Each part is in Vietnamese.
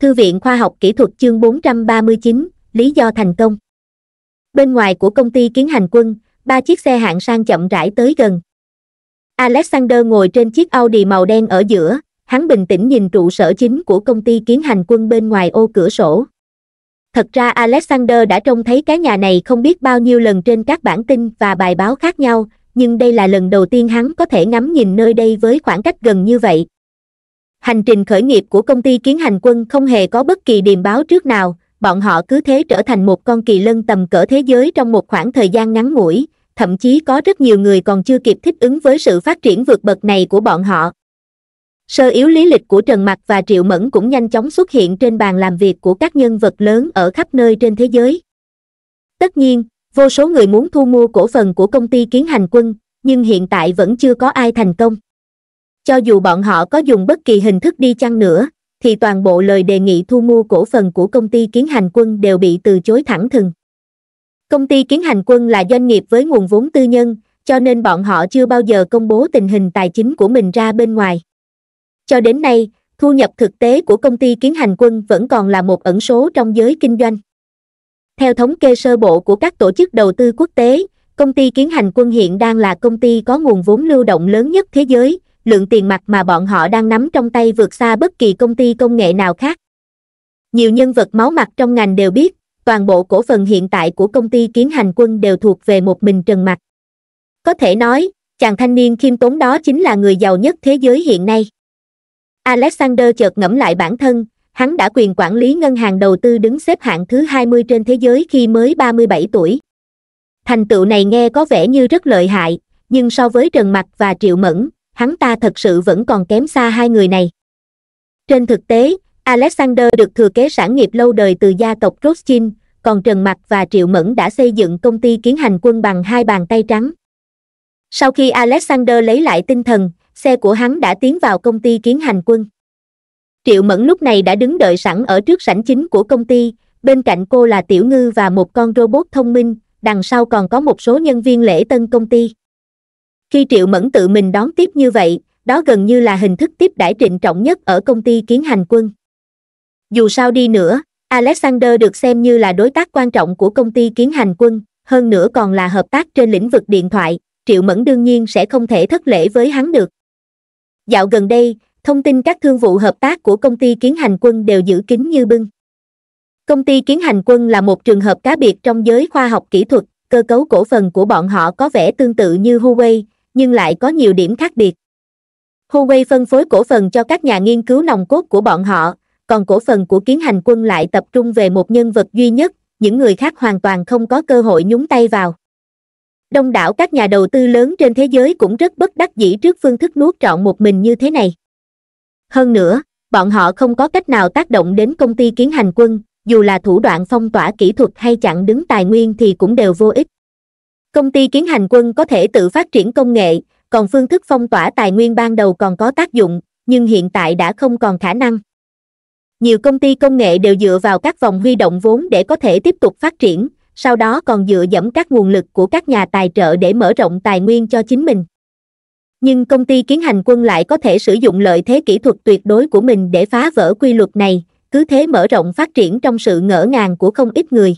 Thư viện Khoa học Kỹ thuật chương 439, lý do thành công. Bên ngoài của công ty kiến hành quân, ba chiếc xe hạng sang chậm rãi tới gần. Alexander ngồi trên chiếc Audi màu đen ở giữa, hắn bình tĩnh nhìn trụ sở chính của công ty kiến hành quân bên ngoài ô cửa sổ. Thật ra Alexander đã trông thấy cái nhà này không biết bao nhiêu lần trên các bản tin và bài báo khác nhau, nhưng đây là lần đầu tiên hắn có thể ngắm nhìn nơi đây với khoảng cách gần như vậy hành trình khởi nghiệp của công ty kiến hành quân không hề có bất kỳ điềm báo trước nào bọn họ cứ thế trở thành một con kỳ lân tầm cỡ thế giới trong một khoảng thời gian ngắn ngủi thậm chí có rất nhiều người còn chưa kịp thích ứng với sự phát triển vượt bậc này của bọn họ sơ yếu lý lịch của trần mặc và triệu mẫn cũng nhanh chóng xuất hiện trên bàn làm việc của các nhân vật lớn ở khắp nơi trên thế giới tất nhiên vô số người muốn thu mua cổ phần của công ty kiến hành quân nhưng hiện tại vẫn chưa có ai thành công cho dù bọn họ có dùng bất kỳ hình thức đi chăng nữa, thì toàn bộ lời đề nghị thu mua cổ phần của công ty kiến hành quân đều bị từ chối thẳng thừng. Công ty kiến hành quân là doanh nghiệp với nguồn vốn tư nhân, cho nên bọn họ chưa bao giờ công bố tình hình tài chính của mình ra bên ngoài. Cho đến nay, thu nhập thực tế của công ty kiến hành quân vẫn còn là một ẩn số trong giới kinh doanh. Theo thống kê sơ bộ của các tổ chức đầu tư quốc tế, công ty kiến hành quân hiện đang là công ty có nguồn vốn lưu động lớn nhất thế giới, lượng tiền mặt mà bọn họ đang nắm trong tay vượt xa bất kỳ công ty công nghệ nào khác. Nhiều nhân vật máu mặt trong ngành đều biết, toàn bộ cổ phần hiện tại của công ty kiến hành quân đều thuộc về một mình Trần Mặc. Có thể nói, chàng thanh niên khiêm tốn đó chính là người giàu nhất thế giới hiện nay. Alexander chợt ngẫm lại bản thân, hắn đã quyền quản lý ngân hàng đầu tư đứng xếp hạng thứ 20 trên thế giới khi mới 37 tuổi. Thành tựu này nghe có vẻ như rất lợi hại, nhưng so với Trần Mặc và Triệu Mẫn, hắn ta thật sự vẫn còn kém xa hai người này trên thực tế alexander được thừa kế sản nghiệp lâu đời từ gia tộc rothschild còn trần mặc và triệu mẫn đã xây dựng công ty kiến hành quân bằng hai bàn tay trắng sau khi alexander lấy lại tinh thần xe của hắn đã tiến vào công ty kiến hành quân triệu mẫn lúc này đã đứng đợi sẵn ở trước sảnh chính của công ty bên cạnh cô là tiểu ngư và một con robot thông minh đằng sau còn có một số nhân viên lễ tân công ty khi triệu mẫn tự mình đón tiếp như vậy đó gần như là hình thức tiếp đãi trịnh trọng nhất ở công ty kiến hành quân dù sao đi nữa alexander được xem như là đối tác quan trọng của công ty kiến hành quân hơn nữa còn là hợp tác trên lĩnh vực điện thoại triệu mẫn đương nhiên sẽ không thể thất lễ với hắn được dạo gần đây thông tin các thương vụ hợp tác của công ty kiến hành quân đều giữ kín như bưng công ty kiến hành quân là một trường hợp cá biệt trong giới khoa học kỹ thuật cơ cấu cổ phần của bọn họ có vẻ tương tự như huawei nhưng lại có nhiều điểm khác biệt huawei phân phối cổ phần cho các nhà nghiên cứu nòng cốt của bọn họ còn cổ phần của kiến hành quân lại tập trung về một nhân vật duy nhất những người khác hoàn toàn không có cơ hội nhúng tay vào đông đảo các nhà đầu tư lớn trên thế giới cũng rất bất đắc dĩ trước phương thức nuốt trọn một mình như thế này hơn nữa bọn họ không có cách nào tác động đến công ty kiến hành quân dù là thủ đoạn phong tỏa kỹ thuật hay chặn đứng tài nguyên thì cũng đều vô ích công ty kiến hành quân có thể tự phát triển công nghệ còn phương thức phong tỏa tài nguyên ban đầu còn có tác dụng nhưng hiện tại đã không còn khả năng nhiều công ty công nghệ đều dựa vào các vòng huy động vốn để có thể tiếp tục phát triển sau đó còn dựa dẫm các nguồn lực của các nhà tài trợ để mở rộng tài nguyên cho chính mình nhưng công ty kiến hành quân lại có thể sử dụng lợi thế kỹ thuật tuyệt đối của mình để phá vỡ quy luật này cứ thế mở rộng phát triển trong sự ngỡ ngàng của không ít người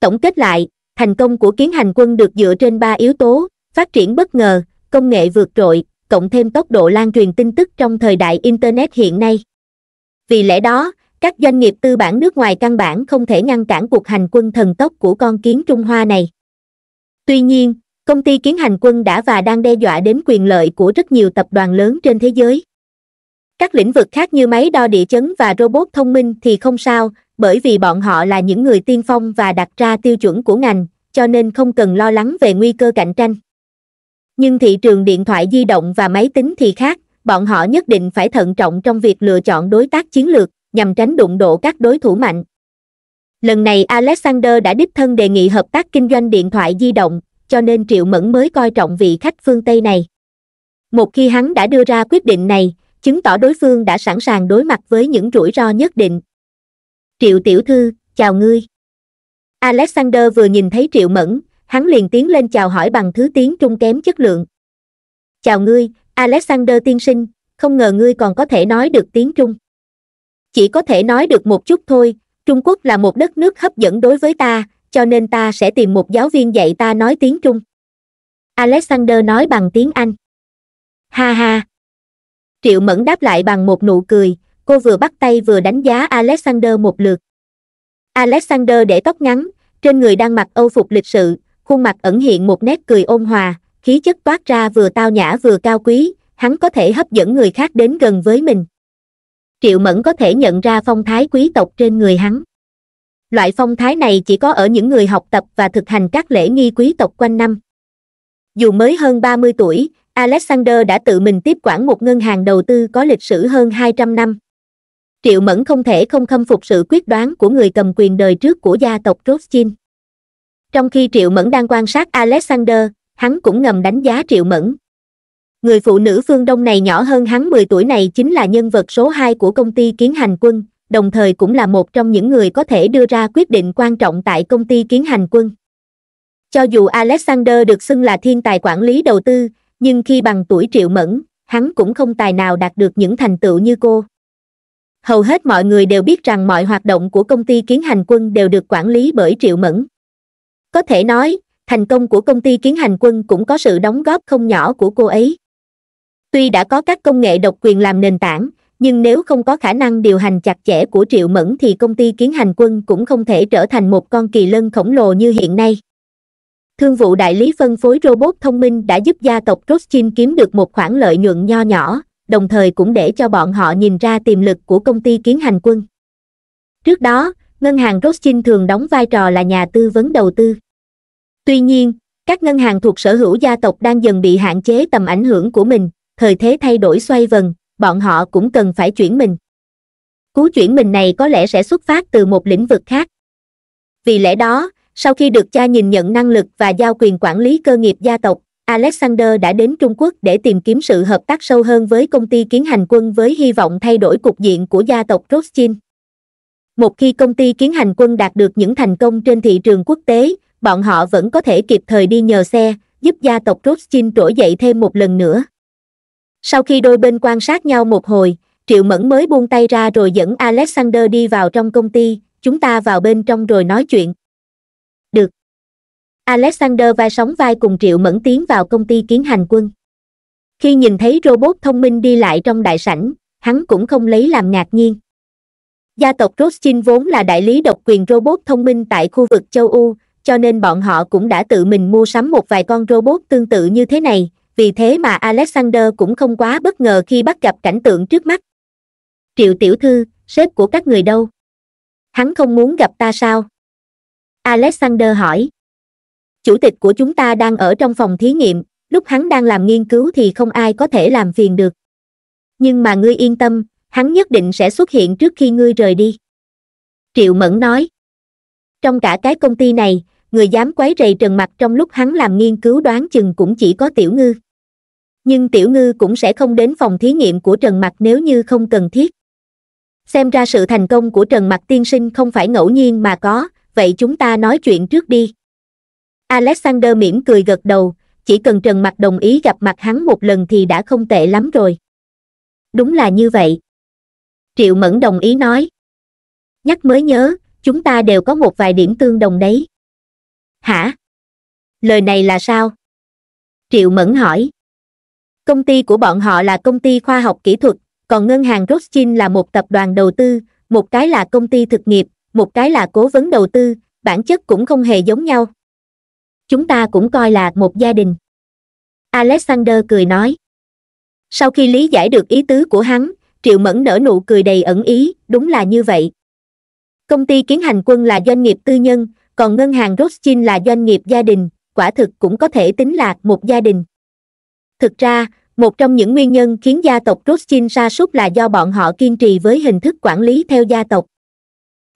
tổng kết lại thành công của kiến hành quân được dựa trên ba yếu tố phát triển bất ngờ công nghệ vượt trội cộng thêm tốc độ lan truyền tin tức trong thời đại internet hiện nay vì lẽ đó các doanh nghiệp tư bản nước ngoài căn bản không thể ngăn cản cuộc hành quân thần tốc của con kiến trung hoa này tuy nhiên công ty kiến hành quân đã và đang đe dọa đến quyền lợi của rất nhiều tập đoàn lớn trên thế giới các lĩnh vực khác như máy đo địa chấn và robot thông minh thì không sao bởi vì bọn họ là những người tiên phong và đặt ra tiêu chuẩn của ngành cho nên không cần lo lắng về nguy cơ cạnh tranh. Nhưng thị trường điện thoại di động và máy tính thì khác, bọn họ nhất định phải thận trọng trong việc lựa chọn đối tác chiến lược, nhằm tránh đụng độ các đối thủ mạnh. Lần này Alexander đã đích thân đề nghị hợp tác kinh doanh điện thoại di động, cho nên Triệu Mẫn mới coi trọng vị khách phương Tây này. Một khi hắn đã đưa ra quyết định này, chứng tỏ đối phương đã sẵn sàng đối mặt với những rủi ro nhất định. Triệu Tiểu Thư, chào ngươi alexander vừa nhìn thấy triệu mẫn hắn liền tiến lên chào hỏi bằng thứ tiếng trung kém chất lượng chào ngươi alexander tiên sinh không ngờ ngươi còn có thể nói được tiếng trung chỉ có thể nói được một chút thôi trung quốc là một đất nước hấp dẫn đối với ta cho nên ta sẽ tìm một giáo viên dạy ta nói tiếng trung alexander nói bằng tiếng anh ha ha triệu mẫn đáp lại bằng một nụ cười cô vừa bắt tay vừa đánh giá alexander một lượt alexander để tóc ngắn trên người đang mặc âu phục lịch sự khuôn mặt ẩn hiện một nét cười ôn hòa khí chất toát ra vừa tao nhã vừa cao quý hắn có thể hấp dẫn người khác đến gần với mình triệu mẫn có thể nhận ra phong thái quý tộc trên người hắn loại phong thái này chỉ có ở những người học tập và thực hành các lễ nghi quý tộc quanh năm dù mới hơn 30 tuổi alexander đã tự mình tiếp quản một ngân hàng đầu tư có lịch sử hơn 200 năm triệu mẫn không thể không khâm phục sự quyết đoán của người cầm quyền đời trước của gia tộc rothschild trong khi triệu mẫn đang quan sát alexander hắn cũng ngầm đánh giá triệu mẫn người phụ nữ phương đông này nhỏ hơn hắn mười tuổi này chính là nhân vật số hai của công ty kiến hành quân đồng thời cũng là một trong những người có thể đưa ra quyết định quan trọng tại công ty kiến hành quân cho dù alexander được xưng là thiên tài quản lý đầu tư nhưng khi bằng tuổi triệu mẫn hắn cũng không tài nào đạt được những thành tựu như cô hầu hết mọi người đều biết rằng mọi hoạt động của công ty kiến hành quân đều được quản lý bởi triệu mẫn có thể nói thành công của công ty kiến hành quân cũng có sự đóng góp không nhỏ của cô ấy tuy đã có các công nghệ độc quyền làm nền tảng nhưng nếu không có khả năng điều hành chặt chẽ của triệu mẫn thì công ty kiến hành quân cũng không thể trở thành một con kỳ lân khổng lồ như hiện nay thương vụ đại lý phân phối robot thông minh đã giúp gia tộc rothschild kiếm được một khoản lợi nhuận nho nhỏ đồng thời cũng để cho bọn họ nhìn ra tiềm lực của công ty kiến hành quân. Trước đó, ngân hàng Rothschild thường đóng vai trò là nhà tư vấn đầu tư. Tuy nhiên, các ngân hàng thuộc sở hữu gia tộc đang dần bị hạn chế tầm ảnh hưởng của mình, thời thế thay đổi xoay vần, bọn họ cũng cần phải chuyển mình. Cú chuyển mình này có lẽ sẽ xuất phát từ một lĩnh vực khác. Vì lẽ đó, sau khi được cha nhìn nhận năng lực và giao quyền quản lý cơ nghiệp gia tộc, Alexander đã đến Trung Quốc để tìm kiếm sự hợp tác sâu hơn với công ty kiến hành quân với hy vọng thay đổi cục diện của gia tộc Rothschild. Một khi công ty kiến hành quân đạt được những thành công trên thị trường quốc tế, bọn họ vẫn có thể kịp thời đi nhờ xe, giúp gia tộc Rothschild trỗi dậy thêm một lần nữa. Sau khi đôi bên quan sát nhau một hồi, Triệu Mẫn mới buông tay ra rồi dẫn Alexander đi vào trong công ty, chúng ta vào bên trong rồi nói chuyện, Alexander vai sóng vai cùng Triệu Mẫn tiến vào công ty kiến hành quân. Khi nhìn thấy robot thông minh đi lại trong đại sảnh, hắn cũng không lấy làm ngạc nhiên. Gia tộc Rothschild vốn là đại lý độc quyền robot thông minh tại khu vực châu u, cho nên bọn họ cũng đã tự mình mua sắm một vài con robot tương tự như thế này, vì thế mà Alexander cũng không quá bất ngờ khi bắt gặp cảnh tượng trước mắt. Triệu tiểu thư, sếp của các người đâu? Hắn không muốn gặp ta sao? Alexander hỏi chủ tịch của chúng ta đang ở trong phòng thí nghiệm lúc hắn đang làm nghiên cứu thì không ai có thể làm phiền được nhưng mà ngươi yên tâm hắn nhất định sẽ xuất hiện trước khi ngươi rời đi triệu mẫn nói trong cả cái công ty này người dám quấy rầy trần mặt trong lúc hắn làm nghiên cứu đoán chừng cũng chỉ có tiểu ngư nhưng tiểu ngư cũng sẽ không đến phòng thí nghiệm của trần Mặc nếu như không cần thiết xem ra sự thành công của trần Mặc tiên sinh không phải ngẫu nhiên mà có vậy chúng ta nói chuyện trước đi alexander mỉm cười gật đầu chỉ cần trần mặc đồng ý gặp mặt hắn một lần thì đã không tệ lắm rồi đúng là như vậy triệu mẫn đồng ý nói nhắc mới nhớ chúng ta đều có một vài điểm tương đồng đấy hả lời này là sao triệu mẫn hỏi công ty của bọn họ là công ty khoa học kỹ thuật còn ngân hàng rothschild là một tập đoàn đầu tư một cái là công ty thực nghiệp một cái là cố vấn đầu tư bản chất cũng không hề giống nhau chúng ta cũng coi là một gia đình alexander cười nói sau khi lý giải được ý tứ của hắn triệu mẫn nở nụ cười đầy ẩn ý đúng là như vậy công ty kiến hành quân là doanh nghiệp tư nhân còn ngân hàng rothschild là doanh nghiệp gia đình quả thực cũng có thể tính là một gia đình thực ra một trong những nguyên nhân khiến gia tộc rothschild sa sút là do bọn họ kiên trì với hình thức quản lý theo gia tộc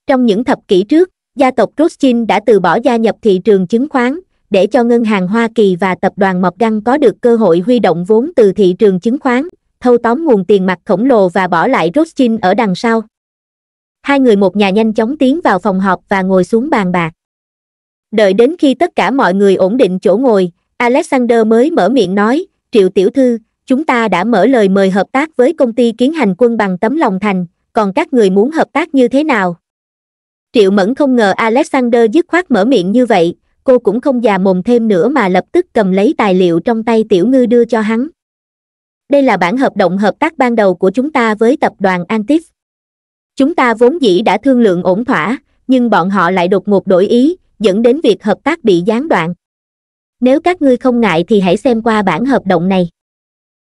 trong những thập kỷ trước gia tộc rothschild đã từ bỏ gia nhập thị trường chứng khoán để cho ngân hàng Hoa Kỳ và tập đoàn Morgan có được cơ hội huy động vốn từ thị trường chứng khoán, thâu tóm nguồn tiền mặt khổng lồ và bỏ lại Rothschild ở đằng sau. Hai người một nhà nhanh chóng tiến vào phòng họp và ngồi xuống bàn bạc. Đợi đến khi tất cả mọi người ổn định chỗ ngồi, Alexander mới mở miệng nói, Triệu Tiểu Thư, chúng ta đã mở lời mời hợp tác với công ty kiến hành quân bằng tấm lòng thành, còn các người muốn hợp tác như thế nào? Triệu Mẫn không ngờ Alexander dứt khoát mở miệng như vậy, cô cũng không già mồm thêm nữa mà lập tức cầm lấy tài liệu trong tay tiểu ngư đưa cho hắn đây là bản hợp đồng hợp tác ban đầu của chúng ta với tập đoàn antif chúng ta vốn dĩ đã thương lượng ổn thỏa nhưng bọn họ lại đột ngột đổi ý dẫn đến việc hợp tác bị gián đoạn nếu các ngươi không ngại thì hãy xem qua bản hợp đồng này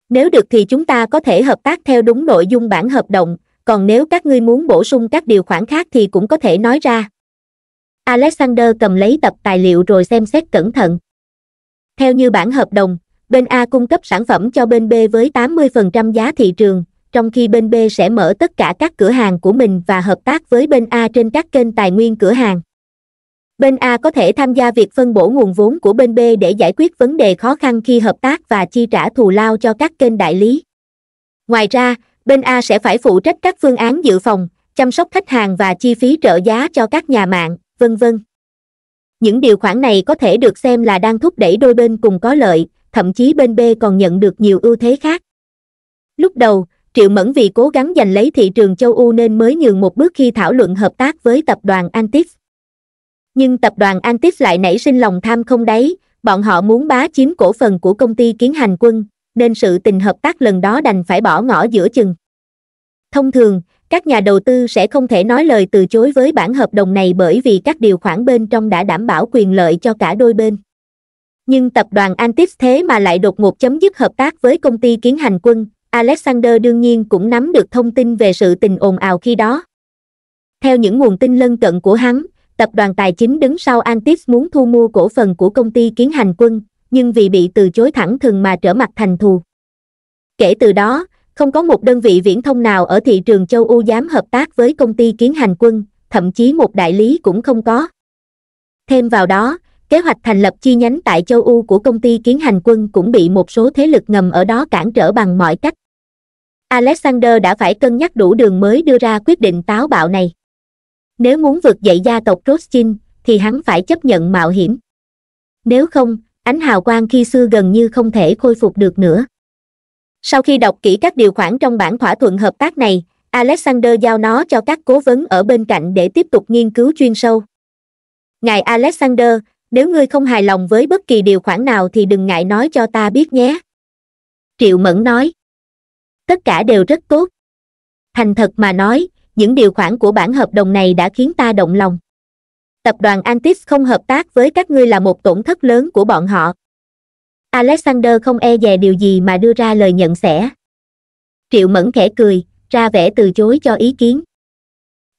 nếu được thì chúng ta có thể hợp tác theo đúng nội dung bản hợp đồng còn nếu các ngươi muốn bổ sung các điều khoản khác thì cũng có thể nói ra alexander cầm lấy tập tài liệu rồi xem xét cẩn thận theo như bản hợp đồng bên a cung cấp sản phẩm cho bên b với 80% giá thị trường trong khi bên b sẽ mở tất cả các cửa hàng của mình và hợp tác với bên a trên các kênh tài nguyên cửa hàng bên a có thể tham gia việc phân bổ nguồn vốn của bên b để giải quyết vấn đề khó khăn khi hợp tác và chi trả thù lao cho các kênh đại lý ngoài ra bên a sẽ phải phụ trách các phương án dự phòng chăm sóc khách hàng và chi phí trợ giá cho các nhà mạng vân vân những điều khoản này có thể được xem là đang thúc đẩy đôi bên cùng có lợi thậm chí bên b còn nhận được nhiều ưu thế khác lúc đầu triệu mẫn vì cố gắng giành lấy thị trường châu u nên mới nhường một bước khi thảo luận hợp tác với tập đoàn antis nhưng tập đoàn antis lại nảy sinh lòng tham không đáy bọn họ muốn bá chiếm cổ phần của công ty kiến hành quân nên sự tình hợp tác lần đó đành phải bỏ ngỏ giữa chừng thông thường các nhà đầu tư sẽ không thể nói lời từ chối với bản hợp đồng này bởi vì các điều khoản bên trong đã đảm bảo quyền lợi cho cả đôi bên. Nhưng tập đoàn Antis thế mà lại đột ngột chấm dứt hợp tác với công ty kiến hành quân, Alexander đương nhiên cũng nắm được thông tin về sự tình ồn ào khi đó. Theo những nguồn tin lân cận của hắn, tập đoàn tài chính đứng sau Antis muốn thu mua cổ phần của công ty kiến hành quân, nhưng vì bị từ chối thẳng thừng mà trở mặt thành thù. Kể từ đó, không có một đơn vị viễn thông nào ở thị trường châu Âu dám hợp tác với công ty kiến hành quân, thậm chí một đại lý cũng không có. Thêm vào đó, kế hoạch thành lập chi nhánh tại châu Âu của công ty kiến hành quân cũng bị một số thế lực ngầm ở đó cản trở bằng mọi cách. Alexander đã phải cân nhắc đủ đường mới đưa ra quyết định táo bạo này. Nếu muốn vượt dậy gia tộc Rothschild, thì hắn phải chấp nhận mạo hiểm. Nếu không, ánh hào quang khi xưa gần như không thể khôi phục được nữa sau khi đọc kỹ các điều khoản trong bản thỏa thuận hợp tác này alexander giao nó cho các cố vấn ở bên cạnh để tiếp tục nghiên cứu chuyên sâu ngài alexander nếu ngươi không hài lòng với bất kỳ điều khoản nào thì đừng ngại nói cho ta biết nhé triệu mẫn nói tất cả đều rất tốt thành thật mà nói những điều khoản của bản hợp đồng này đã khiến ta động lòng tập đoàn antis không hợp tác với các ngươi là một tổn thất lớn của bọn họ Alexander không e dè điều gì mà đưa ra lời nhận xẻ. Triệu Mẫn khẽ cười, ra vẻ từ chối cho ý kiến.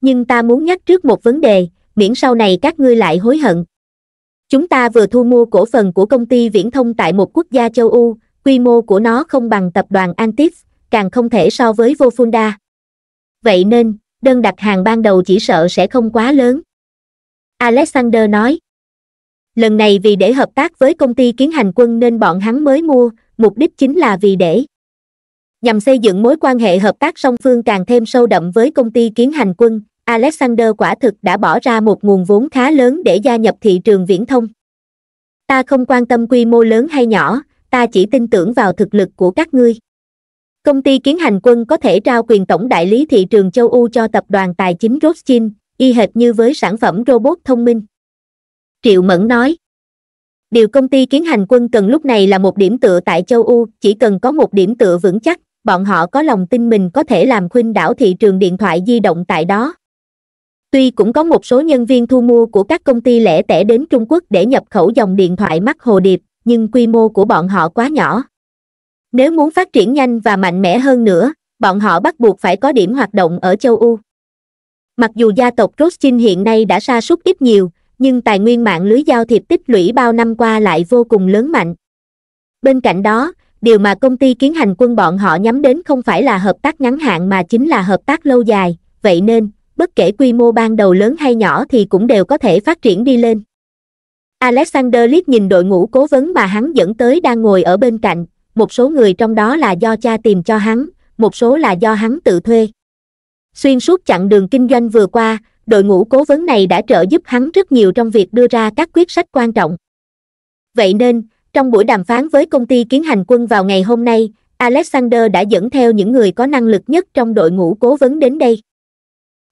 Nhưng ta muốn nhắc trước một vấn đề, miễn sau này các ngươi lại hối hận. Chúng ta vừa thu mua cổ phần của công ty viễn thông tại một quốc gia châu Âu, quy mô của nó không bằng tập đoàn Antis, càng không thể so với Vofunda. Vậy nên, đơn đặt hàng ban đầu chỉ sợ sẽ không quá lớn. Alexander nói, lần này vì để hợp tác với công ty kiến hành quân nên bọn hắn mới mua mục đích chính là vì để nhằm xây dựng mối quan hệ hợp tác song phương càng thêm sâu đậm với công ty kiến hành quân alexander quả thực đã bỏ ra một nguồn vốn khá lớn để gia nhập thị trường viễn thông ta không quan tâm quy mô lớn hay nhỏ ta chỉ tin tưởng vào thực lực của các ngươi công ty kiến hành quân có thể trao quyền tổng đại lý thị trường châu âu cho tập đoàn tài chính rothschild y hệt như với sản phẩm robot thông minh triệu mẫn nói điều công ty kiến hành quân cần lúc này là một điểm tựa tại châu u chỉ cần có một điểm tựa vững chắc bọn họ có lòng tin mình có thể làm khuynh đảo thị trường điện thoại di động tại đó tuy cũng có một số nhân viên thu mua của các công ty lẻ tẻ đến trung quốc để nhập khẩu dòng điện thoại mắt hồ điệp nhưng quy mô của bọn họ quá nhỏ nếu muốn phát triển nhanh và mạnh mẽ hơn nữa bọn họ bắt buộc phải có điểm hoạt động ở châu u mặc dù gia tộc rothschild hiện nay đã sa sút ít nhiều nhưng tài nguyên mạng lưới giao thiệp tích lũy bao năm qua lại vô cùng lớn mạnh bên cạnh đó điều mà công ty kiến hành quân bọn họ nhắm đến không phải là hợp tác ngắn hạn mà chính là hợp tác lâu dài vậy nên bất kể quy mô ban đầu lớn hay nhỏ thì cũng đều có thể phát triển đi lên alexander liếc nhìn đội ngũ cố vấn mà hắn dẫn tới đang ngồi ở bên cạnh một số người trong đó là do cha tìm cho hắn một số là do hắn tự thuê xuyên suốt chặng đường kinh doanh vừa qua đội ngũ cố vấn này đã trợ giúp hắn rất nhiều trong việc đưa ra các quyết sách quan trọng vậy nên trong buổi đàm phán với công ty kiến hành quân vào ngày hôm nay alexander đã dẫn theo những người có năng lực nhất trong đội ngũ cố vấn đến đây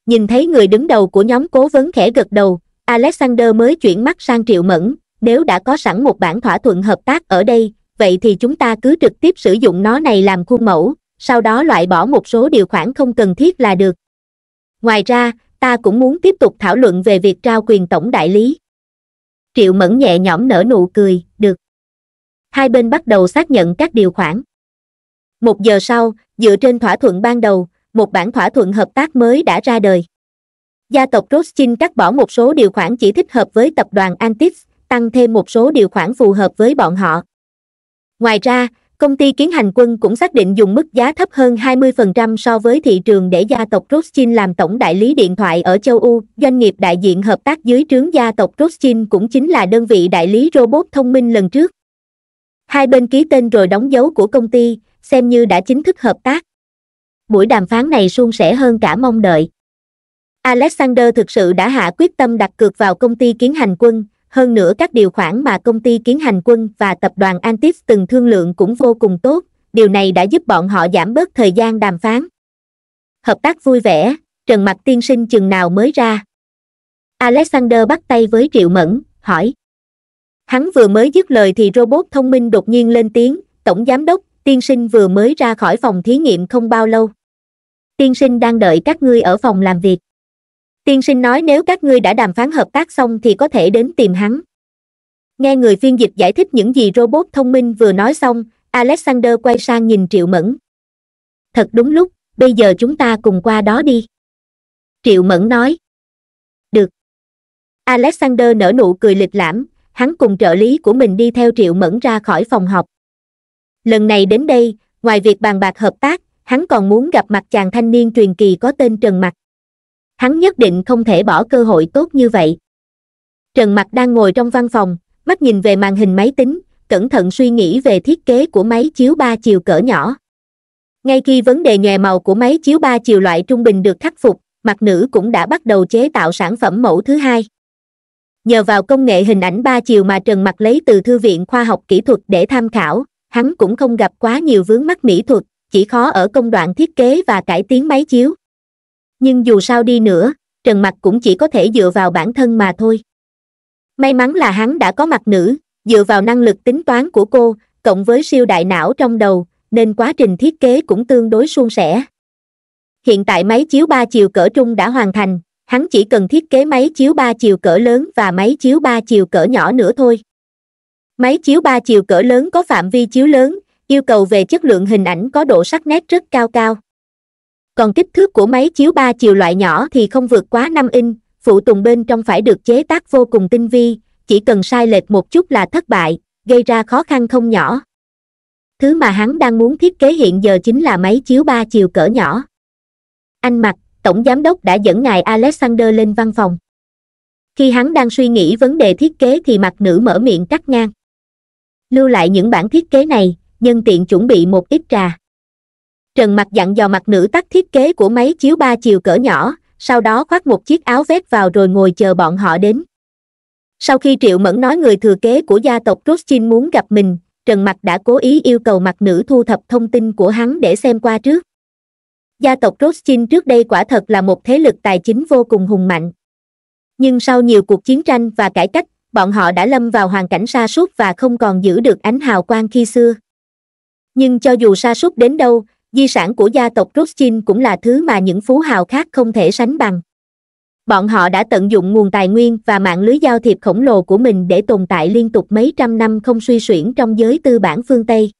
nhìn thấy người đứng đầu của nhóm cố vấn khẽ gật đầu alexander mới chuyển mắt sang triệu mẫn nếu đã có sẵn một bản thỏa thuận hợp tác ở đây vậy thì chúng ta cứ trực tiếp sử dụng nó này làm khuôn mẫu sau đó loại bỏ một số điều khoản không cần thiết là được ngoài ra ta cũng muốn tiếp tục thảo luận về việc trao quyền tổng đại lý triệu mẫn nhẹ nhõm nở nụ cười được hai bên bắt đầu xác nhận các điều khoản một giờ sau dựa trên thỏa thuận ban đầu một bản thỏa thuận hợp tác mới đã ra đời gia tộc rothschild cắt bỏ một số điều khoản chỉ thích hợp với tập đoàn antis tăng thêm một số điều khoản phù hợp với bọn họ ngoài ra Công ty Kiến Hành Quân cũng xác định dùng mức giá thấp hơn 20% so với thị trường để gia tộc Rothschild làm tổng đại lý điện thoại ở châu Âu. Doanh nghiệp đại diện hợp tác dưới trướng gia tộc Rothschild cũng chính là đơn vị đại lý robot thông minh lần trước. Hai bên ký tên rồi đóng dấu của công ty, xem như đã chính thức hợp tác. Buổi đàm phán này suôn sẻ hơn cả mong đợi. Alexander thực sự đã hạ quyết tâm đặt cược vào công ty Kiến Hành Quân, hơn nữa các điều khoản mà công ty kiến hành quân và tập đoàn Antif từng thương lượng cũng vô cùng tốt, điều này đã giúp bọn họ giảm bớt thời gian đàm phán. Hợp tác vui vẻ, Trần Mặc tiên sinh chừng nào mới ra. Alexander bắt tay với Triệu Mẫn, hỏi. Hắn vừa mới dứt lời thì robot thông minh đột nhiên lên tiếng, Tổng Giám đốc, tiên sinh vừa mới ra khỏi phòng thí nghiệm không bao lâu. Tiên sinh đang đợi các ngươi ở phòng làm việc tiên sinh nói nếu các ngươi đã đàm phán hợp tác xong thì có thể đến tìm hắn nghe người phiên dịch giải thích những gì robot thông minh vừa nói xong alexander quay sang nhìn triệu mẫn thật đúng lúc bây giờ chúng ta cùng qua đó đi triệu mẫn nói được alexander nở nụ cười lịch lãm hắn cùng trợ lý của mình đi theo triệu mẫn ra khỏi phòng học lần này đến đây ngoài việc bàn bạc hợp tác hắn còn muốn gặp mặt chàng thanh niên truyền kỳ có tên trần mặc hắn nhất định không thể bỏ cơ hội tốt như vậy trần mặc đang ngồi trong văn phòng mắt nhìn về màn hình máy tính cẩn thận suy nghĩ về thiết kế của máy chiếu ba chiều cỡ nhỏ ngay khi vấn đề nhòe màu của máy chiếu ba chiều loại trung bình được khắc phục mặt nữ cũng đã bắt đầu chế tạo sản phẩm mẫu thứ hai nhờ vào công nghệ hình ảnh ba chiều mà trần mặc lấy từ thư viện khoa học kỹ thuật để tham khảo hắn cũng không gặp quá nhiều vướng mắc mỹ thuật chỉ khó ở công đoạn thiết kế và cải tiến máy chiếu nhưng dù sao đi nữa trần mặc cũng chỉ có thể dựa vào bản thân mà thôi may mắn là hắn đã có mặt nữ dựa vào năng lực tính toán của cô cộng với siêu đại não trong đầu nên quá trình thiết kế cũng tương đối suôn sẻ hiện tại máy chiếu ba chiều cỡ trung đã hoàn thành hắn chỉ cần thiết kế máy chiếu ba chiều cỡ lớn và máy chiếu ba chiều cỡ nhỏ nữa thôi máy chiếu ba chiều cỡ lớn có phạm vi chiếu lớn yêu cầu về chất lượng hình ảnh có độ sắc nét rất cao cao còn kích thước của máy chiếu ba chiều loại nhỏ thì không vượt quá năm inch phụ tùng bên trong phải được chế tác vô cùng tinh vi chỉ cần sai lệch một chút là thất bại gây ra khó khăn không nhỏ thứ mà hắn đang muốn thiết kế hiện giờ chính là máy chiếu ba chiều cỡ nhỏ anh mặc tổng giám đốc đã dẫn ngài alexander lên văn phòng khi hắn đang suy nghĩ vấn đề thiết kế thì mặt nữ mở miệng cắt ngang lưu lại những bản thiết kế này nhân tiện chuẩn bị một ít trà trần mặt dặn dò mặt nữ tắt thiết kế của máy chiếu ba chiều cỡ nhỏ sau đó khoác một chiếc áo vét vào rồi ngồi chờ bọn họ đến sau khi triệu mẫn nói người thừa kế của gia tộc ruskin muốn gặp mình trần mặt đã cố ý yêu cầu mặt nữ thu thập thông tin của hắn để xem qua trước gia tộc ruskin trước đây quả thật là một thế lực tài chính vô cùng hùng mạnh nhưng sau nhiều cuộc chiến tranh và cải cách bọn họ đã lâm vào hoàn cảnh sa sút và không còn giữ được ánh hào quang khi xưa nhưng cho dù sa sút đến đâu Di sản của gia tộc Rothschild cũng là thứ mà những phú hào khác không thể sánh bằng. Bọn họ đã tận dụng nguồn tài nguyên và mạng lưới giao thiệp khổng lồ của mình để tồn tại liên tục mấy trăm năm không suy suyển trong giới tư bản phương Tây.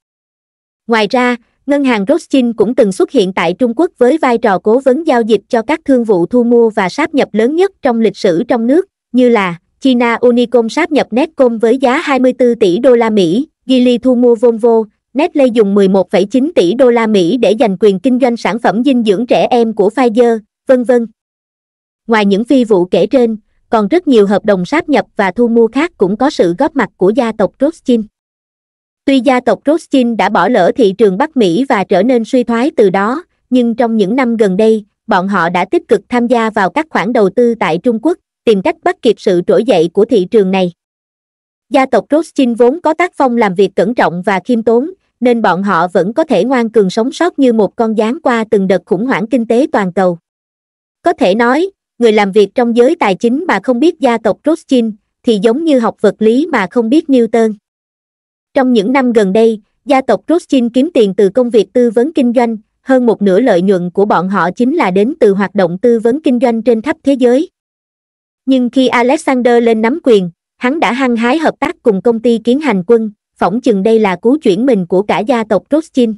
Ngoài ra, ngân hàng Rothschild cũng từng xuất hiện tại Trung Quốc với vai trò cố vấn giao dịch cho các thương vụ thu mua và sáp nhập lớn nhất trong lịch sử trong nước, như là China Unicom sáp nhập Netcom với giá 24 tỷ đô la Mỹ, Gili thu mua Volvo, Nestle dùng 11,9 tỷ đô la Mỹ để giành quyền kinh doanh sản phẩm dinh dưỡng trẻ em của Pfizer, vân vân. Ngoài những phi vụ kể trên, còn rất nhiều hợp đồng sáp nhập và thu mua khác cũng có sự góp mặt của gia tộc Rothschild. Tuy gia tộc Rothschild đã bỏ lỡ thị trường Bắc Mỹ và trở nên suy thoái từ đó, nhưng trong những năm gần đây, bọn họ đã tích cực tham gia vào các khoản đầu tư tại Trung Quốc, tìm cách bắt kịp sự trỗi dậy của thị trường này. Gia tộc Rothschild vốn có tác phong làm việc cẩn trọng và khiêm tốn, nên bọn họ vẫn có thể ngoan cường sống sót như một con gián qua từng đợt khủng hoảng kinh tế toàn cầu. Có thể nói, người làm việc trong giới tài chính mà không biết gia tộc Rothschild thì giống như học vật lý mà không biết Newton. Trong những năm gần đây, gia tộc Rothschild kiếm tiền từ công việc tư vấn kinh doanh, hơn một nửa lợi nhuận của bọn họ chính là đến từ hoạt động tư vấn kinh doanh trên khắp thế giới. Nhưng khi Alexander lên nắm quyền, hắn đã hăng hái hợp tác cùng công ty kiến hành quân, phỏng chừng đây là cú chuyển mình của cả gia tộc Rothschild.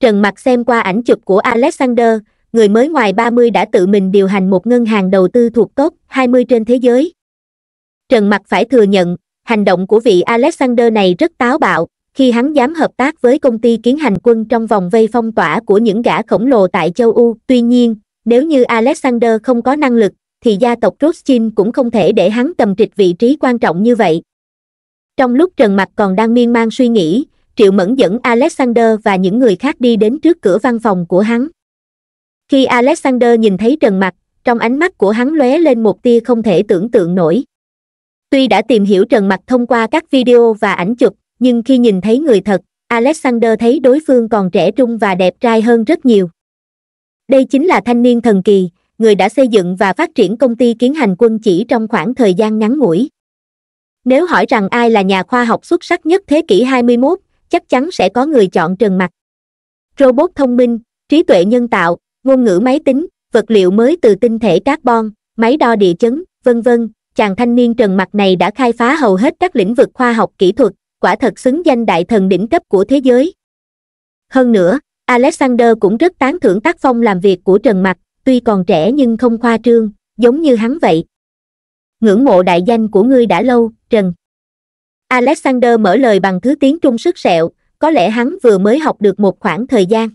Trần mặt xem qua ảnh chụp của Alexander, người mới ngoài 30 đã tự mình điều hành một ngân hàng đầu tư thuộc top 20 trên thế giới. Trần mặt phải thừa nhận, hành động của vị Alexander này rất táo bạo, khi hắn dám hợp tác với công ty kiến hành quân trong vòng vây phong tỏa của những gã khổng lồ tại châu Âu. Tuy nhiên, nếu như Alexander không có năng lực, thì gia tộc Rothschild cũng không thể để hắn tầm trịch vị trí quan trọng như vậy trong lúc trần Mặc còn đang miên man suy nghĩ triệu mẫn dẫn alexander và những người khác đi đến trước cửa văn phòng của hắn khi alexander nhìn thấy trần Mặc, trong ánh mắt của hắn lóe lên một tia không thể tưởng tượng nổi tuy đã tìm hiểu trần Mặc thông qua các video và ảnh chụp nhưng khi nhìn thấy người thật alexander thấy đối phương còn trẻ trung và đẹp trai hơn rất nhiều đây chính là thanh niên thần kỳ người đã xây dựng và phát triển công ty kiến hành quân chỉ trong khoảng thời gian ngắn ngủi nếu hỏi rằng ai là nhà khoa học xuất sắc nhất thế kỷ 21, chắc chắn sẽ có người chọn Trần Mặc. Robot thông minh, trí tuệ nhân tạo, ngôn ngữ máy tính, vật liệu mới từ tinh thể carbon, máy đo địa chấn, vân vân, chàng thanh niên Trần Mặc này đã khai phá hầu hết các lĩnh vực khoa học kỹ thuật, quả thật xứng danh đại thần đỉnh cấp của thế giới. Hơn nữa, Alexander cũng rất tán thưởng tác phong làm việc của Trần Mặc, tuy còn trẻ nhưng không khoa trương, giống như hắn vậy ngưỡng mộ đại danh của ngươi đã lâu trần alexander mở lời bằng thứ tiếng trung sức sẹo có lẽ hắn vừa mới học được một khoảng thời gian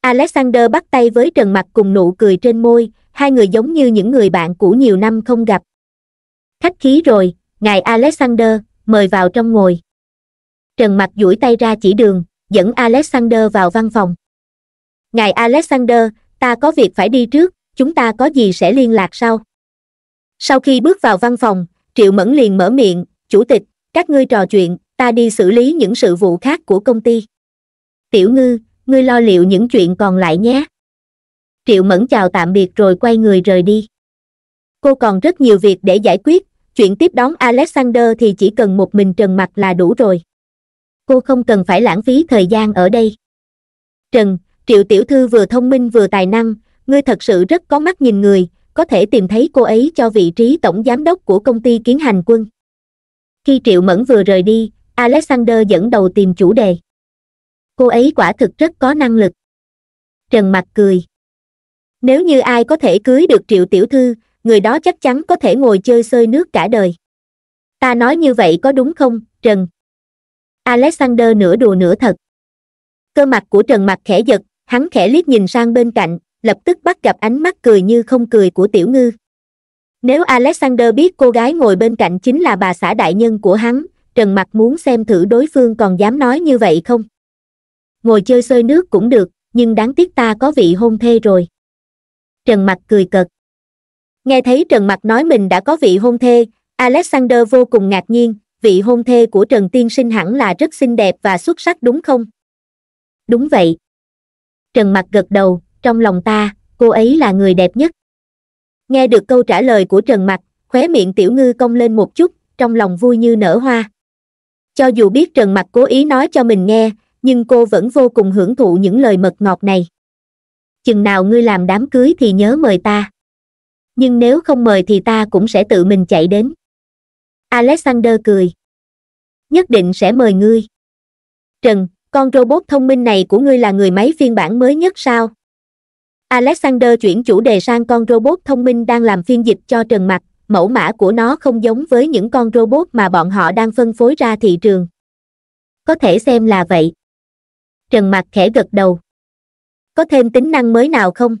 alexander bắt tay với trần mặt cùng nụ cười trên môi hai người giống như những người bạn cũ nhiều năm không gặp khách khí rồi ngài alexander mời vào trong ngồi trần mặt duỗi tay ra chỉ đường dẫn alexander vào văn phòng ngài alexander ta có việc phải đi trước chúng ta có gì sẽ liên lạc sau sau khi bước vào văn phòng triệu mẫn liền mở miệng chủ tịch các ngươi trò chuyện ta đi xử lý những sự vụ khác của công ty tiểu ngư ngươi lo liệu những chuyện còn lại nhé triệu mẫn chào tạm biệt rồi quay người rời đi cô còn rất nhiều việc để giải quyết chuyện tiếp đón alexander thì chỉ cần một mình trần mặt là đủ rồi cô không cần phải lãng phí thời gian ở đây trần triệu tiểu thư vừa thông minh vừa tài năng ngươi thật sự rất có mắt nhìn người có thể tìm thấy cô ấy cho vị trí tổng giám đốc của công ty kiến hành quân khi triệu mẫn vừa rời đi alexander dẫn đầu tìm chủ đề cô ấy quả thực rất có năng lực trần mặt cười nếu như ai có thể cưới được triệu tiểu thư người đó chắc chắn có thể ngồi chơi sơi nước cả đời ta nói như vậy có đúng không trần alexander nửa đùa nửa thật cơ mặt của trần mặt khẽ giật hắn khẽ liếc nhìn sang bên cạnh lập tức bắt gặp ánh mắt cười như không cười của tiểu ngư nếu alexander biết cô gái ngồi bên cạnh chính là bà xã đại nhân của hắn trần mặc muốn xem thử đối phương còn dám nói như vậy không ngồi chơi sơi nước cũng được nhưng đáng tiếc ta có vị hôn thê rồi trần mặc cười cợt nghe thấy trần mặc nói mình đã có vị hôn thê alexander vô cùng ngạc nhiên vị hôn thê của trần tiên sinh hẳn là rất xinh đẹp và xuất sắc đúng không đúng vậy trần mặc gật đầu trong lòng ta cô ấy là người đẹp nhất nghe được câu trả lời của trần mặc khóe miệng tiểu ngư cong lên một chút trong lòng vui như nở hoa cho dù biết trần mặc cố ý nói cho mình nghe nhưng cô vẫn vô cùng hưởng thụ những lời mật ngọt này chừng nào ngươi làm đám cưới thì nhớ mời ta nhưng nếu không mời thì ta cũng sẽ tự mình chạy đến alexander cười nhất định sẽ mời ngươi trần con robot thông minh này của ngươi là người máy phiên bản mới nhất sao Alexander chuyển chủ đề sang con robot thông minh đang làm phiên dịch cho Trần Mặc, mẫu mã của nó không giống với những con robot mà bọn họ đang phân phối ra thị trường. Có thể xem là vậy. Trần Mặc khẽ gật đầu. Có thêm tính năng mới nào không?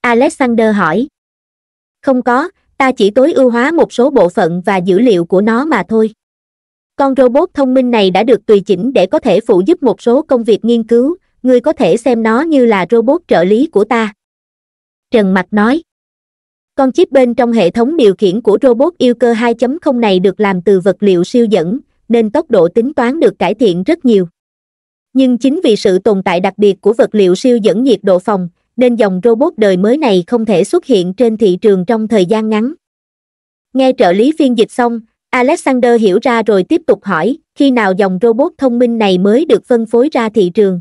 Alexander hỏi. Không có, ta chỉ tối ưu hóa một số bộ phận và dữ liệu của nó mà thôi. Con robot thông minh này đã được tùy chỉnh để có thể phụ giúp một số công việc nghiên cứu, ngươi có thể xem nó như là robot trợ lý của ta trần mặc nói con chip bên trong hệ thống điều khiển của robot yêu cơ 2.0 này được làm từ vật liệu siêu dẫn nên tốc độ tính toán được cải thiện rất nhiều nhưng chính vì sự tồn tại đặc biệt của vật liệu siêu dẫn nhiệt độ phòng nên dòng robot đời mới này không thể xuất hiện trên thị trường trong thời gian ngắn nghe trợ lý phiên dịch xong alexander hiểu ra rồi tiếp tục hỏi khi nào dòng robot thông minh này mới được phân phối ra thị trường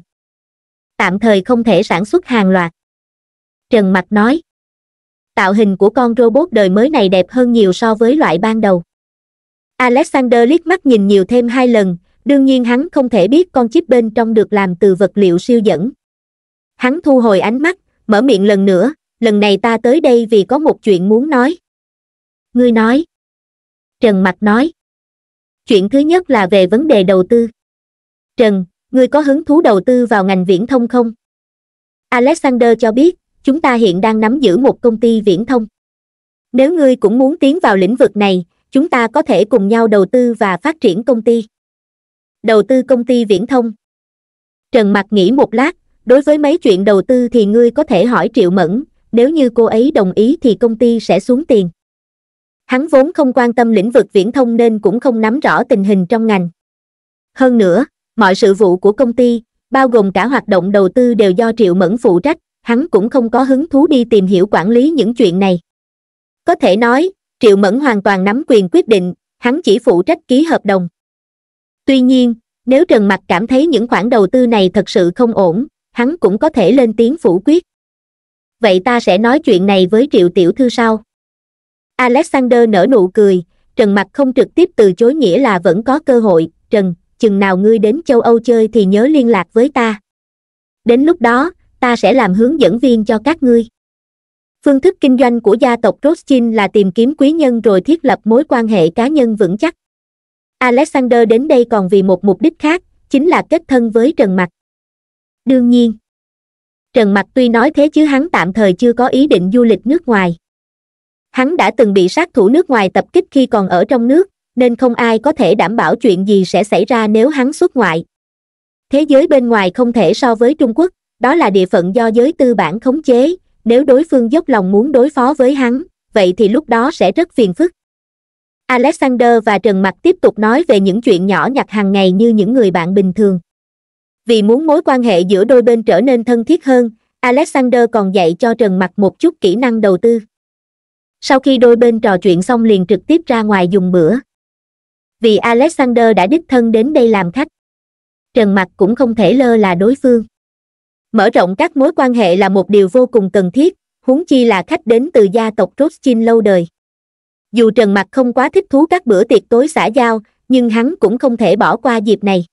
tạm thời không thể sản xuất hàng loạt trần mặc nói tạo hình của con robot đời mới này đẹp hơn nhiều so với loại ban đầu alexander liếc mắt nhìn nhiều thêm hai lần đương nhiên hắn không thể biết con chip bên trong được làm từ vật liệu siêu dẫn hắn thu hồi ánh mắt mở miệng lần nữa lần này ta tới đây vì có một chuyện muốn nói ngươi nói trần mặc nói chuyện thứ nhất là về vấn đề đầu tư trần ngươi có hứng thú đầu tư vào ngành viễn thông không? Alexander cho biết, chúng ta hiện đang nắm giữ một công ty viễn thông. Nếu ngươi cũng muốn tiến vào lĩnh vực này, chúng ta có thể cùng nhau đầu tư và phát triển công ty. Đầu tư công ty viễn thông. Trần Mặc nghĩ một lát, đối với mấy chuyện đầu tư thì ngươi có thể hỏi Triệu Mẫn, nếu như cô ấy đồng ý thì công ty sẽ xuống tiền. Hắn vốn không quan tâm lĩnh vực viễn thông nên cũng không nắm rõ tình hình trong ngành. Hơn nữa, Mọi sự vụ của công ty, bao gồm cả hoạt động đầu tư đều do Triệu Mẫn phụ trách, hắn cũng không có hứng thú đi tìm hiểu quản lý những chuyện này. Có thể nói, Triệu Mẫn hoàn toàn nắm quyền quyết định, hắn chỉ phụ trách ký hợp đồng. Tuy nhiên, nếu Trần Mặc cảm thấy những khoản đầu tư này thật sự không ổn, hắn cũng có thể lên tiếng phủ quyết. Vậy ta sẽ nói chuyện này với Triệu Tiểu Thư sau. Alexander nở nụ cười, Trần Mặc không trực tiếp từ chối nghĩa là vẫn có cơ hội, Trần, chừng nào ngươi đến châu Âu chơi thì nhớ liên lạc với ta. Đến lúc đó, ta sẽ làm hướng dẫn viên cho các ngươi. Phương thức kinh doanh của gia tộc Rothschild là tìm kiếm quý nhân rồi thiết lập mối quan hệ cá nhân vững chắc. Alexander đến đây còn vì một mục đích khác, chính là kết thân với Trần Mặc. Đương nhiên, Trần Mặc tuy nói thế chứ hắn tạm thời chưa có ý định du lịch nước ngoài. Hắn đã từng bị sát thủ nước ngoài tập kích khi còn ở trong nước, nên không ai có thể đảm bảo chuyện gì sẽ xảy ra nếu hắn xuất ngoại thế giới bên ngoài không thể so với trung quốc đó là địa phận do giới tư bản khống chế nếu đối phương dốc lòng muốn đối phó với hắn vậy thì lúc đó sẽ rất phiền phức alexander và trần mặc tiếp tục nói về những chuyện nhỏ nhặt hàng ngày như những người bạn bình thường vì muốn mối quan hệ giữa đôi bên trở nên thân thiết hơn alexander còn dạy cho trần mặc một chút kỹ năng đầu tư sau khi đôi bên trò chuyện xong liền trực tiếp ra ngoài dùng bữa vì alexander đã đích thân đến đây làm khách trần mặc cũng không thể lơ là đối phương mở rộng các mối quan hệ là một điều vô cùng cần thiết huống chi là khách đến từ gia tộc rothschild lâu đời dù trần mặc không quá thích thú các bữa tiệc tối xã giao nhưng hắn cũng không thể bỏ qua dịp này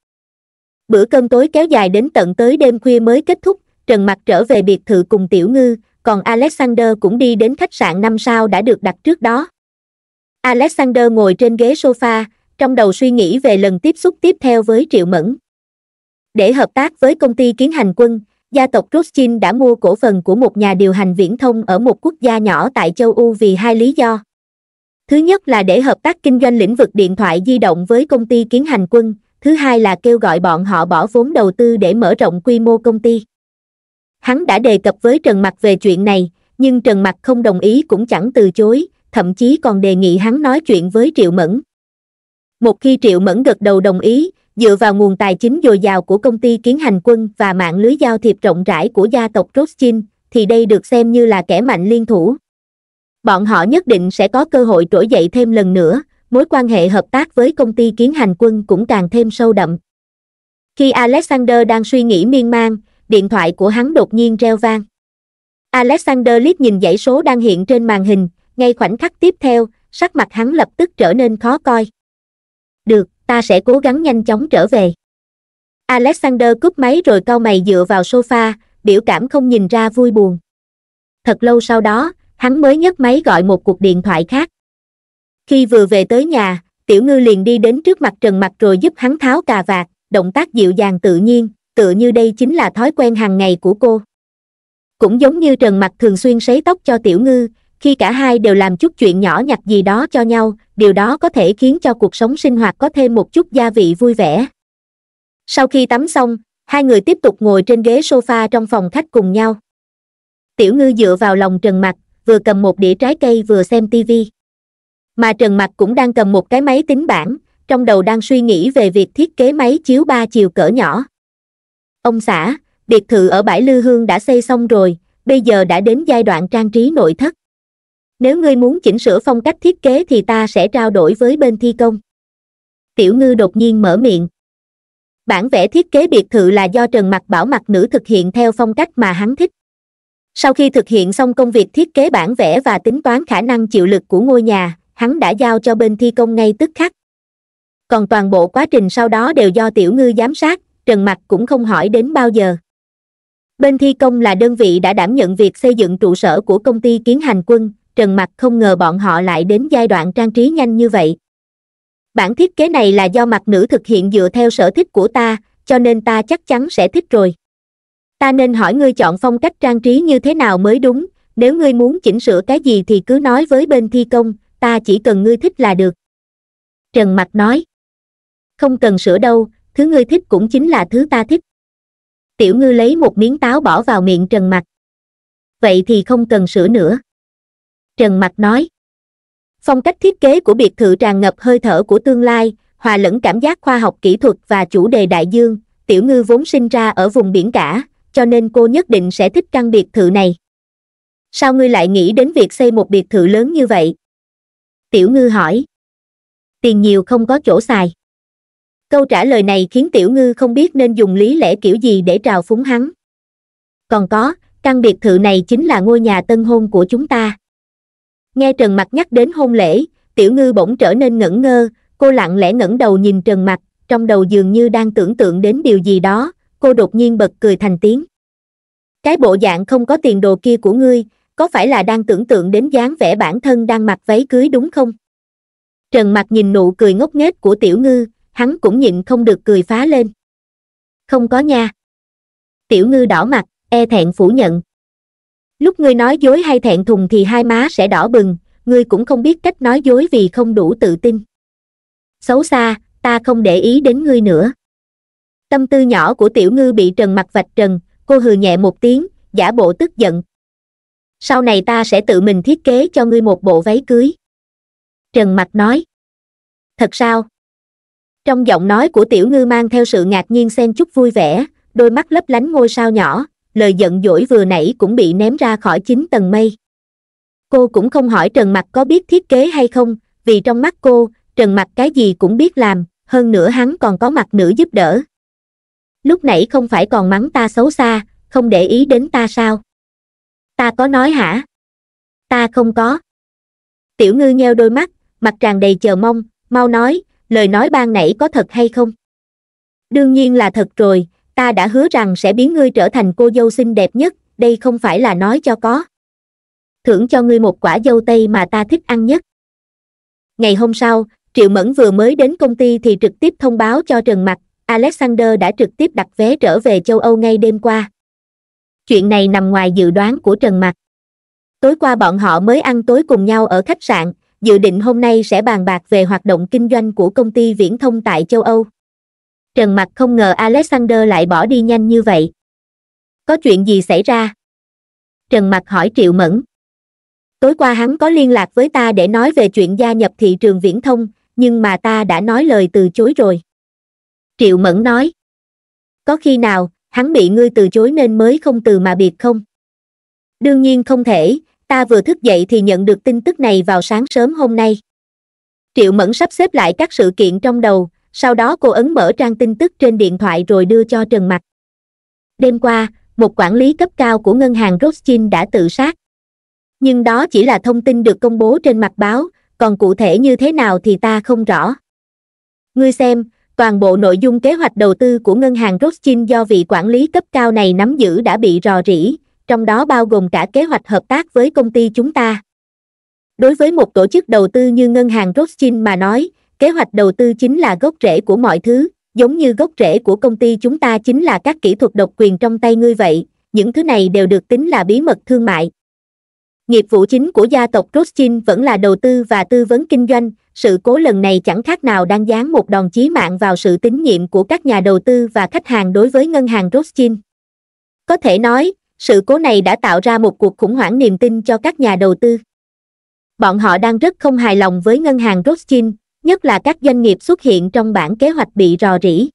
bữa cơm tối kéo dài đến tận tới đêm khuya mới kết thúc trần mặc trở về biệt thự cùng tiểu ngư còn alexander cũng đi đến khách sạn năm sao đã được đặt trước đó alexander ngồi trên ghế sofa trong đầu suy nghĩ về lần tiếp xúc tiếp theo với Triệu Mẫn. Để hợp tác với công ty kiến hành quân, gia tộc Ruskin đã mua cổ phần của một nhà điều hành viễn thông ở một quốc gia nhỏ tại châu Âu vì hai lý do. Thứ nhất là để hợp tác kinh doanh lĩnh vực điện thoại di động với công ty kiến hành quân, thứ hai là kêu gọi bọn họ bỏ vốn đầu tư để mở rộng quy mô công ty. Hắn đã đề cập với Trần Mặc về chuyện này, nhưng Trần Mặc không đồng ý cũng chẳng từ chối, thậm chí còn đề nghị hắn nói chuyện với Triệu Mẫn một khi triệu mẫn gật đầu đồng ý dựa vào nguồn tài chính dồi dào của công ty kiến hành quân và mạng lưới giao thiệp rộng rãi của gia tộc rothschild thì đây được xem như là kẻ mạnh liên thủ bọn họ nhất định sẽ có cơ hội trỗi dậy thêm lần nữa mối quan hệ hợp tác với công ty kiến hành quân cũng càng thêm sâu đậm khi alexander đang suy nghĩ miên man điện thoại của hắn đột nhiên reo vang alexander liếc nhìn dãy số đang hiện trên màn hình ngay khoảnh khắc tiếp theo sắc mặt hắn lập tức trở nên khó coi ta sẽ cố gắng nhanh chóng trở về alexander cúp máy rồi cau mày dựa vào sofa biểu cảm không nhìn ra vui buồn thật lâu sau đó hắn mới nhấc máy gọi một cuộc điện thoại khác khi vừa về tới nhà tiểu ngư liền đi đến trước mặt trần mặt rồi giúp hắn tháo cà vạt động tác dịu dàng tự nhiên tựa như đây chính là thói quen hàng ngày của cô cũng giống như trần mặt thường xuyên sấy tóc cho tiểu ngư khi cả hai đều làm chút chuyện nhỏ nhặt gì đó cho nhau điều đó có thể khiến cho cuộc sống sinh hoạt có thêm một chút gia vị vui vẻ sau khi tắm xong hai người tiếp tục ngồi trên ghế sofa trong phòng khách cùng nhau tiểu ngư dựa vào lòng trần Mặc, vừa cầm một đĩa trái cây vừa xem tivi mà trần Mặc cũng đang cầm một cái máy tính bảng trong đầu đang suy nghĩ về việc thiết kế máy chiếu ba chiều cỡ nhỏ ông xã biệt thự ở bãi lư hương đã xây xong rồi bây giờ đã đến giai đoạn trang trí nội thất nếu ngươi muốn chỉnh sửa phong cách thiết kế thì ta sẽ trao đổi với bên thi công tiểu ngư đột nhiên mở miệng bản vẽ thiết kế biệt thự là do trần mặc bảo mặc nữ thực hiện theo phong cách mà hắn thích sau khi thực hiện xong công việc thiết kế bản vẽ và tính toán khả năng chịu lực của ngôi nhà hắn đã giao cho bên thi công ngay tức khắc còn toàn bộ quá trình sau đó đều do tiểu ngư giám sát trần mặc cũng không hỏi đến bao giờ bên thi công là đơn vị đã đảm nhận việc xây dựng trụ sở của công ty kiến hành quân Trần Mặc không ngờ bọn họ lại đến giai đoạn trang trí nhanh như vậy. Bản thiết kế này là do mặt nữ thực hiện dựa theo sở thích của ta, cho nên ta chắc chắn sẽ thích rồi. Ta nên hỏi ngươi chọn phong cách trang trí như thế nào mới đúng, nếu ngươi muốn chỉnh sửa cái gì thì cứ nói với bên thi công, ta chỉ cần ngươi thích là được. Trần Mặc nói. Không cần sửa đâu, thứ ngươi thích cũng chính là thứ ta thích. Tiểu ngư lấy một miếng táo bỏ vào miệng Trần Mặc. Vậy thì không cần sửa nữa trần mặt nói phong cách thiết kế của biệt thự tràn ngập hơi thở của tương lai hòa lẫn cảm giác khoa học kỹ thuật và chủ đề đại dương tiểu ngư vốn sinh ra ở vùng biển cả cho nên cô nhất định sẽ thích căn biệt thự này sao ngươi lại nghĩ đến việc xây một biệt thự lớn như vậy tiểu ngư hỏi tiền nhiều không có chỗ xài câu trả lời này khiến tiểu ngư không biết nên dùng lý lẽ kiểu gì để trào phúng hắn còn có căn biệt thự này chính là ngôi nhà tân hôn của chúng ta nghe trần Mặc nhắc đến hôn lễ tiểu ngư bỗng trở nên ngẩn ngơ cô lặng lẽ ngẩng đầu nhìn trần Mặc, trong đầu dường như đang tưởng tượng đến điều gì đó cô đột nhiên bật cười thành tiếng cái bộ dạng không có tiền đồ kia của ngươi có phải là đang tưởng tượng đến dáng vẻ bản thân đang mặc váy cưới đúng không trần Mặc nhìn nụ cười ngốc nghếch của tiểu ngư hắn cũng nhịn không được cười phá lên không có nha tiểu ngư đỏ mặt e thẹn phủ nhận lúc ngươi nói dối hay thẹn thùng thì hai má sẽ đỏ bừng ngươi cũng không biết cách nói dối vì không đủ tự tin xấu xa ta không để ý đến ngươi nữa tâm tư nhỏ của tiểu ngư bị trần mặt vạch trần cô hừ nhẹ một tiếng giả bộ tức giận sau này ta sẽ tự mình thiết kế cho ngươi một bộ váy cưới trần mặt nói thật sao trong giọng nói của tiểu ngư mang theo sự ngạc nhiên xen chút vui vẻ đôi mắt lấp lánh ngôi sao nhỏ lời giận dỗi vừa nãy cũng bị ném ra khỏi chính tầng mây cô cũng không hỏi trần mặc có biết thiết kế hay không vì trong mắt cô trần mặc cái gì cũng biết làm hơn nữa hắn còn có mặt nữ giúp đỡ lúc nãy không phải còn mắng ta xấu xa không để ý đến ta sao ta có nói hả ta không có tiểu ngư nheo đôi mắt mặt tràn đầy chờ mong mau nói lời nói ban nãy có thật hay không đương nhiên là thật rồi ta đã hứa rằng sẽ biến ngươi trở thành cô dâu xinh đẹp nhất, đây không phải là nói cho có. Thưởng cho ngươi một quả dâu tây mà ta thích ăn nhất. Ngày hôm sau, Triệu Mẫn vừa mới đến công ty thì trực tiếp thông báo cho Trần Mặc, Alexander đã trực tiếp đặt vé trở về châu Âu ngay đêm qua. Chuyện này nằm ngoài dự đoán của Trần Mặc. Tối qua bọn họ mới ăn tối cùng nhau ở khách sạn, dự định hôm nay sẽ bàn bạc về hoạt động kinh doanh của công ty viễn thông tại châu Âu trần mặt không ngờ alexander lại bỏ đi nhanh như vậy có chuyện gì xảy ra trần mặt hỏi triệu mẫn tối qua hắn có liên lạc với ta để nói về chuyện gia nhập thị trường viễn thông nhưng mà ta đã nói lời từ chối rồi triệu mẫn nói có khi nào hắn bị ngươi từ chối nên mới không từ mà biệt không đương nhiên không thể ta vừa thức dậy thì nhận được tin tức này vào sáng sớm hôm nay triệu mẫn sắp xếp lại các sự kiện trong đầu sau đó cô ấn mở trang tin tức trên điện thoại rồi đưa cho Trần Mặc. Đêm qua, một quản lý cấp cao của ngân hàng Rothschild đã tự sát. Nhưng đó chỉ là thông tin được công bố trên mặt báo, còn cụ thể như thế nào thì ta không rõ. Ngươi xem, toàn bộ nội dung kế hoạch đầu tư của ngân hàng Rothschild do vị quản lý cấp cao này nắm giữ đã bị rò rỉ, trong đó bao gồm cả kế hoạch hợp tác với công ty chúng ta. Đối với một tổ chức đầu tư như ngân hàng Rothschild mà nói, kế hoạch đầu tư chính là gốc rễ của mọi thứ giống như gốc rễ của công ty chúng ta chính là các kỹ thuật độc quyền trong tay ngươi vậy những thứ này đều được tính là bí mật thương mại nghiệp vụ chính của gia tộc rothschild vẫn là đầu tư và tư vấn kinh doanh sự cố lần này chẳng khác nào đang dán một đòn chí mạng vào sự tín nhiệm của các nhà đầu tư và khách hàng đối với ngân hàng rothschild có thể nói sự cố này đã tạo ra một cuộc khủng hoảng niềm tin cho các nhà đầu tư bọn họ đang rất không hài lòng với ngân hàng rothschild nhất là các doanh nghiệp xuất hiện trong bản kế hoạch bị rò rỉ.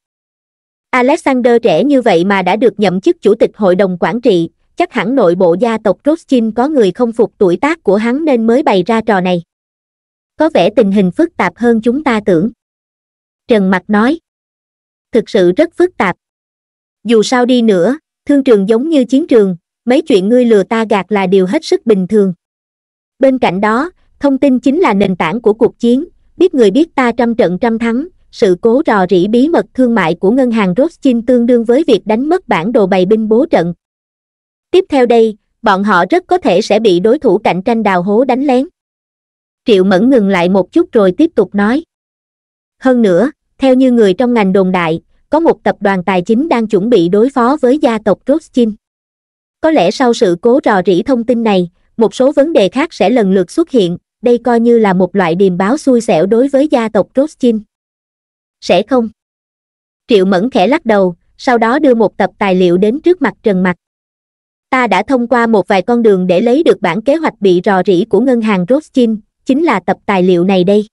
Alexander trẻ như vậy mà đã được nhậm chức chủ tịch hội đồng quản trị, chắc hẳn nội bộ gia tộc Rothschild có người không phục tuổi tác của hắn nên mới bày ra trò này. Có vẻ tình hình phức tạp hơn chúng ta tưởng. Trần Mặc nói. Thực sự rất phức tạp. Dù sao đi nữa, thương trường giống như chiến trường, mấy chuyện ngươi lừa ta gạt là điều hết sức bình thường. Bên cạnh đó, thông tin chính là nền tảng của cuộc chiến, biết người biết ta trăm trận trăm thắng sự cố rò rỉ bí mật thương mại của ngân hàng rothschild tương đương với việc đánh mất bản đồ bày binh bố trận tiếp theo đây bọn họ rất có thể sẽ bị đối thủ cạnh tranh đào hố đánh lén triệu mẫn ngừng lại một chút rồi tiếp tục nói hơn nữa theo như người trong ngành đồn đại có một tập đoàn tài chính đang chuẩn bị đối phó với gia tộc rothschild có lẽ sau sự cố rò rỉ thông tin này một số vấn đề khác sẽ lần lượt xuất hiện đây coi như là một loại điềm báo xui xẻo đối với gia tộc Rothschild. Sẽ không? Triệu Mẫn khẽ lắc đầu, sau đó đưa một tập tài liệu đến trước mặt Trần Mặc. Ta đã thông qua một vài con đường để lấy được bản kế hoạch bị rò rỉ của ngân hàng Rothschild, chính là tập tài liệu này đây.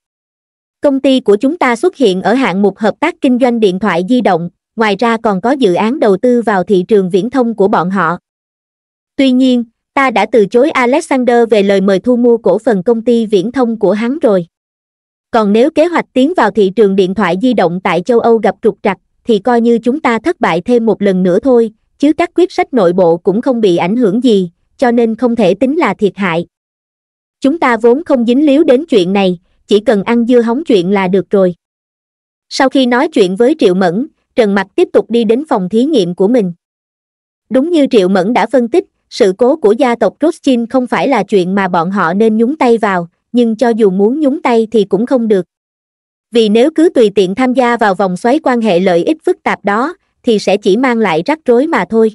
Công ty của chúng ta xuất hiện ở hạng mục hợp tác kinh doanh điện thoại di động, ngoài ra còn có dự án đầu tư vào thị trường viễn thông của bọn họ. Tuy nhiên, ta đã từ chối Alexander về lời mời thu mua cổ phần công ty viễn thông của hắn rồi. Còn nếu kế hoạch tiến vào thị trường điện thoại di động tại châu Âu gặp trục trặc, thì coi như chúng ta thất bại thêm một lần nữa thôi, chứ các quyết sách nội bộ cũng không bị ảnh hưởng gì, cho nên không thể tính là thiệt hại. Chúng ta vốn không dính líu đến chuyện này, chỉ cần ăn dưa hóng chuyện là được rồi. Sau khi nói chuyện với Triệu Mẫn, Trần Mặc tiếp tục đi đến phòng thí nghiệm của mình. Đúng như Triệu Mẫn đã phân tích, sự cố của gia tộc Rothschild không phải là chuyện mà bọn họ nên nhúng tay vào, nhưng cho dù muốn nhúng tay thì cũng không được. Vì nếu cứ tùy tiện tham gia vào vòng xoáy quan hệ lợi ích phức tạp đó, thì sẽ chỉ mang lại rắc rối mà thôi.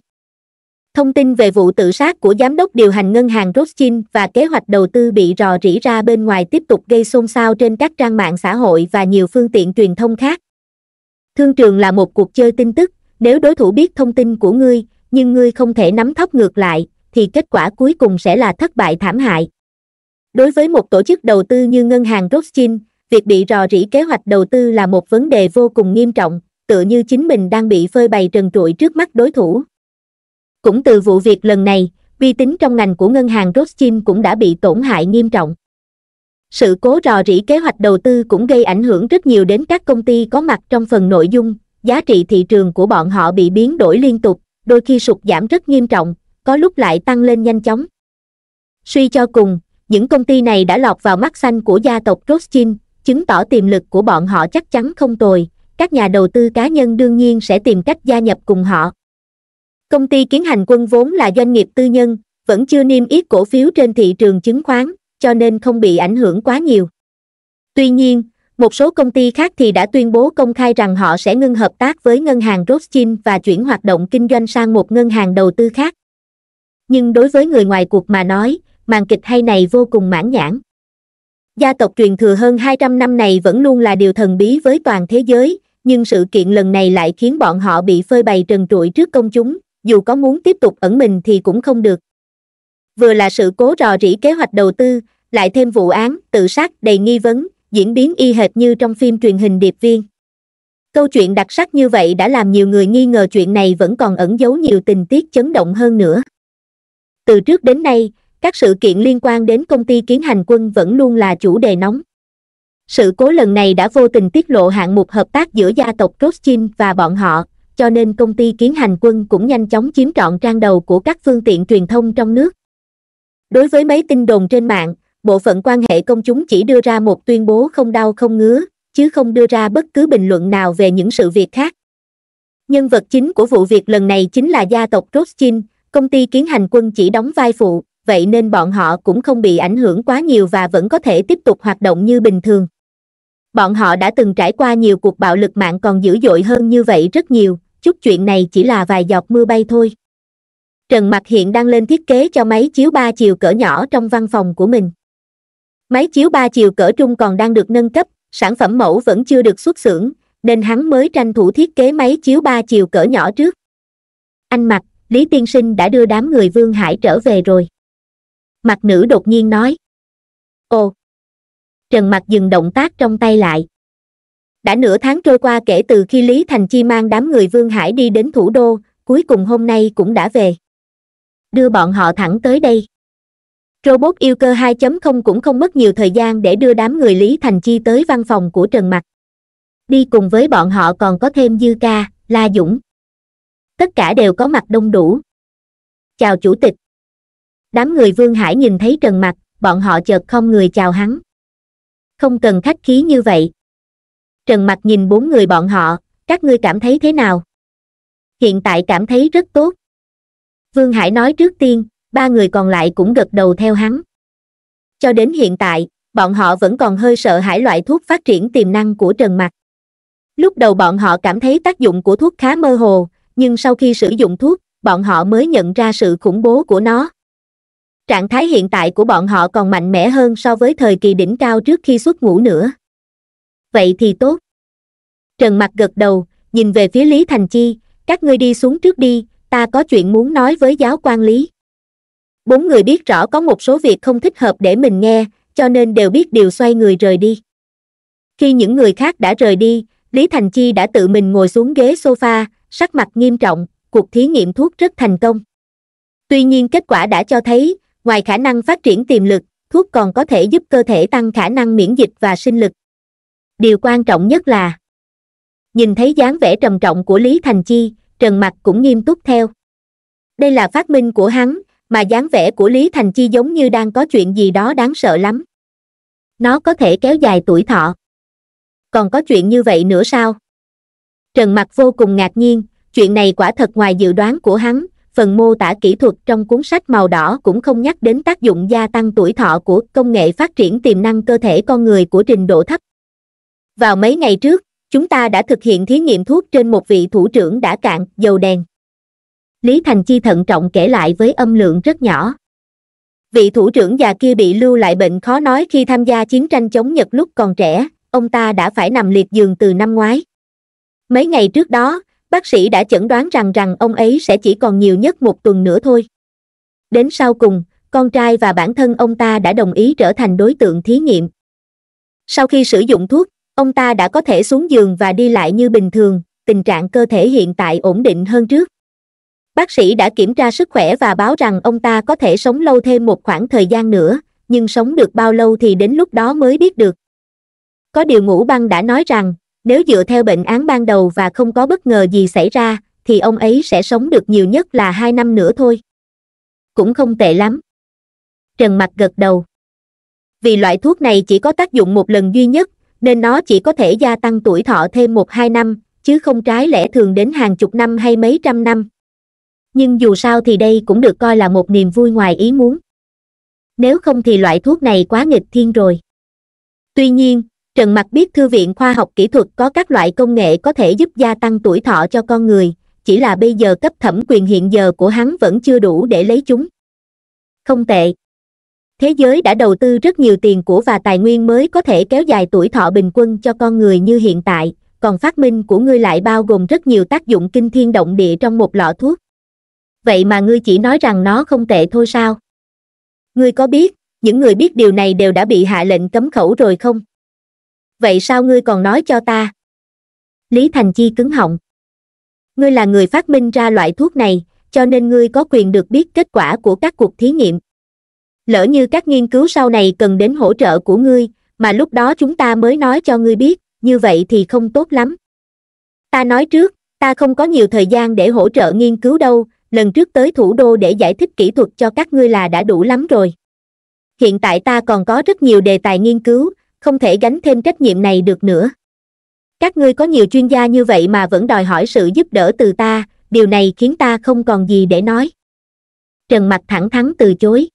Thông tin về vụ tự sát của giám đốc điều hành ngân hàng Rothschild và kế hoạch đầu tư bị rò rỉ ra bên ngoài tiếp tục gây xôn xao trên các trang mạng xã hội và nhiều phương tiện truyền thông khác. Thương trường là một cuộc chơi tin tức, nếu đối thủ biết thông tin của ngươi, nhưng ngươi không thể nắm thóc ngược lại thì kết quả cuối cùng sẽ là thất bại thảm hại đối với một tổ chức đầu tư như ngân hàng rothschild việc bị rò rỉ kế hoạch đầu tư là một vấn đề vô cùng nghiêm trọng tựa như chính mình đang bị phơi bày trần trụi trước mắt đối thủ cũng từ vụ việc lần này uy tín trong ngành của ngân hàng rothschild cũng đã bị tổn hại nghiêm trọng sự cố rò rỉ kế hoạch đầu tư cũng gây ảnh hưởng rất nhiều đến các công ty có mặt trong phần nội dung giá trị thị trường của bọn họ bị biến đổi liên tục đôi khi sụt giảm rất nghiêm trọng có lúc lại tăng lên nhanh chóng suy cho cùng những công ty này đã lọt vào mắt xanh của gia tộc rothschild chứng tỏ tiềm lực của bọn họ chắc chắn không tồi các nhà đầu tư cá nhân đương nhiên sẽ tìm cách gia nhập cùng họ công ty kiến hành quân vốn là doanh nghiệp tư nhân vẫn chưa niêm yết cổ phiếu trên thị trường chứng khoán cho nên không bị ảnh hưởng quá nhiều tuy nhiên một số công ty khác thì đã tuyên bố công khai rằng họ sẽ ngưng hợp tác với ngân hàng Rothschild và chuyển hoạt động kinh doanh sang một ngân hàng đầu tư khác. Nhưng đối với người ngoài cuộc mà nói, màn kịch hay này vô cùng mãn nhãn. Gia tộc truyền thừa hơn 200 năm này vẫn luôn là điều thần bí với toàn thế giới, nhưng sự kiện lần này lại khiến bọn họ bị phơi bày trần trụi trước công chúng, dù có muốn tiếp tục ẩn mình thì cũng không được. Vừa là sự cố rò rỉ kế hoạch đầu tư, lại thêm vụ án tự sát đầy nghi vấn, diễn biến y hệt như trong phim truyền hình điệp viên. Câu chuyện đặc sắc như vậy đã làm nhiều người nghi ngờ chuyện này vẫn còn ẩn giấu nhiều tình tiết chấn động hơn nữa. Từ trước đến nay, các sự kiện liên quan đến công ty kiến hành quân vẫn luôn là chủ đề nóng. Sự cố lần này đã vô tình tiết lộ hạng mục hợp tác giữa gia tộc Rothschild và bọn họ, cho nên công ty kiến hành quân cũng nhanh chóng chiếm trọn trang đầu của các phương tiện truyền thông trong nước. Đối với mấy tin đồn trên mạng, bộ phận quan hệ công chúng chỉ đưa ra một tuyên bố không đau không ngứa, chứ không đưa ra bất cứ bình luận nào về những sự việc khác. Nhân vật chính của vụ việc lần này chính là gia tộc Rothschild, công ty kiến hành quân chỉ đóng vai phụ, vậy nên bọn họ cũng không bị ảnh hưởng quá nhiều và vẫn có thể tiếp tục hoạt động như bình thường. Bọn họ đã từng trải qua nhiều cuộc bạo lực mạng còn dữ dội hơn như vậy rất nhiều, chút chuyện này chỉ là vài giọt mưa bay thôi. Trần Mặc hiện đang lên thiết kế cho máy chiếu ba chiều cỡ nhỏ trong văn phòng của mình máy chiếu ba chiều cỡ trung còn đang được nâng cấp sản phẩm mẫu vẫn chưa được xuất xưởng nên hắn mới tranh thủ thiết kế máy chiếu ba chiều cỡ nhỏ trước anh mặc lý tiên sinh đã đưa đám người vương hải trở về rồi mặt nữ đột nhiên nói ồ trần mặt dừng động tác trong tay lại đã nửa tháng trôi qua kể từ khi lý thành chi mang đám người vương hải đi đến thủ đô cuối cùng hôm nay cũng đã về đưa bọn họ thẳng tới đây Robot yêu cơ 2.0 cũng không mất nhiều thời gian để đưa đám người Lý Thành Chi tới văn phòng của Trần Mặc. Đi cùng với bọn họ còn có thêm Dư Ca, La Dũng. Tất cả đều có mặt đông đủ. Chào Chủ tịch. Đám người Vương Hải nhìn thấy Trần Mặc, bọn họ chợt không người chào hắn. Không cần khách khí như vậy. Trần Mặc nhìn bốn người bọn họ, các ngươi cảm thấy thế nào? Hiện tại cảm thấy rất tốt. Vương Hải nói trước tiên, ba người còn lại cũng gật đầu theo hắn cho đến hiện tại bọn họ vẫn còn hơi sợ hãi loại thuốc phát triển tiềm năng của trần mặc lúc đầu bọn họ cảm thấy tác dụng của thuốc khá mơ hồ nhưng sau khi sử dụng thuốc bọn họ mới nhận ra sự khủng bố của nó trạng thái hiện tại của bọn họ còn mạnh mẽ hơn so với thời kỳ đỉnh cao trước khi xuất ngũ nữa vậy thì tốt trần mặc gật đầu nhìn về phía lý thành chi các ngươi đi xuống trước đi ta có chuyện muốn nói với giáo quan lý bốn người biết rõ có một số việc không thích hợp để mình nghe cho nên đều biết điều xoay người rời đi khi những người khác đã rời đi lý thành chi đã tự mình ngồi xuống ghế sofa sắc mặt nghiêm trọng cuộc thí nghiệm thuốc rất thành công tuy nhiên kết quả đã cho thấy ngoài khả năng phát triển tiềm lực thuốc còn có thể giúp cơ thể tăng khả năng miễn dịch và sinh lực điều quan trọng nhất là nhìn thấy dáng vẻ trầm trọng của lý thành chi trần mặt cũng nghiêm túc theo đây là phát minh của hắn mà dáng vẻ của lý thành chi giống như đang có chuyện gì đó đáng sợ lắm nó có thể kéo dài tuổi thọ còn có chuyện như vậy nữa sao trần mặc vô cùng ngạc nhiên chuyện này quả thật ngoài dự đoán của hắn phần mô tả kỹ thuật trong cuốn sách màu đỏ cũng không nhắc đến tác dụng gia tăng tuổi thọ của công nghệ phát triển tiềm năng cơ thể con người của trình độ thấp vào mấy ngày trước chúng ta đã thực hiện thí nghiệm thuốc trên một vị thủ trưởng đã cạn dầu đèn Lý Thành Chi thận trọng kể lại với âm lượng rất nhỏ. Vị thủ trưởng già kia bị lưu lại bệnh khó nói khi tham gia chiến tranh chống Nhật lúc còn trẻ, ông ta đã phải nằm liệt giường từ năm ngoái. Mấy ngày trước đó, bác sĩ đã chẩn đoán rằng rằng ông ấy sẽ chỉ còn nhiều nhất một tuần nữa thôi. Đến sau cùng, con trai và bản thân ông ta đã đồng ý trở thành đối tượng thí nghiệm. Sau khi sử dụng thuốc, ông ta đã có thể xuống giường và đi lại như bình thường, tình trạng cơ thể hiện tại ổn định hơn trước. Bác sĩ đã kiểm tra sức khỏe và báo rằng ông ta có thể sống lâu thêm một khoảng thời gian nữa, nhưng sống được bao lâu thì đến lúc đó mới biết được. Có điều ngũ băng đã nói rằng, nếu dựa theo bệnh án ban đầu và không có bất ngờ gì xảy ra, thì ông ấy sẽ sống được nhiều nhất là hai năm nữa thôi. Cũng không tệ lắm. Trần mặt gật đầu. Vì loại thuốc này chỉ có tác dụng một lần duy nhất, nên nó chỉ có thể gia tăng tuổi thọ thêm một hai năm, chứ không trái lẽ thường đến hàng chục năm hay mấy trăm năm nhưng dù sao thì đây cũng được coi là một niềm vui ngoài ý muốn nếu không thì loại thuốc này quá nghịch thiên rồi tuy nhiên trần mặc biết thư viện khoa học kỹ thuật có các loại công nghệ có thể giúp gia tăng tuổi thọ cho con người chỉ là bây giờ cấp thẩm quyền hiện giờ của hắn vẫn chưa đủ để lấy chúng không tệ thế giới đã đầu tư rất nhiều tiền của và tài nguyên mới có thể kéo dài tuổi thọ bình quân cho con người như hiện tại còn phát minh của ngươi lại bao gồm rất nhiều tác dụng kinh thiên động địa trong một lọ thuốc vậy mà ngươi chỉ nói rằng nó không tệ thôi sao ngươi có biết những người biết điều này đều đã bị hạ lệnh cấm khẩu rồi không vậy sao ngươi còn nói cho ta lý thành chi cứng họng ngươi là người phát minh ra loại thuốc này cho nên ngươi có quyền được biết kết quả của các cuộc thí nghiệm lỡ như các nghiên cứu sau này cần đến hỗ trợ của ngươi mà lúc đó chúng ta mới nói cho ngươi biết như vậy thì không tốt lắm ta nói trước ta không có nhiều thời gian để hỗ trợ nghiên cứu đâu lần trước tới thủ đô để giải thích kỹ thuật cho các ngươi là đã đủ lắm rồi hiện tại ta còn có rất nhiều đề tài nghiên cứu không thể gánh thêm trách nhiệm này được nữa các ngươi có nhiều chuyên gia như vậy mà vẫn đòi hỏi sự giúp đỡ từ ta điều này khiến ta không còn gì để nói trần mặc thẳng thắn từ chối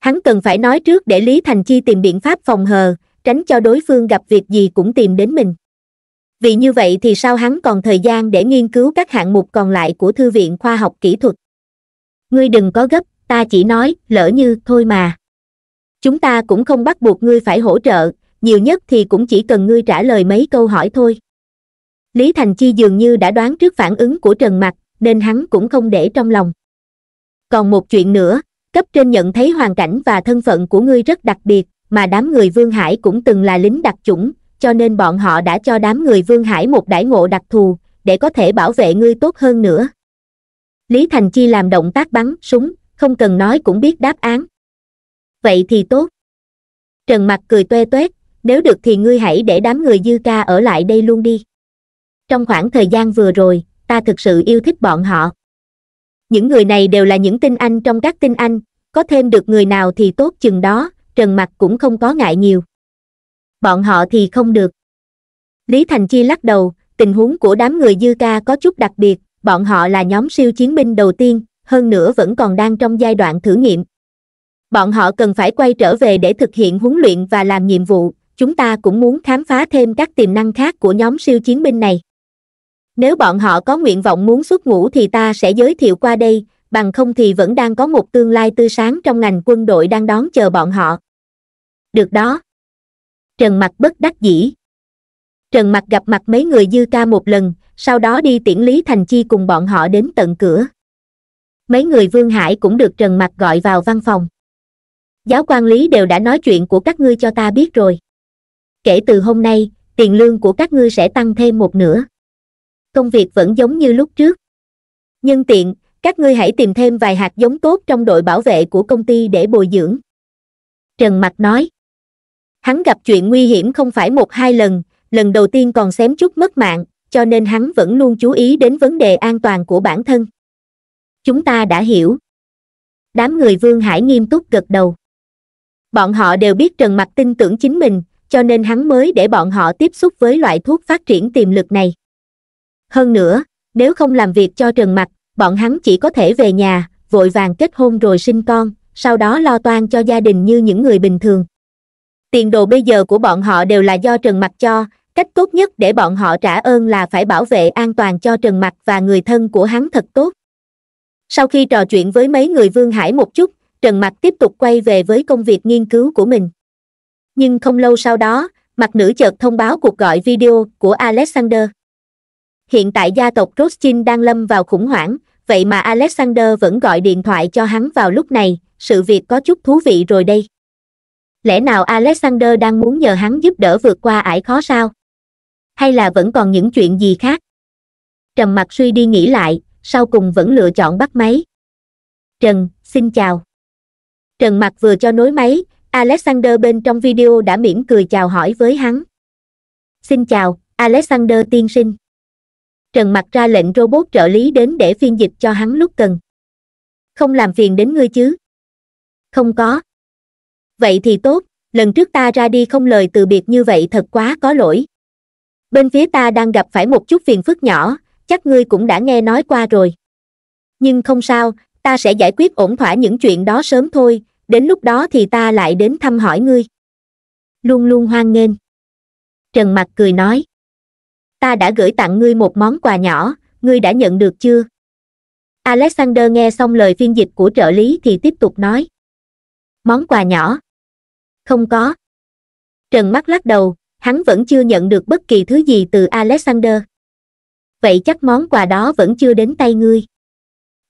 hắn cần phải nói trước để lý thành chi tìm biện pháp phòng hờ tránh cho đối phương gặp việc gì cũng tìm đến mình vì như vậy thì sao hắn còn thời gian để nghiên cứu các hạng mục còn lại của thư viện khoa học kỹ thuật ngươi đừng có gấp ta chỉ nói lỡ như thôi mà chúng ta cũng không bắt buộc ngươi phải hỗ trợ nhiều nhất thì cũng chỉ cần ngươi trả lời mấy câu hỏi thôi lý thành chi dường như đã đoán trước phản ứng của trần mặc nên hắn cũng không để trong lòng còn một chuyện nữa cấp trên nhận thấy hoàn cảnh và thân phận của ngươi rất đặc biệt mà đám người vương hải cũng từng là lính đặc chủng cho nên bọn họ đã cho đám người Vương Hải một đãi ngộ đặc thù, để có thể bảo vệ ngươi tốt hơn nữa. Lý Thành Chi làm động tác bắn súng, không cần nói cũng biết đáp án. Vậy thì tốt. Trần Mặc cười toe toét, nếu được thì ngươi hãy để đám người dư ca ở lại đây luôn đi. Trong khoảng thời gian vừa rồi, ta thực sự yêu thích bọn họ. Những người này đều là những tinh anh trong các tinh anh, có thêm được người nào thì tốt chừng đó, Trần Mặc cũng không có ngại nhiều bọn họ thì không được. Lý Thành Chi lắc đầu, tình huống của đám người dư ca có chút đặc biệt, bọn họ là nhóm siêu chiến binh đầu tiên, hơn nữa vẫn còn đang trong giai đoạn thử nghiệm. Bọn họ cần phải quay trở về để thực hiện huấn luyện và làm nhiệm vụ, chúng ta cũng muốn khám phá thêm các tiềm năng khác của nhóm siêu chiến binh này. Nếu bọn họ có nguyện vọng muốn xuất ngũ thì ta sẽ giới thiệu qua đây, bằng không thì vẫn đang có một tương lai tươi sáng trong ngành quân đội đang đón chờ bọn họ. Được đó, trần mặt bất đắc dĩ trần mặt gặp mặt mấy người dư ca một lần sau đó đi tiễn lý thành chi cùng bọn họ đến tận cửa mấy người vương hải cũng được trần mặt gọi vào văn phòng giáo quan lý đều đã nói chuyện của các ngươi cho ta biết rồi kể từ hôm nay tiền lương của các ngươi sẽ tăng thêm một nửa công việc vẫn giống như lúc trước nhân tiện các ngươi hãy tìm thêm vài hạt giống tốt trong đội bảo vệ của công ty để bồi dưỡng trần mặt nói hắn gặp chuyện nguy hiểm không phải một hai lần lần đầu tiên còn xém chút mất mạng cho nên hắn vẫn luôn chú ý đến vấn đề an toàn của bản thân chúng ta đã hiểu đám người vương hải nghiêm túc gật đầu bọn họ đều biết trần mặc tin tưởng chính mình cho nên hắn mới để bọn họ tiếp xúc với loại thuốc phát triển tiềm lực này hơn nữa nếu không làm việc cho trần mặc bọn hắn chỉ có thể về nhà vội vàng kết hôn rồi sinh con sau đó lo toan cho gia đình như những người bình thường tiền đồ bây giờ của bọn họ đều là do Trần Mặc cho, cách tốt nhất để bọn họ trả ơn là phải bảo vệ an toàn cho Trần Mặc và người thân của hắn thật tốt. Sau khi trò chuyện với mấy người Vương Hải một chút, Trần Mặc tiếp tục quay về với công việc nghiên cứu của mình. Nhưng không lâu sau đó, mặt nữ chợt thông báo cuộc gọi video của Alexander. Hiện tại gia tộc Rothschild đang lâm vào khủng hoảng, vậy mà Alexander vẫn gọi điện thoại cho hắn vào lúc này, sự việc có chút thú vị rồi đây lẽ nào alexander đang muốn nhờ hắn giúp đỡ vượt qua ải khó sao hay là vẫn còn những chuyện gì khác trầm mặc suy đi nghĩ lại sau cùng vẫn lựa chọn bắt máy trần xin chào trần mặc vừa cho nối máy alexander bên trong video đã mỉm cười chào hỏi với hắn xin chào alexander tiên sinh trần mặc ra lệnh robot trợ lý đến để phiên dịch cho hắn lúc cần không làm phiền đến ngươi chứ không có vậy thì tốt lần trước ta ra đi không lời từ biệt như vậy thật quá có lỗi bên phía ta đang gặp phải một chút phiền phức nhỏ chắc ngươi cũng đã nghe nói qua rồi nhưng không sao ta sẽ giải quyết ổn thỏa những chuyện đó sớm thôi đến lúc đó thì ta lại đến thăm hỏi ngươi luôn luôn hoan nghênh trần mặt cười nói ta đã gửi tặng ngươi một món quà nhỏ ngươi đã nhận được chưa alexander nghe xong lời phiên dịch của trợ lý thì tiếp tục nói món quà nhỏ không có trần mắt lắc đầu hắn vẫn chưa nhận được bất kỳ thứ gì từ alexander vậy chắc món quà đó vẫn chưa đến tay ngươi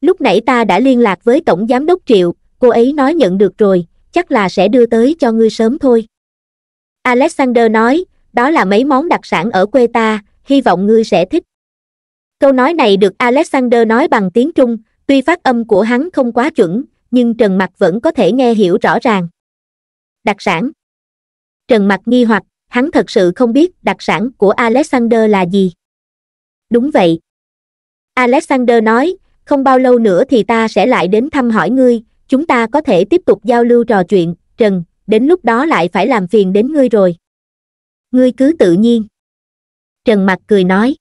lúc nãy ta đã liên lạc với tổng giám đốc triệu cô ấy nói nhận được rồi chắc là sẽ đưa tới cho ngươi sớm thôi alexander nói đó là mấy món đặc sản ở quê ta hy vọng ngươi sẽ thích câu nói này được alexander nói bằng tiếng trung tuy phát âm của hắn không quá chuẩn nhưng trần mặc vẫn có thể nghe hiểu rõ ràng đặc sản trần mặt nghi hoặc hắn thật sự không biết đặc sản của alexander là gì đúng vậy alexander nói không bao lâu nữa thì ta sẽ lại đến thăm hỏi ngươi chúng ta có thể tiếp tục giao lưu trò chuyện trần đến lúc đó lại phải làm phiền đến ngươi rồi ngươi cứ tự nhiên trần mặc cười nói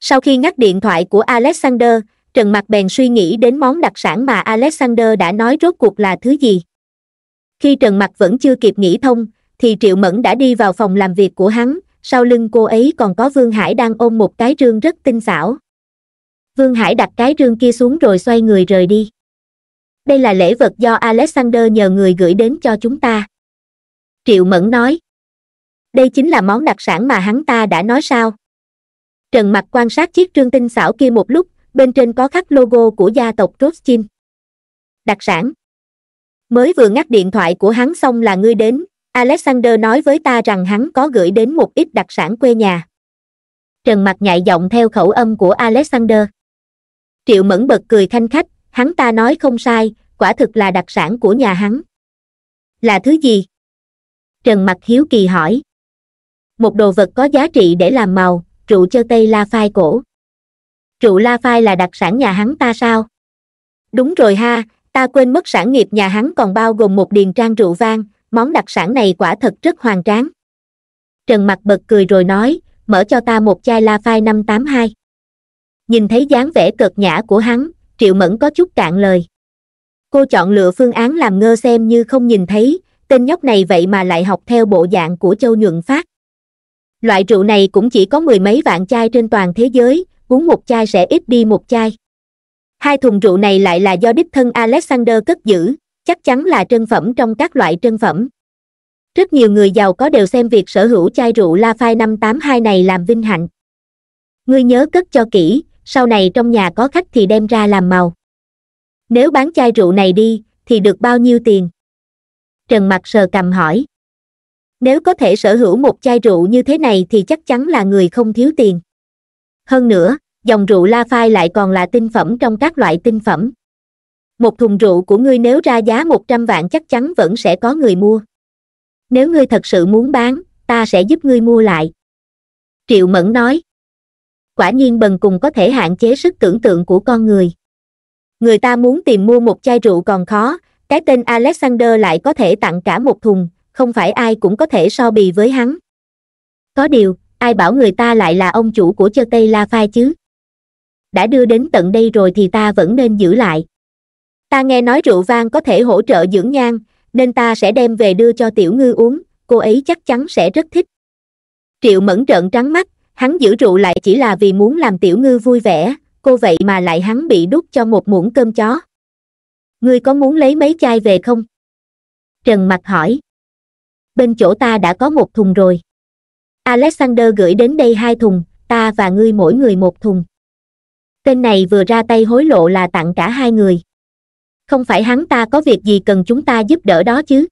sau khi ngắt điện thoại của alexander trần mặc bèn suy nghĩ đến món đặc sản mà alexander đã nói rốt cuộc là thứ gì khi trần mặc vẫn chưa kịp nghĩ thông thì triệu mẫn đã đi vào phòng làm việc của hắn sau lưng cô ấy còn có vương hải đang ôm một cái rương rất tinh xảo vương hải đặt cái rương kia xuống rồi xoay người rời đi đây là lễ vật do alexander nhờ người gửi đến cho chúng ta triệu mẫn nói đây chính là món đặc sản mà hắn ta đã nói sao trần mặc quan sát chiếc trương tinh xảo kia một lúc bên trên có khắc logo của gia tộc rothschild đặc sản mới vừa ngắt điện thoại của hắn xong là ngươi đến alexander nói với ta rằng hắn có gửi đến một ít đặc sản quê nhà trần mặt nhạy giọng theo khẩu âm của alexander triệu mẫn bật cười thanh khách hắn ta nói không sai quả thực là đặc sản của nhà hắn là thứ gì trần mặt hiếu kỳ hỏi một đồ vật có giá trị để làm màu trụ chơ tây la phai cổ trụ la phai là đặc sản nhà hắn ta sao đúng rồi ha ta quên mất sản nghiệp nhà hắn còn bao gồm một điền trang rượu vang món đặc sản này quả thật rất hoàn tráng trần mặt bật cười rồi nói mở cho ta một chai la phai năm tám hai nhìn thấy dáng vẻ cực nhã của hắn triệu mẫn có chút cạn lời cô chọn lựa phương án làm ngơ xem như không nhìn thấy tên nhóc này vậy mà lại học theo bộ dạng của châu nhuận phát loại rượu này cũng chỉ có mười mấy vạn chai trên toàn thế giới uống một chai sẽ ít đi một chai Hai thùng rượu này lại là do đích thân Alexander cất giữ, chắc chắn là trân phẩm trong các loại trân phẩm. Rất nhiều người giàu có đều xem việc sở hữu chai rượu La Phai 582 này làm vinh hạnh. Ngươi nhớ cất cho kỹ, sau này trong nhà có khách thì đem ra làm màu. Nếu bán chai rượu này đi, thì được bao nhiêu tiền? Trần Mặc sờ cầm hỏi. Nếu có thể sở hữu một chai rượu như thế này thì chắc chắn là người không thiếu tiền. Hơn nữa, dòng rượu La Phai lại còn là tinh phẩm trong các loại tinh phẩm. Một thùng rượu của ngươi nếu ra giá 100 vạn chắc chắn vẫn sẽ có người mua. Nếu ngươi thật sự muốn bán, ta sẽ giúp ngươi mua lại. Triệu Mẫn nói. Quả nhiên bần cùng có thể hạn chế sức tưởng tượng của con người. Người ta muốn tìm mua một chai rượu còn khó, cái tên Alexander lại có thể tặng cả một thùng, không phải ai cũng có thể so bì với hắn. Có điều, ai bảo người ta lại là ông chủ của chơ Tây La Phai chứ? đã đưa đến tận đây rồi thì ta vẫn nên giữ lại ta nghe nói rượu vang có thể hỗ trợ dưỡng nhan nên ta sẽ đem về đưa cho tiểu ngư uống cô ấy chắc chắn sẽ rất thích triệu mẫn trợn trắng mắt hắn giữ rượu lại chỉ là vì muốn làm tiểu ngư vui vẻ cô vậy mà lại hắn bị đút cho một muỗng cơm chó ngươi có muốn lấy mấy chai về không trần mặt hỏi bên chỗ ta đã có một thùng rồi alexander gửi đến đây hai thùng ta và ngươi mỗi người một thùng tên này vừa ra tay hối lộ là tặng cả hai người không phải hắn ta có việc gì cần chúng ta giúp đỡ đó chứ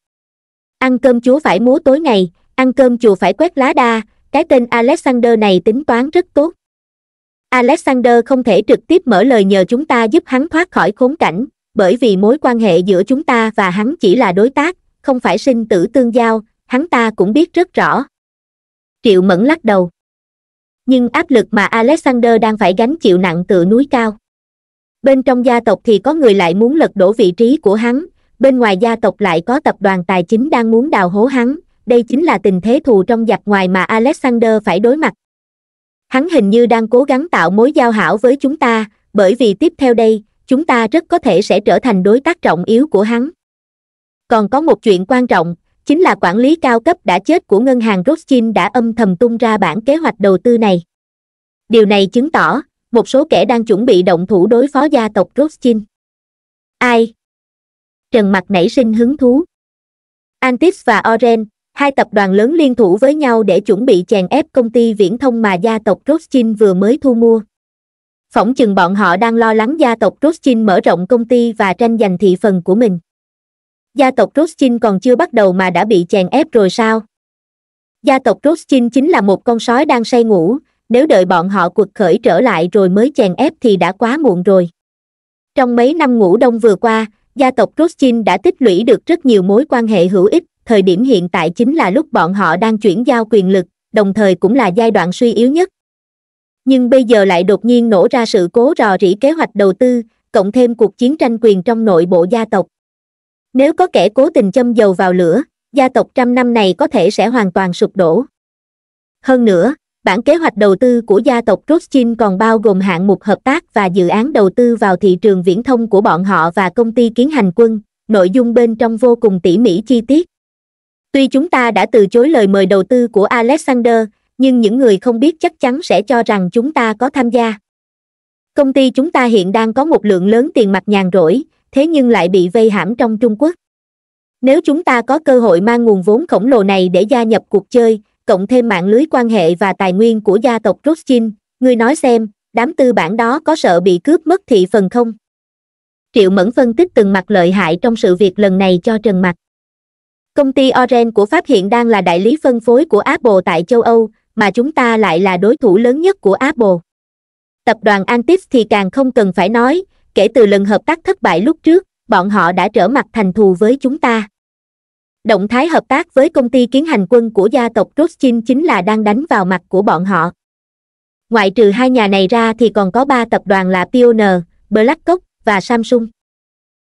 ăn cơm chúa phải múa tối ngày ăn cơm chùa phải quét lá đa cái tên alexander này tính toán rất tốt alexander không thể trực tiếp mở lời nhờ chúng ta giúp hắn thoát khỏi khốn cảnh bởi vì mối quan hệ giữa chúng ta và hắn chỉ là đối tác không phải sinh tử tương giao hắn ta cũng biết rất rõ triệu mẫn lắc đầu nhưng áp lực mà alexander đang phải gánh chịu nặng tựa núi cao bên trong gia tộc thì có người lại muốn lật đổ vị trí của hắn bên ngoài gia tộc lại có tập đoàn tài chính đang muốn đào hố hắn đây chính là tình thế thù trong giặc ngoài mà alexander phải đối mặt hắn hình như đang cố gắng tạo mối giao hảo với chúng ta bởi vì tiếp theo đây chúng ta rất có thể sẽ trở thành đối tác trọng yếu của hắn còn có một chuyện quan trọng chính là quản lý cao cấp đã chết của ngân hàng rothschild đã âm thầm tung ra bản kế hoạch đầu tư này điều này chứng tỏ một số kẻ đang chuẩn bị động thủ đối phó gia tộc rothschild ai trần mặt nảy sinh hứng thú antis và oren hai tập đoàn lớn liên thủ với nhau để chuẩn bị chèn ép công ty viễn thông mà gia tộc rothschild vừa mới thu mua phỏng chừng bọn họ đang lo lắng gia tộc rothschild mở rộng công ty và tranh giành thị phần của mình gia tộc Ruskin còn chưa bắt đầu mà đã bị chèn ép rồi sao? Gia tộc Ruskin chính là một con sói đang say ngủ, nếu đợi bọn họ cuộc khởi trở lại rồi mới chèn ép thì đã quá muộn rồi. Trong mấy năm ngủ đông vừa qua, gia tộc Ruskin đã tích lũy được rất nhiều mối quan hệ hữu ích, thời điểm hiện tại chính là lúc bọn họ đang chuyển giao quyền lực, đồng thời cũng là giai đoạn suy yếu nhất. Nhưng bây giờ lại đột nhiên nổ ra sự cố rò rỉ kế hoạch đầu tư, cộng thêm cuộc chiến tranh quyền trong nội bộ gia tộc, nếu có kẻ cố tình châm dầu vào lửa gia tộc trăm năm này có thể sẽ hoàn toàn sụp đổ hơn nữa bản kế hoạch đầu tư của gia tộc rothschild còn bao gồm hạng mục hợp tác và dự án đầu tư vào thị trường viễn thông của bọn họ và công ty kiến hành quân nội dung bên trong vô cùng tỉ mỉ chi tiết tuy chúng ta đã từ chối lời mời đầu tư của alexander nhưng những người không biết chắc chắn sẽ cho rằng chúng ta có tham gia công ty chúng ta hiện đang có một lượng lớn tiền mặt nhàn rỗi thế nhưng lại bị vây hãm trong trung quốc nếu chúng ta có cơ hội mang nguồn vốn khổng lồ này để gia nhập cuộc chơi cộng thêm mạng lưới quan hệ và tài nguyên của gia tộc ruskin người nói xem đám tư bản đó có sợ bị cướp mất thị phần không triệu mẫn phân tích từng mặt lợi hại trong sự việc lần này cho trần mặt công ty orange của pháp hiện đang là đại lý phân phối của apple tại châu âu mà chúng ta lại là đối thủ lớn nhất của apple tập đoàn antis thì càng không cần phải nói kể từ lần hợp tác thất bại lúc trước bọn họ đã trở mặt thành thù với chúng ta động thái hợp tác với công ty kiến hành quân của gia tộc rothschild chính là đang đánh vào mặt của bọn họ ngoại trừ hai nhà này ra thì còn có ba tập đoàn là pioneer blackrock và samsung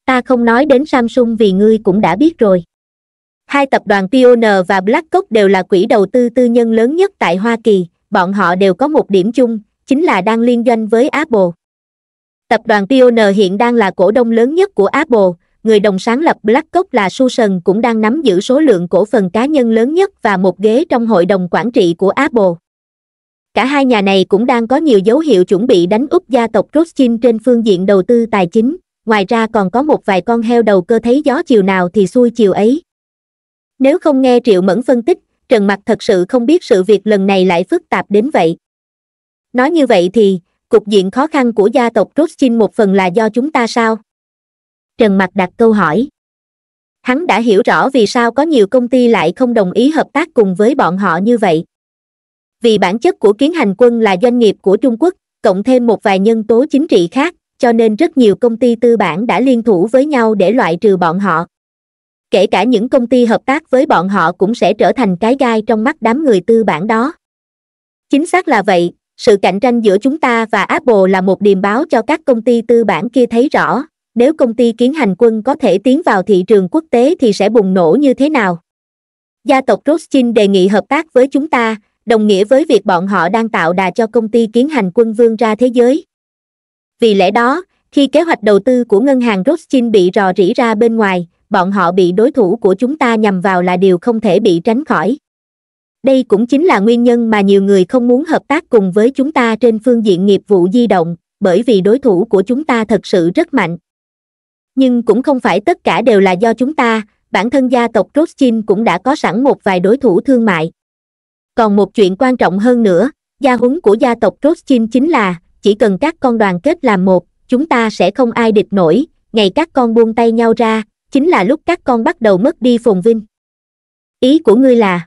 ta không nói đến samsung vì ngươi cũng đã biết rồi hai tập đoàn pioneer và blackrock đều là quỹ đầu tư tư nhân lớn nhất tại hoa kỳ bọn họ đều có một điểm chung chính là đang liên doanh với apple Tập đoàn Pioneer hiện đang là cổ đông lớn nhất của Apple, người đồng sáng lập BlackRock là Susan cũng đang nắm giữ số lượng cổ phần cá nhân lớn nhất và một ghế trong hội đồng quản trị của Apple. Cả hai nhà này cũng đang có nhiều dấu hiệu chuẩn bị đánh úp gia tộc Rothschild trên phương diện đầu tư tài chính, ngoài ra còn có một vài con heo đầu cơ thấy gió chiều nào thì xuôi chiều ấy. Nếu không nghe Triệu Mẫn phân tích, Trần Mặc thật sự không biết sự việc lần này lại phức tạp đến vậy. Nói như vậy thì, cục diện khó khăn của gia tộc Rothschild một phần là do chúng ta sao? Trần Mặc đặt câu hỏi. Hắn đã hiểu rõ vì sao có nhiều công ty lại không đồng ý hợp tác cùng với bọn họ như vậy. Vì bản chất của kiến hành quân là doanh nghiệp của Trung Quốc, cộng thêm một vài nhân tố chính trị khác, cho nên rất nhiều công ty tư bản đã liên thủ với nhau để loại trừ bọn họ. Kể cả những công ty hợp tác với bọn họ cũng sẽ trở thành cái gai trong mắt đám người tư bản đó. Chính xác là vậy, sự cạnh tranh giữa chúng ta và apple là một điềm báo cho các công ty tư bản kia thấy rõ nếu công ty kiến hành quân có thể tiến vào thị trường quốc tế thì sẽ bùng nổ như thế nào gia tộc rothschild đề nghị hợp tác với chúng ta đồng nghĩa với việc bọn họ đang tạo đà cho công ty kiến hành quân vương ra thế giới vì lẽ đó khi kế hoạch đầu tư của ngân hàng rothschild bị rò rỉ ra bên ngoài bọn họ bị đối thủ của chúng ta nhằm vào là điều không thể bị tránh khỏi đây cũng chính là nguyên nhân mà nhiều người không muốn hợp tác cùng với chúng ta trên phương diện nghiệp vụ di động bởi vì đối thủ của chúng ta thật sự rất mạnh nhưng cũng không phải tất cả đều là do chúng ta bản thân gia tộc rothschild cũng đã có sẵn một vài đối thủ thương mại còn một chuyện quan trọng hơn nữa gia huấn của gia tộc rothschild chính là chỉ cần các con đoàn kết làm một chúng ta sẽ không ai địch nổi ngày các con buông tay nhau ra chính là lúc các con bắt đầu mất đi phồn vinh ý của ngươi là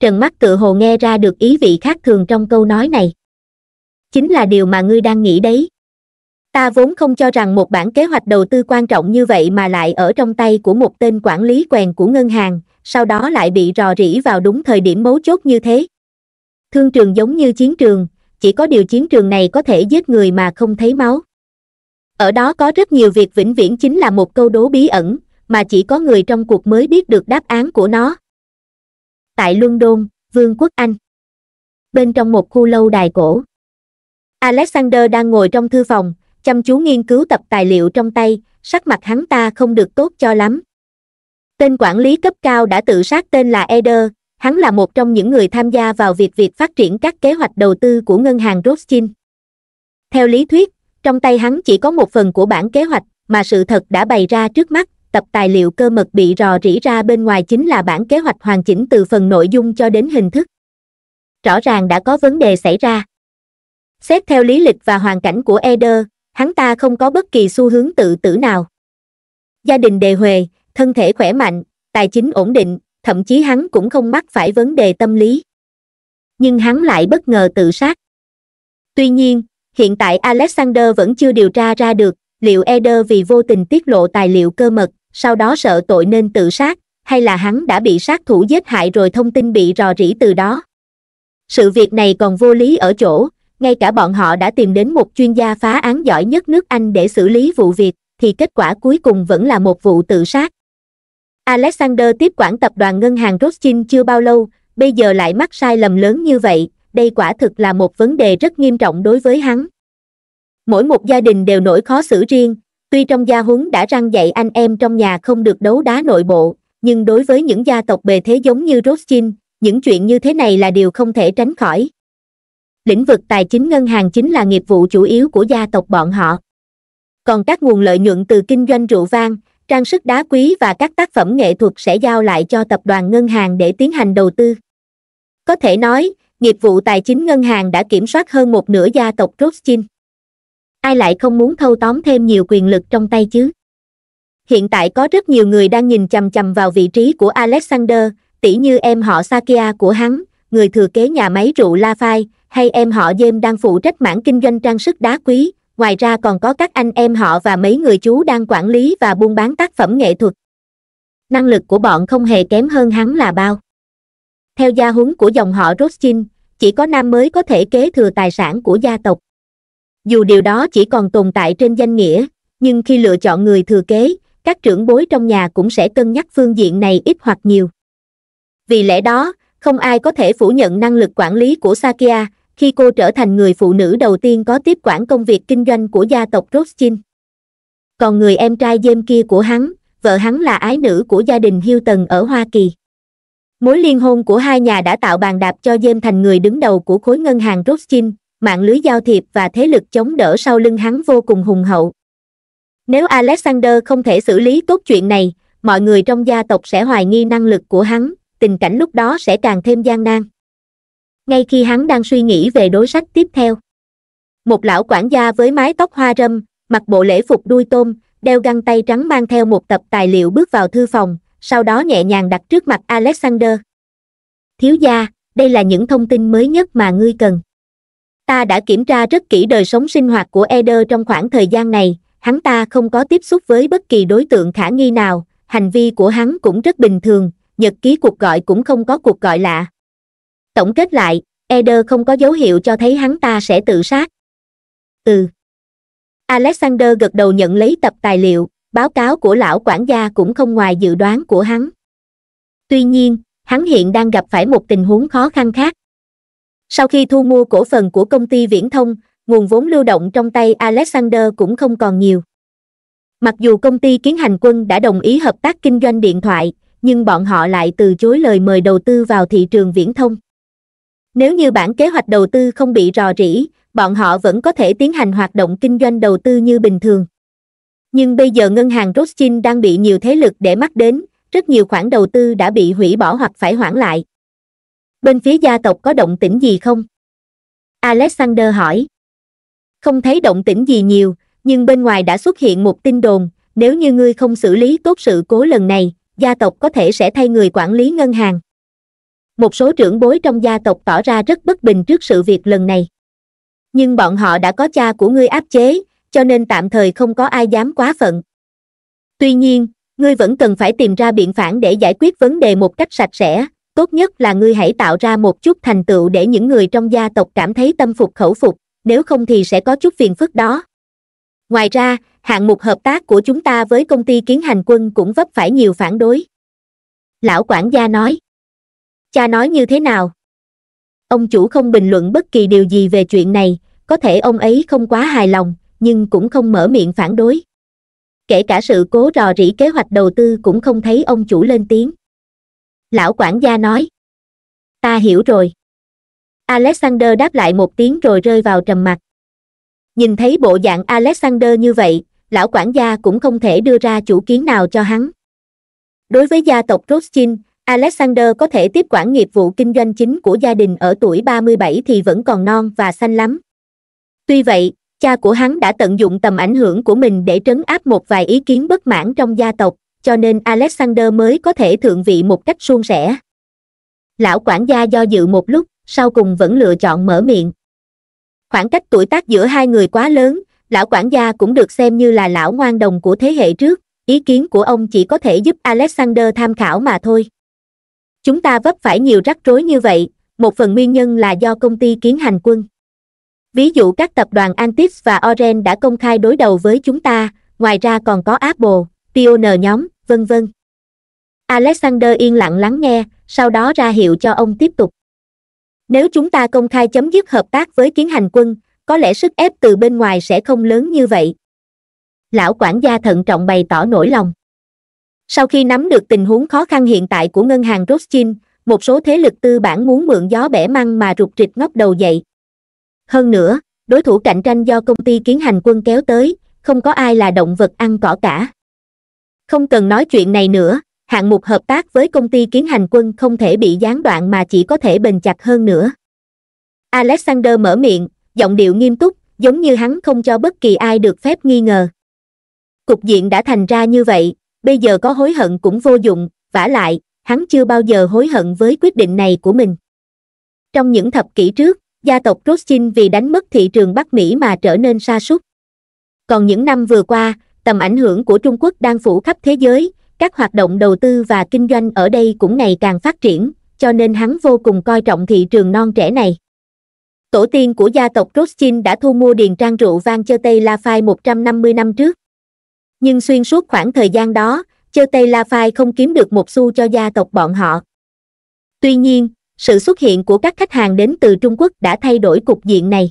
trần mắt tự hồ nghe ra được ý vị khác thường trong câu nói này chính là điều mà ngươi đang nghĩ đấy ta vốn không cho rằng một bản kế hoạch đầu tư quan trọng như vậy mà lại ở trong tay của một tên quản lý quèn của ngân hàng sau đó lại bị rò rỉ vào đúng thời điểm mấu chốt như thế thương trường giống như chiến trường chỉ có điều chiến trường này có thể giết người mà không thấy máu ở đó có rất nhiều việc vĩnh viễn chính là một câu đố bí ẩn mà chỉ có người trong cuộc mới biết được đáp án của nó tại London, Vương quốc Anh. Bên trong một khu lâu đài cổ, Alexander đang ngồi trong thư phòng, chăm chú nghiên cứu tập tài liệu trong tay, sắc mặt hắn ta không được tốt cho lắm. Tên quản lý cấp cao đã tự sát tên là Eder, hắn là một trong những người tham gia vào việc việc phát triển các kế hoạch đầu tư của ngân hàng Rothschild. Theo lý thuyết, trong tay hắn chỉ có một phần của bản kế hoạch, mà sự thật đã bày ra trước mắt, tập tài liệu cơ mật bị rò rỉ ra bên ngoài chính là bản kế hoạch hoàn chỉnh từ phần nội dung cho đến hình thức rõ ràng đã có vấn đề xảy ra xét theo lý lịch và hoàn cảnh của eder hắn ta không có bất kỳ xu hướng tự tử nào gia đình đề huề thân thể khỏe mạnh tài chính ổn định thậm chí hắn cũng không mắc phải vấn đề tâm lý nhưng hắn lại bất ngờ tự sát tuy nhiên hiện tại alexander vẫn chưa điều tra ra được liệu Eder vì vô tình tiết lộ tài liệu cơ mật, sau đó sợ tội nên tự sát, hay là hắn đã bị sát thủ giết hại rồi thông tin bị rò rỉ từ đó. Sự việc này còn vô lý ở chỗ, ngay cả bọn họ đã tìm đến một chuyên gia phá án giỏi nhất nước Anh để xử lý vụ việc, thì kết quả cuối cùng vẫn là một vụ tự sát. Alexander tiếp quản tập đoàn ngân hàng Rothschild chưa bao lâu, bây giờ lại mắc sai lầm lớn như vậy, đây quả thực là một vấn đề rất nghiêm trọng đối với hắn mỗi một gia đình đều nổi khó xử riêng tuy trong gia huấn đã răng dạy anh em trong nhà không được đấu đá nội bộ nhưng đối với những gia tộc bề thế giống như rothschild những chuyện như thế này là điều không thể tránh khỏi lĩnh vực tài chính ngân hàng chính là nghiệp vụ chủ yếu của gia tộc bọn họ còn các nguồn lợi nhuận từ kinh doanh rượu vang trang sức đá quý và các tác phẩm nghệ thuật sẽ giao lại cho tập đoàn ngân hàng để tiến hành đầu tư có thể nói nghiệp vụ tài chính ngân hàng đã kiểm soát hơn một nửa gia tộc rothschild ai lại không muốn thâu tóm thêm nhiều quyền lực trong tay chứ hiện tại có rất nhiều người đang nhìn chằm chằm vào vị trí của alexander tỉ như em họ sakia của hắn người thừa kế nhà máy rượu la phai hay em họ james đang phụ trách mảng kinh doanh trang sức đá quý ngoài ra còn có các anh em họ và mấy người chú đang quản lý và buôn bán tác phẩm nghệ thuật năng lực của bọn không hề kém hơn hắn là bao theo gia huấn của dòng họ rothschild chỉ có nam mới có thể kế thừa tài sản của gia tộc dù điều đó chỉ còn tồn tại trên danh nghĩa nhưng khi lựa chọn người thừa kế các trưởng bối trong nhà cũng sẽ cân nhắc phương diện này ít hoặc nhiều vì lẽ đó không ai có thể phủ nhận năng lực quản lý của sakia khi cô trở thành người phụ nữ đầu tiên có tiếp quản công việc kinh doanh của gia tộc rothschild còn người em trai dêm kia của hắn vợ hắn là ái nữ của gia đình tần ở hoa kỳ mối liên hôn của hai nhà đã tạo bàn đạp cho dêm thành người đứng đầu của khối ngân hàng rothschild mạng lưới giao thiệp và thế lực chống đỡ sau lưng hắn vô cùng hùng hậu. Nếu Alexander không thể xử lý tốt chuyện này, mọi người trong gia tộc sẽ hoài nghi năng lực của hắn, tình cảnh lúc đó sẽ càng thêm gian nan. Ngay khi hắn đang suy nghĩ về đối sách tiếp theo, một lão quản gia với mái tóc hoa râm, mặc bộ lễ phục đuôi tôm, đeo găng tay trắng mang theo một tập tài liệu bước vào thư phòng, sau đó nhẹ nhàng đặt trước mặt Alexander. Thiếu gia, đây là những thông tin mới nhất mà ngươi cần ta đã kiểm tra rất kỹ đời sống sinh hoạt của eder trong khoảng thời gian này hắn ta không có tiếp xúc với bất kỳ đối tượng khả nghi nào hành vi của hắn cũng rất bình thường nhật ký cuộc gọi cũng không có cuộc gọi lạ tổng kết lại eder không có dấu hiệu cho thấy hắn ta sẽ tự sát ừ alexander gật đầu nhận lấy tập tài liệu báo cáo của lão quản gia cũng không ngoài dự đoán của hắn tuy nhiên hắn hiện đang gặp phải một tình huống khó khăn khác sau khi thu mua cổ phần của công ty viễn thông, nguồn vốn lưu động trong tay Alexander cũng không còn nhiều. Mặc dù công ty kiến hành quân đã đồng ý hợp tác kinh doanh điện thoại, nhưng bọn họ lại từ chối lời mời đầu tư vào thị trường viễn thông. Nếu như bản kế hoạch đầu tư không bị rò rỉ, bọn họ vẫn có thể tiến hành hoạt động kinh doanh đầu tư như bình thường. Nhưng bây giờ ngân hàng Rothschild đang bị nhiều thế lực để mắt đến, rất nhiều khoản đầu tư đã bị hủy bỏ hoặc phải hoãn lại bên phía gia tộc có động tĩnh gì không alexander hỏi không thấy động tĩnh gì nhiều nhưng bên ngoài đã xuất hiện một tin đồn nếu như ngươi không xử lý tốt sự cố lần này gia tộc có thể sẽ thay người quản lý ngân hàng một số trưởng bối trong gia tộc tỏ ra rất bất bình trước sự việc lần này nhưng bọn họ đã có cha của ngươi áp chế cho nên tạm thời không có ai dám quá phận tuy nhiên ngươi vẫn cần phải tìm ra biện phản để giải quyết vấn đề một cách sạch sẽ tốt nhất là ngươi hãy tạo ra một chút thành tựu để những người trong gia tộc cảm thấy tâm phục khẩu phục nếu không thì sẽ có chút phiền phức đó ngoài ra hạng mục hợp tác của chúng ta với công ty kiến hành quân cũng vấp phải nhiều phản đối lão quản gia nói cha nói như thế nào ông chủ không bình luận bất kỳ điều gì về chuyện này có thể ông ấy không quá hài lòng nhưng cũng không mở miệng phản đối kể cả sự cố rò rỉ kế hoạch đầu tư cũng không thấy ông chủ lên tiếng lão quản gia nói ta hiểu rồi alexander đáp lại một tiếng rồi rơi vào trầm mặc nhìn thấy bộ dạng alexander như vậy lão quản gia cũng không thể đưa ra chủ kiến nào cho hắn đối với gia tộc rothschild alexander có thể tiếp quản nghiệp vụ kinh doanh chính của gia đình ở tuổi 37 thì vẫn còn non và xanh lắm tuy vậy cha của hắn đã tận dụng tầm ảnh hưởng của mình để trấn áp một vài ý kiến bất mãn trong gia tộc cho nên Alexander mới có thể thượng vị một cách suôn sẻ. Lão quản gia do dự một lúc, sau cùng vẫn lựa chọn mở miệng. Khoảng cách tuổi tác giữa hai người quá lớn, lão quản gia cũng được xem như là lão ngoan đồng của thế hệ trước, ý kiến của ông chỉ có thể giúp Alexander tham khảo mà thôi. Chúng ta vấp phải nhiều rắc rối như vậy, một phần nguyên nhân là do công ty kiến hành quân. Ví dụ các tập đoàn Antis và Oren đã công khai đối đầu với chúng ta, ngoài ra còn có Apple, Pioneer nhóm, vân vân alexander yên lặng lắng nghe sau đó ra hiệu cho ông tiếp tục nếu chúng ta công khai chấm dứt hợp tác với kiến hành quân có lẽ sức ép từ bên ngoài sẽ không lớn như vậy lão quản gia thận trọng bày tỏ nỗi lòng sau khi nắm được tình huống khó khăn hiện tại của ngân hàng rothschild một số thế lực tư bản muốn mượn gió bẻ măng mà rụt rịch ngóc đầu dậy hơn nữa đối thủ cạnh tranh do công ty kiến hành quân kéo tới không có ai là động vật ăn cỏ cả không cần nói chuyện này nữa hạng mục hợp tác với công ty kiến hành quân không thể bị gián đoạn mà chỉ có thể bền chặt hơn nữa alexander mở miệng giọng điệu nghiêm túc giống như hắn không cho bất kỳ ai được phép nghi ngờ cục diện đã thành ra như vậy bây giờ có hối hận cũng vô dụng vả lại hắn chưa bao giờ hối hận với quyết định này của mình trong những thập kỷ trước gia tộc rothschild vì đánh mất thị trường bắc mỹ mà trở nên sa sút còn những năm vừa qua tầm ảnh hưởng của Trung Quốc đang phủ khắp thế giới, các hoạt động đầu tư và kinh doanh ở đây cũng ngày càng phát triển, cho nên hắn vô cùng coi trọng thị trường non trẻ này. Tổ tiên của gia tộc Rothschild đã thu mua điền trang rượu vang cho Tây La Phai 150 năm trước. Nhưng xuyên suốt khoảng thời gian đó, Chơ Tây La Phai không kiếm được một xu cho gia tộc bọn họ. Tuy nhiên, sự xuất hiện của các khách hàng đến từ Trung Quốc đã thay đổi cục diện này.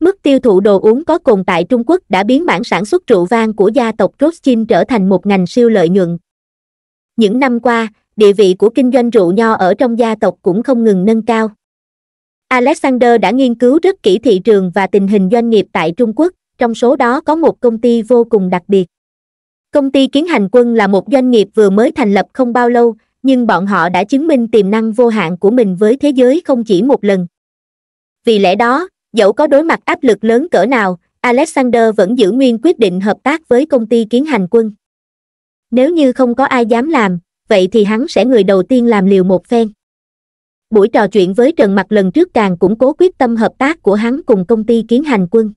Mức tiêu thụ đồ uống có cồn tại Trung Quốc đã biến bản sản xuất rượu vang của gia tộc Rothschild trở thành một ngành siêu lợi nhuận. Những năm qua, địa vị của kinh doanh rượu nho ở trong gia tộc cũng không ngừng nâng cao. Alexander đã nghiên cứu rất kỹ thị trường và tình hình doanh nghiệp tại Trung Quốc, trong số đó có một công ty vô cùng đặc biệt. Công ty Kiến Hành Quân là một doanh nghiệp vừa mới thành lập không bao lâu, nhưng bọn họ đã chứng minh tiềm năng vô hạn của mình với thế giới không chỉ một lần. Vì lẽ đó, dẫu có đối mặt áp lực lớn cỡ nào alexander vẫn giữ nguyên quyết định hợp tác với công ty kiến hành quân nếu như không có ai dám làm vậy thì hắn sẽ người đầu tiên làm liều một phen buổi trò chuyện với trần mặc lần trước càng củng cố quyết tâm hợp tác của hắn cùng công ty kiến hành quân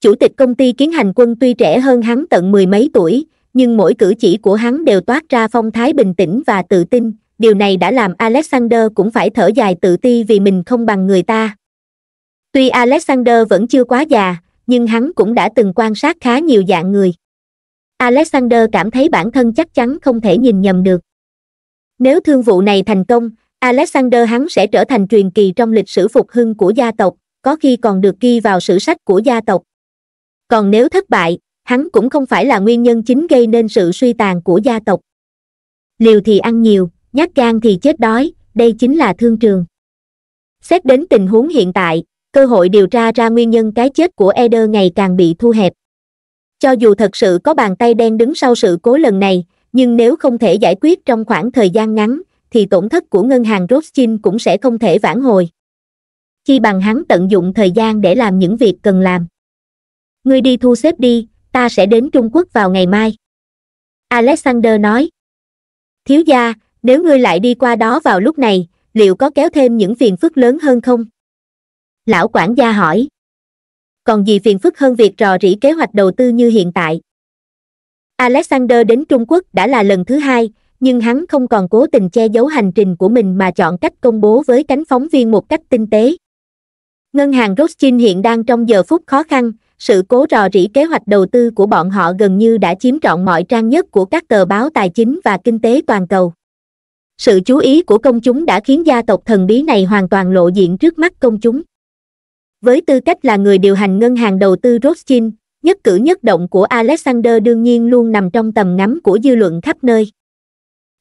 chủ tịch công ty kiến hành quân tuy trẻ hơn hắn tận mười mấy tuổi nhưng mỗi cử chỉ của hắn đều toát ra phong thái bình tĩnh và tự tin điều này đã làm alexander cũng phải thở dài tự ti vì mình không bằng người ta tuy alexander vẫn chưa quá già nhưng hắn cũng đã từng quan sát khá nhiều dạng người alexander cảm thấy bản thân chắc chắn không thể nhìn nhầm được nếu thương vụ này thành công alexander hắn sẽ trở thành truyền kỳ trong lịch sử phục hưng của gia tộc có khi còn được ghi vào sử sách của gia tộc còn nếu thất bại hắn cũng không phải là nguyên nhân chính gây nên sự suy tàn của gia tộc liều thì ăn nhiều nhát gan thì chết đói đây chính là thương trường xét đến tình huống hiện tại cơ hội điều tra ra nguyên nhân cái chết của Eder ngày càng bị thu hẹp. Cho dù thật sự có bàn tay đen đứng sau sự cố lần này, nhưng nếu không thể giải quyết trong khoảng thời gian ngắn, thì tổn thất của ngân hàng Rothschild cũng sẽ không thể vãn hồi. Chi bằng hắn tận dụng thời gian để làm những việc cần làm. Ngươi đi thu xếp đi, ta sẽ đến Trung Quốc vào ngày mai. Alexander nói. Thiếu gia, nếu ngươi lại đi qua đó vào lúc này, liệu có kéo thêm những phiền phức lớn hơn không? lão quản gia hỏi còn gì phiền phức hơn việc rò rỉ kế hoạch đầu tư như hiện tại alexander đến trung quốc đã là lần thứ hai nhưng hắn không còn cố tình che giấu hành trình của mình mà chọn cách công bố với cánh phóng viên một cách tinh tế ngân hàng rothschild hiện đang trong giờ phút khó khăn sự cố rò rỉ kế hoạch đầu tư của bọn họ gần như đã chiếm trọn mọi trang nhất của các tờ báo tài chính và kinh tế toàn cầu sự chú ý của công chúng đã khiến gia tộc thần bí này hoàn toàn lộ diện trước mắt công chúng với tư cách là người điều hành ngân hàng đầu tư Rothschild, nhất cử nhất động của Alexander đương nhiên luôn nằm trong tầm ngắm của dư luận khắp nơi.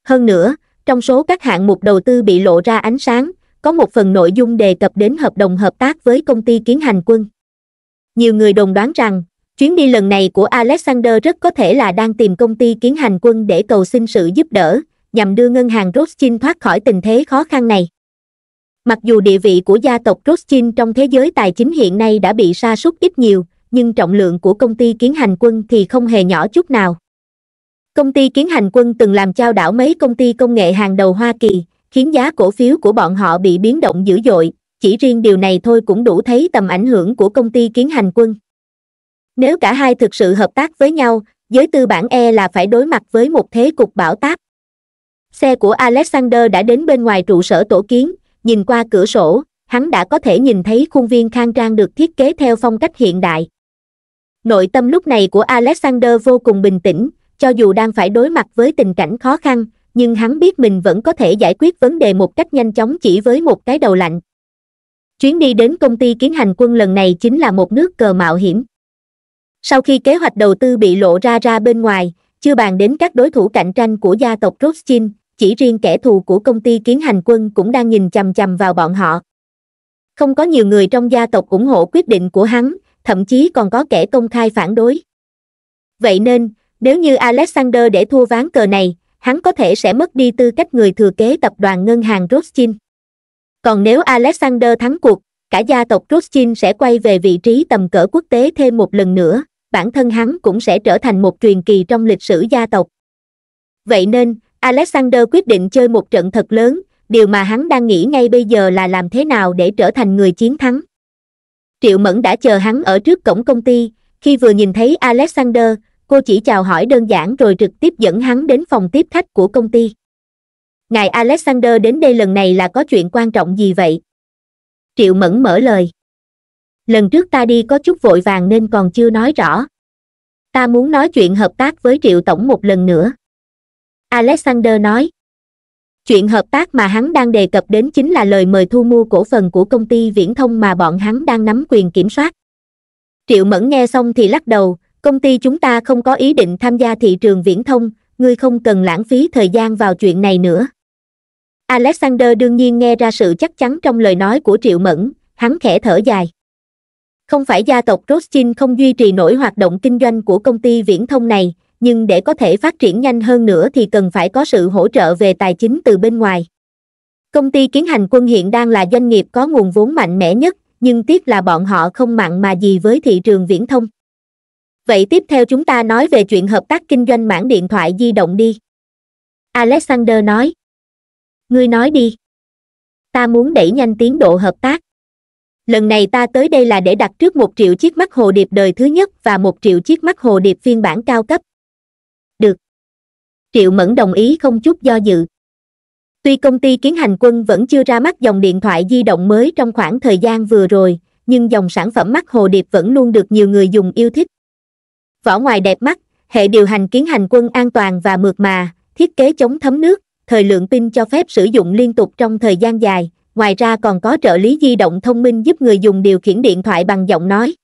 Hơn nữa, trong số các hạng mục đầu tư bị lộ ra ánh sáng, có một phần nội dung đề cập đến hợp đồng hợp tác với công ty kiến hành quân. Nhiều người đồng đoán rằng, chuyến đi lần này của Alexander rất có thể là đang tìm công ty kiến hành quân để cầu xin sự giúp đỡ, nhằm đưa ngân hàng Rothschild thoát khỏi tình thế khó khăn này mặc dù địa vị của gia tộc rothschild trong thế giới tài chính hiện nay đã bị sa sút ít nhiều nhưng trọng lượng của công ty kiến hành quân thì không hề nhỏ chút nào công ty kiến hành quân từng làm trao đảo mấy công ty công nghệ hàng đầu hoa kỳ khiến giá cổ phiếu của bọn họ bị biến động dữ dội chỉ riêng điều này thôi cũng đủ thấy tầm ảnh hưởng của công ty kiến hành quân nếu cả hai thực sự hợp tác với nhau giới tư bản e là phải đối mặt với một thế cục bão táp xe của alexander đã đến bên ngoài trụ sở tổ kiến nhìn qua cửa sổ hắn đã có thể nhìn thấy khuôn viên khang trang được thiết kế theo phong cách hiện đại nội tâm lúc này của alexander vô cùng bình tĩnh cho dù đang phải đối mặt với tình cảnh khó khăn nhưng hắn biết mình vẫn có thể giải quyết vấn đề một cách nhanh chóng chỉ với một cái đầu lạnh chuyến đi đến công ty kiến hành quân lần này chính là một nước cờ mạo hiểm sau khi kế hoạch đầu tư bị lộ ra ra bên ngoài chưa bàn đến các đối thủ cạnh tranh của gia tộc rothschild chỉ riêng kẻ thù của công ty kiến hành quân cũng đang nhìn chằm chằm vào bọn họ. Không có nhiều người trong gia tộc ủng hộ quyết định của hắn, thậm chí còn có kẻ công khai phản đối. Vậy nên, nếu như Alexander để thua ván cờ này, hắn có thể sẽ mất đi tư cách người thừa kế tập đoàn ngân hàng Rothschild. Còn nếu Alexander thắng cuộc, cả gia tộc Rothschild sẽ quay về vị trí tầm cỡ quốc tế thêm một lần nữa, bản thân hắn cũng sẽ trở thành một truyền kỳ trong lịch sử gia tộc. Vậy nên, alexander quyết định chơi một trận thật lớn điều mà hắn đang nghĩ ngay bây giờ là làm thế nào để trở thành người chiến thắng triệu mẫn đã chờ hắn ở trước cổng công ty khi vừa nhìn thấy alexander cô chỉ chào hỏi đơn giản rồi trực tiếp dẫn hắn đến phòng tiếp khách của công ty ngài alexander đến đây lần này là có chuyện quan trọng gì vậy triệu mẫn mở lời lần trước ta đi có chút vội vàng nên còn chưa nói rõ ta muốn nói chuyện hợp tác với triệu tổng một lần nữa alexander nói chuyện hợp tác mà hắn đang đề cập đến chính là lời mời thu mua cổ phần của công ty viễn thông mà bọn hắn đang nắm quyền kiểm soát triệu mẫn nghe xong thì lắc đầu công ty chúng ta không có ý định tham gia thị trường viễn thông ngươi không cần lãng phí thời gian vào chuyện này nữa alexander đương nhiên nghe ra sự chắc chắn trong lời nói của triệu mẫn hắn khẽ thở dài không phải gia tộc rothschild không duy trì nổi hoạt động kinh doanh của công ty viễn thông này nhưng để có thể phát triển nhanh hơn nữa thì cần phải có sự hỗ trợ về tài chính từ bên ngoài công ty kiến hành quân hiện đang là doanh nghiệp có nguồn vốn mạnh mẽ nhất nhưng tiếc là bọn họ không mặn mà gì với thị trường viễn thông vậy tiếp theo chúng ta nói về chuyện hợp tác kinh doanh mảng điện thoại di động đi alexander nói ngươi nói đi ta muốn đẩy nhanh tiến độ hợp tác lần này ta tới đây là để đặt trước một triệu chiếc mắt hồ điệp đời thứ nhất và một triệu chiếc mắt hồ điệp phiên bản cao cấp triệu mẫn đồng ý không chút do dự tuy công ty kiến hành quân vẫn chưa ra mắt dòng điện thoại di động mới trong khoảng thời gian vừa rồi nhưng dòng sản phẩm mắt hồ điệp vẫn luôn được nhiều người dùng yêu thích vỏ ngoài đẹp mắt hệ điều hành kiến hành quân an toàn và mượt mà thiết kế chống thấm nước thời lượng pin cho phép sử dụng liên tục trong thời gian dài ngoài ra còn có trợ lý di động thông minh giúp người dùng điều khiển điện thoại bằng giọng nói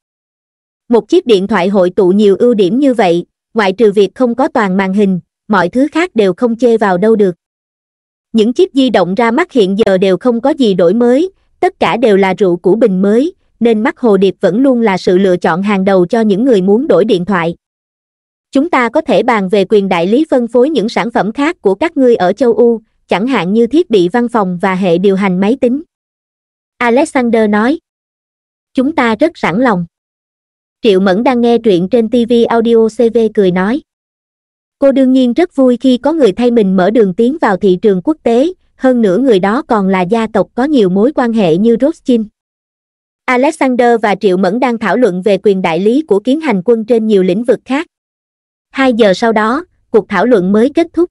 một chiếc điện thoại hội tụ nhiều ưu điểm như vậy ngoại trừ việc không có toàn màn hình mọi thứ khác đều không chê vào đâu được. Những chiếc di động ra mắt hiện giờ đều không có gì đổi mới, tất cả đều là rượu cũ bình mới, nên mắt hồ điệp vẫn luôn là sự lựa chọn hàng đầu cho những người muốn đổi điện thoại. Chúng ta có thể bàn về quyền đại lý phân phối những sản phẩm khác của các ngươi ở châu Âu, chẳng hạn như thiết bị văn phòng và hệ điều hành máy tính. Alexander nói. Chúng ta rất sẵn lòng. Triệu Mẫn đang nghe truyện trên TV Audio CV cười nói cô đương nhiên rất vui khi có người thay mình mở đường tiến vào thị trường quốc tế hơn nữa người đó còn là gia tộc có nhiều mối quan hệ như rothschild alexander và triệu mẫn đang thảo luận về quyền đại lý của kiến hành quân trên nhiều lĩnh vực khác hai giờ sau đó cuộc thảo luận mới kết thúc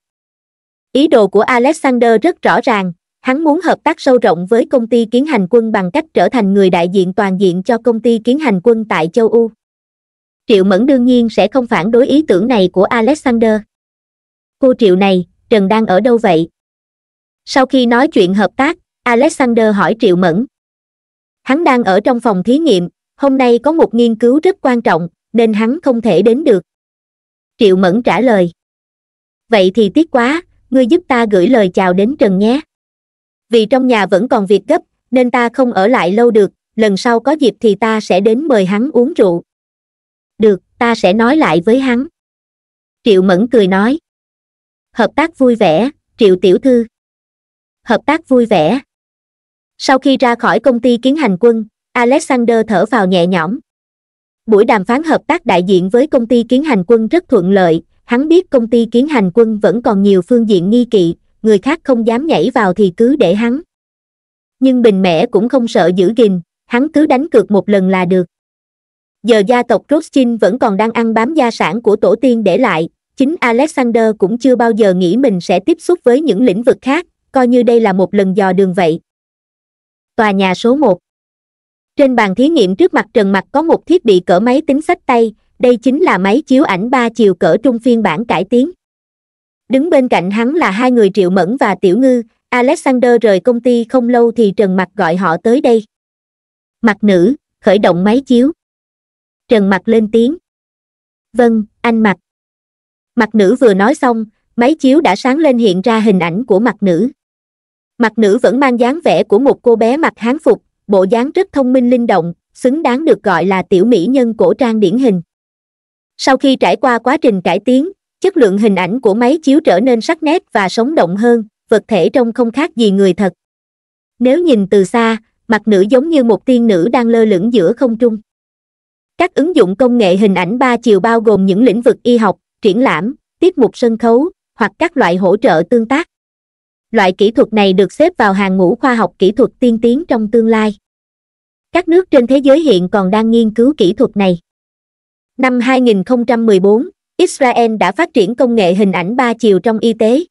ý đồ của alexander rất rõ ràng hắn muốn hợp tác sâu rộng với công ty kiến hành quân bằng cách trở thành người đại diện toàn diện cho công ty kiến hành quân tại châu âu triệu mẫn đương nhiên sẽ không phản đối ý tưởng này của alexander cô triệu này trần đang ở đâu vậy sau khi nói chuyện hợp tác alexander hỏi triệu mẫn hắn đang ở trong phòng thí nghiệm hôm nay có một nghiên cứu rất quan trọng nên hắn không thể đến được triệu mẫn trả lời vậy thì tiếc quá ngươi giúp ta gửi lời chào đến trần nhé vì trong nhà vẫn còn việc gấp nên ta không ở lại lâu được lần sau có dịp thì ta sẽ đến mời hắn uống rượu được ta sẽ nói lại với hắn triệu mẫn cười nói hợp tác vui vẻ triệu tiểu thư hợp tác vui vẻ sau khi ra khỏi công ty kiến hành quân alexander thở vào nhẹ nhõm buổi đàm phán hợp tác đại diện với công ty kiến hành quân rất thuận lợi hắn biết công ty kiến hành quân vẫn còn nhiều phương diện nghi kỵ người khác không dám nhảy vào thì cứ để hắn nhưng bình mẻ cũng không sợ giữ gìn hắn cứ đánh cược một lần là được giờ gia tộc Rothschild vẫn còn đang ăn bám gia sản của tổ tiên để lại, chính Alexander cũng chưa bao giờ nghĩ mình sẽ tiếp xúc với những lĩnh vực khác, coi như đây là một lần dò đường vậy. Tòa nhà số 1 Trên bàn thí nghiệm trước mặt Trần Mặt có một thiết bị cỡ máy tính sách tay, đây chính là máy chiếu ảnh 3 chiều cỡ trung phiên bản cải tiến. Đứng bên cạnh hắn là hai người Triệu Mẫn và Tiểu Ngư, Alexander rời công ty không lâu thì Trần Mặt gọi họ tới đây. Mặt nữ, khởi động máy chiếu trần mặt lên tiếng vâng anh mặt mặt nữ vừa nói xong máy chiếu đã sáng lên hiện ra hình ảnh của mặt nữ mặt nữ vẫn mang dáng vẻ của một cô bé mặc hán phục bộ dáng rất thông minh linh động xứng đáng được gọi là tiểu mỹ nhân cổ trang điển hình sau khi trải qua quá trình cải tiến chất lượng hình ảnh của máy chiếu trở nên sắc nét và sống động hơn vật thể trông không khác gì người thật nếu nhìn từ xa mặt nữ giống như một tiên nữ đang lơ lửng giữa không trung các ứng dụng công nghệ hình ảnh ba chiều bao gồm những lĩnh vực y học triển lãm tiết mục sân khấu hoặc các loại hỗ trợ tương tác loại kỹ thuật này được xếp vào hàng ngũ khoa học kỹ thuật tiên tiến trong tương lai các nước trên thế giới hiện còn đang nghiên cứu kỹ thuật này năm 2014 israel đã phát triển công nghệ hình ảnh ba chiều trong y tế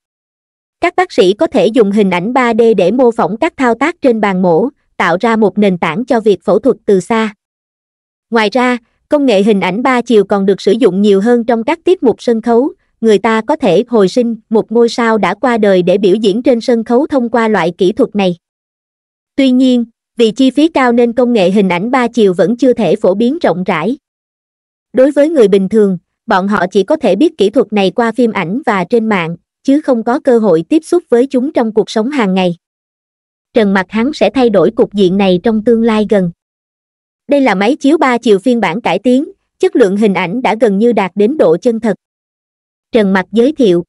các bác sĩ có thể dùng hình ảnh 3D để mô phỏng các thao tác trên bàn mổ tạo ra một nền tảng cho việc phẫu thuật từ xa ngoài ra công nghệ hình ảnh ba chiều còn được sử dụng nhiều hơn trong các tiết mục sân khấu người ta có thể hồi sinh một ngôi sao đã qua đời để biểu diễn trên sân khấu thông qua loại kỹ thuật này tuy nhiên vì chi phí cao nên công nghệ hình ảnh ba chiều vẫn chưa thể phổ biến rộng rãi đối với người bình thường bọn họ chỉ có thể biết kỹ thuật này qua phim ảnh và trên mạng chứ không có cơ hội tiếp xúc với chúng trong cuộc sống hàng ngày trần mặt hắn sẽ thay đổi cục diện này trong tương lai gần đây là máy chiếu ba chiều phiên bản cải tiến chất lượng hình ảnh đã gần như đạt đến độ chân thật trần mặt giới thiệu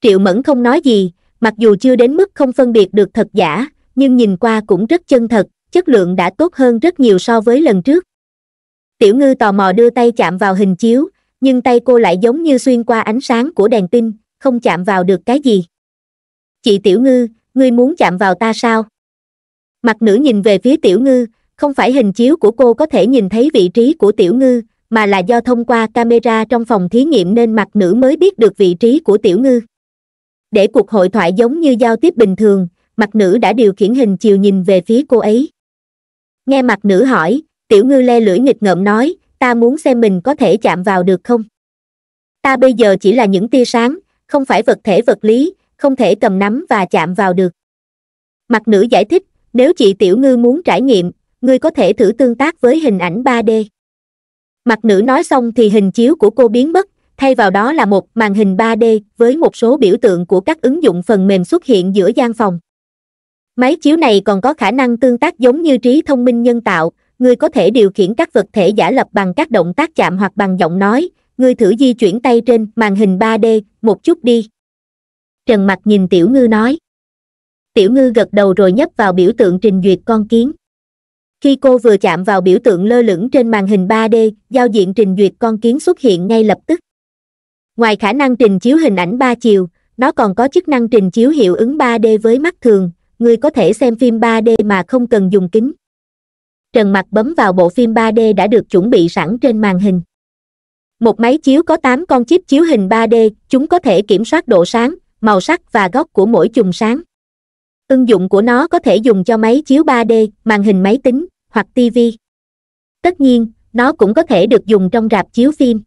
triệu mẫn không nói gì mặc dù chưa đến mức không phân biệt được thật giả nhưng nhìn qua cũng rất chân thật chất lượng đã tốt hơn rất nhiều so với lần trước tiểu ngư tò mò đưa tay chạm vào hình chiếu nhưng tay cô lại giống như xuyên qua ánh sáng của đèn pin không chạm vào được cái gì chị tiểu ngư ngươi muốn chạm vào ta sao mặt nữ nhìn về phía tiểu ngư không phải hình chiếu của cô có thể nhìn thấy vị trí của tiểu ngư mà là do thông qua camera trong phòng thí nghiệm nên mặt nữ mới biết được vị trí của tiểu ngư để cuộc hội thoại giống như giao tiếp bình thường mặt nữ đã điều khiển hình chiều nhìn về phía cô ấy nghe mặt nữ hỏi tiểu ngư le lưỡi nghịch ngợm nói ta muốn xem mình có thể chạm vào được không ta bây giờ chỉ là những tia sáng không phải vật thể vật lý không thể cầm nắm và chạm vào được mặt nữ giải thích nếu chị tiểu ngư muốn trải nghiệm ngươi có thể thử tương tác với hình ảnh 3D. Mặt nữ nói xong thì hình chiếu của cô biến mất, thay vào đó là một màn hình 3D với một số biểu tượng của các ứng dụng phần mềm xuất hiện giữa gian phòng. Máy chiếu này còn có khả năng tương tác giống như trí thông minh nhân tạo, ngươi có thể điều khiển các vật thể giả lập bằng các động tác chạm hoặc bằng giọng nói, ngươi thử di chuyển tay trên màn hình 3D một chút đi. Trần Mặt nhìn Tiểu Ngư nói. Tiểu Ngư gật đầu rồi nhấp vào biểu tượng trình duyệt con kiến. Khi cô vừa chạm vào biểu tượng lơ lửng trên màn hình 3D, giao diện trình duyệt con kiến xuất hiện ngay lập tức. Ngoài khả năng trình chiếu hình ảnh 3 chiều, nó còn có chức năng trình chiếu hiệu ứng 3D với mắt thường, người có thể xem phim 3D mà không cần dùng kính. Trần mặt bấm vào bộ phim 3D đã được chuẩn bị sẵn trên màn hình. Một máy chiếu có 8 con chip chiếu hình 3D, chúng có thể kiểm soát độ sáng, màu sắc và góc của mỗi chùm sáng ưng dụng của nó có thể dùng cho máy chiếu 3D, màn hình máy tính, hoặc TV. Tất nhiên, nó cũng có thể được dùng trong rạp chiếu phim.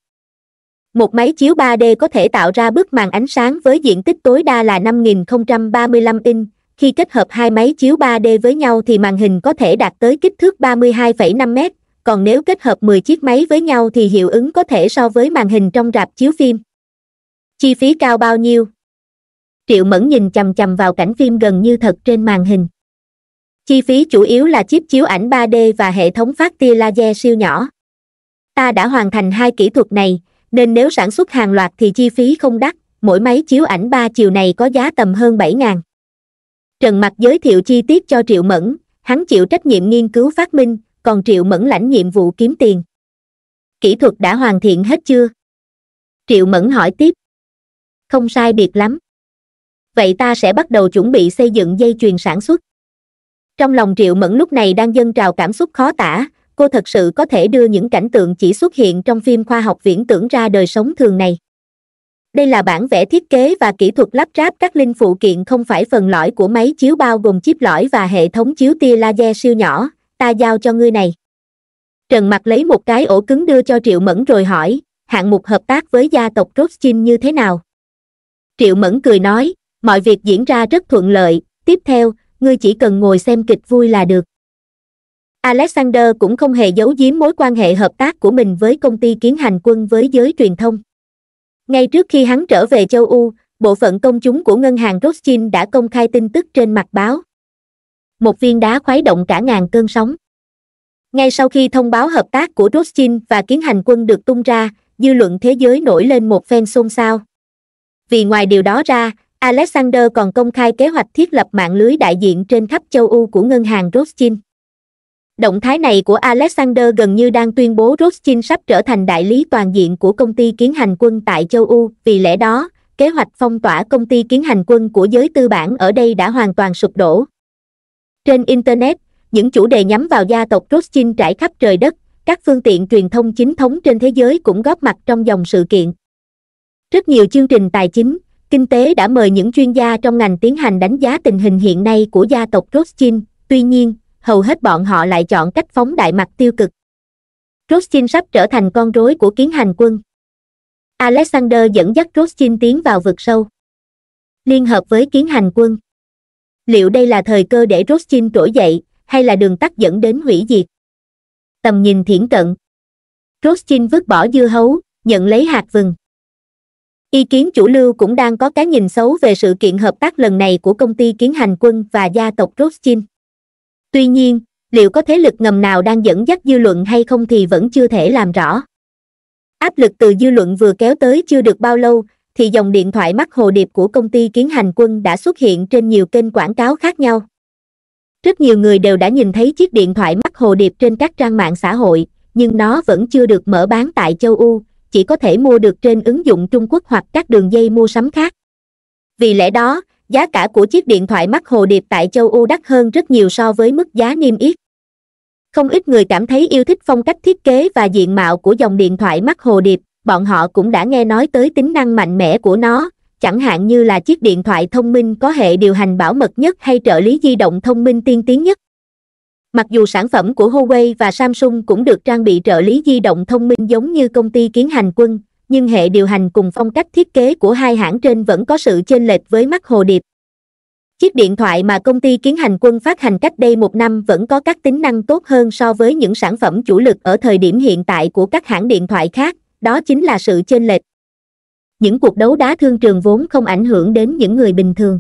Một máy chiếu 3D có thể tạo ra bức màn ánh sáng với diện tích tối đa là 5035 inch. Khi kết hợp hai máy chiếu 3D với nhau thì màn hình có thể đạt tới kích thước 32,5 m, còn nếu kết hợp 10 chiếc máy với nhau thì hiệu ứng có thể so với màn hình trong rạp chiếu phim. Chi phí cao bao nhiêu? triệu mẫn nhìn chằm chằm vào cảnh phim gần như thật trên màn hình chi phí chủ yếu là chip chiếu ảnh 3D và hệ thống phát tia laser siêu nhỏ ta đã hoàn thành hai kỹ thuật này nên nếu sản xuất hàng loạt thì chi phí không đắt mỗi máy chiếu ảnh 3 chiều này có giá tầm hơn 7.000. Trần Mặc giới thiệu chi tiết cho Triệu Mẫn, hắn chịu trách nhiệm nghiên cứu phát minh, còn Triệu Mẫn lãnh nhiệm vụ kiếm tiền. Kỹ thuật đã hoàn thiện hết chưa? Triệu Mẫn hỏi tiếp. Không sai biệt lắm vậy ta sẽ bắt đầu chuẩn bị xây dựng dây chuyền sản xuất trong lòng triệu mẫn lúc này đang dâng trào cảm xúc khó tả cô thật sự có thể đưa những cảnh tượng chỉ xuất hiện trong phim khoa học viễn tưởng ra đời sống thường này đây là bản vẽ thiết kế và kỹ thuật lắp ráp các linh phụ kiện không phải phần lõi của máy chiếu bao gồm chip lõi và hệ thống chiếu tia laser siêu nhỏ ta giao cho ngươi này trần mặc lấy một cái ổ cứng đưa cho triệu mẫn rồi hỏi hạng mục hợp tác với gia tộc rothschild như thế nào triệu mẫn cười nói mọi việc diễn ra rất thuận lợi tiếp theo ngươi chỉ cần ngồi xem kịch vui là được alexander cũng không hề giấu giếm mối quan hệ hợp tác của mình với công ty kiến hành quân với giới truyền thông ngay trước khi hắn trở về châu u, bộ phận công chúng của ngân hàng rothschild đã công khai tin tức trên mặt báo một viên đá khuấy động cả ngàn cơn sóng ngay sau khi thông báo hợp tác của rothschild và kiến hành quân được tung ra dư luận thế giới nổi lên một phen xôn xao vì ngoài điều đó ra Alexander còn công khai kế hoạch thiết lập mạng lưới đại diện trên khắp châu Âu của ngân hàng Rothschild. Động thái này của Alexander gần như đang tuyên bố Rothschild sắp trở thành đại lý toàn diện của công ty kiến hành quân tại châu Âu, vì lẽ đó, kế hoạch phong tỏa công ty kiến hành quân của giới tư bản ở đây đã hoàn toàn sụp đổ. Trên Internet, những chủ đề nhắm vào gia tộc Rothschild trải khắp trời đất, các phương tiện truyền thông chính thống trên thế giới cũng góp mặt trong dòng sự kiện. Rất nhiều chương trình tài chính, Kinh tế đã mời những chuyên gia trong ngành tiến hành đánh giá tình hình hiện nay của gia tộc Rothschild, tuy nhiên, hầu hết bọn họ lại chọn cách phóng đại mặt tiêu cực. Rothschild sắp trở thành con rối của kiến hành quân. Alexander dẫn dắt Rothschild tiến vào vực sâu. Liên hợp với kiến hành quân. Liệu đây là thời cơ để Rothschild trỗi dậy, hay là đường tắt dẫn đến hủy diệt? Tầm nhìn thiển cận. Rothschild vứt bỏ dưa hấu, nhận lấy hạt vừng ý kiến chủ lưu cũng đang có cái nhìn xấu về sự kiện hợp tác lần này của công ty kiến hành quân và gia tộc rothschild tuy nhiên liệu có thế lực ngầm nào đang dẫn dắt dư luận hay không thì vẫn chưa thể làm rõ áp lực từ dư luận vừa kéo tới chưa được bao lâu thì dòng điện thoại mắt hồ điệp của công ty kiến hành quân đã xuất hiện trên nhiều kênh quảng cáo khác nhau rất nhiều người đều đã nhìn thấy chiếc điện thoại mắt hồ điệp trên các trang mạng xã hội nhưng nó vẫn chưa được mở bán tại châu âu chỉ có thể mua được trên ứng dụng Trung Quốc hoặc các đường dây mua sắm khác. Vì lẽ đó, giá cả của chiếc điện thoại mắt hồ điệp tại châu Âu đắt hơn rất nhiều so với mức giá niêm yết. Không ít người cảm thấy yêu thích phong cách thiết kế và diện mạo của dòng điện thoại mắt hồ điệp, bọn họ cũng đã nghe nói tới tính năng mạnh mẽ của nó, chẳng hạn như là chiếc điện thoại thông minh có hệ điều hành bảo mật nhất hay trợ lý di động thông minh tiên tiến nhất mặc dù sản phẩm của Huawei và Samsung cũng được trang bị trợ lý di động thông minh giống như công ty kiến hành quân, nhưng hệ điều hành cùng phong cách thiết kế của hai hãng trên vẫn có sự chênh lệch với mắt hồ điệp. Chiếc điện thoại mà công ty kiến hành quân phát hành cách đây một năm vẫn có các tính năng tốt hơn so với những sản phẩm chủ lực ở thời điểm hiện tại của các hãng điện thoại khác, đó chính là sự chênh lệch. Những cuộc đấu đá thương trường vốn không ảnh hưởng đến những người bình thường.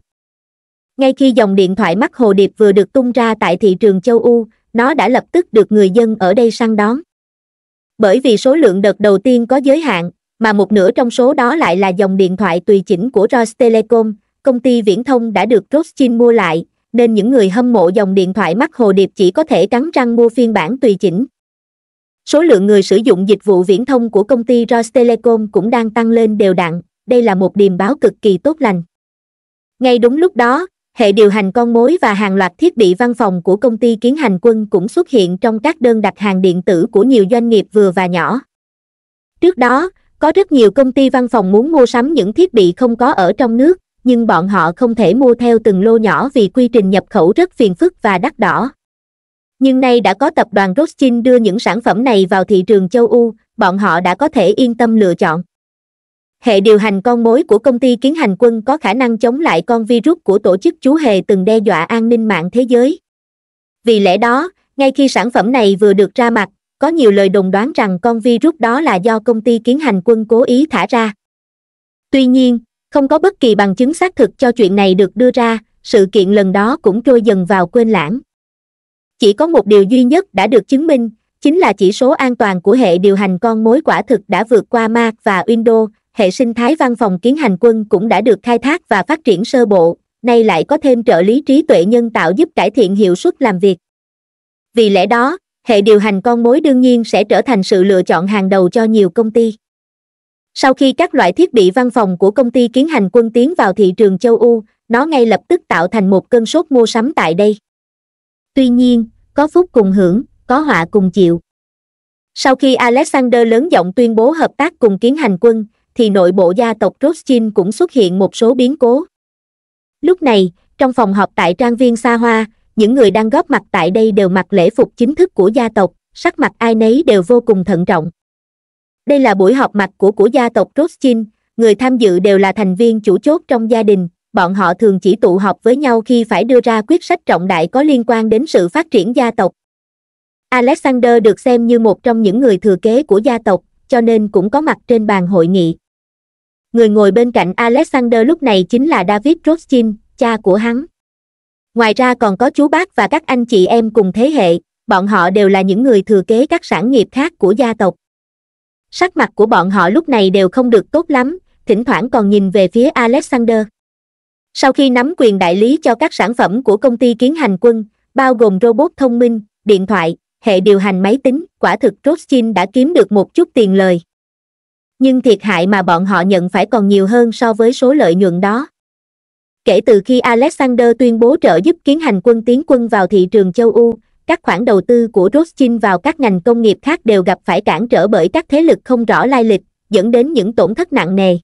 Ngay khi dòng điện thoại mắt hồ điệp vừa được tung ra tại thị trường châu U, nó đã lập tức được người dân ở đây săn đón. Bởi vì số lượng đợt đầu tiên có giới hạn, mà một nửa trong số đó lại là dòng điện thoại tùy chỉnh của Ross Telecom, công ty viễn thông đã được Rothschild mua lại, nên những người hâm mộ dòng điện thoại mắt hồ điệp chỉ có thể cắn răng mua phiên bản tùy chỉnh. Số lượng người sử dụng dịch vụ viễn thông của công ty Ross Telecom cũng đang tăng lên đều đặn, đây là một điềm báo cực kỳ tốt lành. Ngay đúng lúc đó, hệ điều hành con mối và hàng loạt thiết bị văn phòng của công ty kiến hành quân cũng xuất hiện trong các đơn đặt hàng điện tử của nhiều doanh nghiệp vừa và nhỏ trước đó có rất nhiều công ty văn phòng muốn mua sắm những thiết bị không có ở trong nước nhưng bọn họ không thể mua theo từng lô nhỏ vì quy trình nhập khẩu rất phiền phức và đắt đỏ nhưng nay đã có tập đoàn rothschild đưa những sản phẩm này vào thị trường châu âu bọn họ đã có thể yên tâm lựa chọn hệ điều hành con mối của công ty kiến hành quân có khả năng chống lại con virus của tổ chức chú hề từng đe dọa an ninh mạng thế giới vì lẽ đó ngay khi sản phẩm này vừa được ra mặt có nhiều lời đồn đoán rằng con virus đó là do công ty kiến hành quân cố ý thả ra tuy nhiên không có bất kỳ bằng chứng xác thực cho chuyện này được đưa ra sự kiện lần đó cũng trôi dần vào quên lãng chỉ có một điều duy nhất đã được chứng minh chính là chỉ số an toàn của hệ điều hành con mối quả thực đã vượt qua Mac và Windows hệ sinh thái văn phòng kiến hành quân cũng đã được khai thác và phát triển sơ bộ, nay lại có thêm trợ lý trí tuệ nhân tạo giúp cải thiện hiệu suất làm việc. Vì lẽ đó, hệ điều hành con mối đương nhiên sẽ trở thành sự lựa chọn hàng đầu cho nhiều công ty. Sau khi các loại thiết bị văn phòng của công ty kiến hành quân tiến vào thị trường châu Âu, nó ngay lập tức tạo thành một cơn sốt mua sắm tại đây. Tuy nhiên, có phúc cùng hưởng, có họa cùng chịu. Sau khi Alexander lớn giọng tuyên bố hợp tác cùng kiến hành quân, thì nội bộ gia tộc Rothschild cũng xuất hiện một số biến cố. Lúc này, trong phòng họp tại trang viên xa hoa, những người đang góp mặt tại đây đều mặc lễ phục chính thức của gia tộc, sắc mặt ai nấy đều vô cùng thận trọng. Đây là buổi họp mặt của của gia tộc Rothschild, người tham dự đều là thành viên chủ chốt trong gia đình, bọn họ thường chỉ tụ họp với nhau khi phải đưa ra quyết sách trọng đại có liên quan đến sự phát triển gia tộc. Alexander được xem như một trong những người thừa kế của gia tộc, cho nên cũng có mặt trên bàn hội nghị người ngồi bên cạnh Alexander lúc này chính là David Rothschild, cha của hắn. Ngoài ra còn có chú bác và các anh chị em cùng thế hệ, bọn họ đều là những người thừa kế các sản nghiệp khác của gia tộc. Sắc mặt của bọn họ lúc này đều không được tốt lắm, thỉnh thoảng còn nhìn về phía Alexander. Sau khi nắm quyền đại lý cho các sản phẩm của công ty kiến hành quân, bao gồm robot thông minh, điện thoại, hệ điều hành máy tính, quả thực Rothschild đã kiếm được một chút tiền lời nhưng thiệt hại mà bọn họ nhận phải còn nhiều hơn so với số lợi nhuận đó. Kể từ khi Alexander tuyên bố trợ giúp kiến hành quân tiến quân vào thị trường châu Âu, các khoản đầu tư của Rothschild vào các ngành công nghiệp khác đều gặp phải cản trở bởi các thế lực không rõ lai lịch, dẫn đến những tổn thất nặng nề.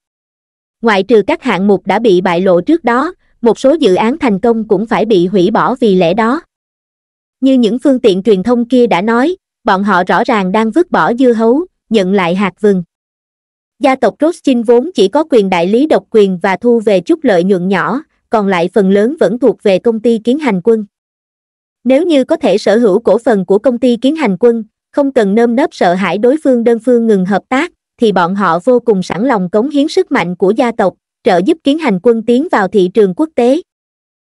Ngoại trừ các hạng mục đã bị bại lộ trước đó, một số dự án thành công cũng phải bị hủy bỏ vì lẽ đó. Như những phương tiện truyền thông kia đã nói, bọn họ rõ ràng đang vứt bỏ dưa hấu, nhận lại hạt vừng. Gia tộc Rothschild vốn chỉ có quyền đại lý độc quyền và thu về chút lợi nhuận nhỏ, còn lại phần lớn vẫn thuộc về công ty kiến hành quân. Nếu như có thể sở hữu cổ phần của công ty kiến hành quân, không cần nơm nớp sợ hãi đối phương đơn phương ngừng hợp tác, thì bọn họ vô cùng sẵn lòng cống hiến sức mạnh của gia tộc, trợ giúp kiến hành quân tiến vào thị trường quốc tế.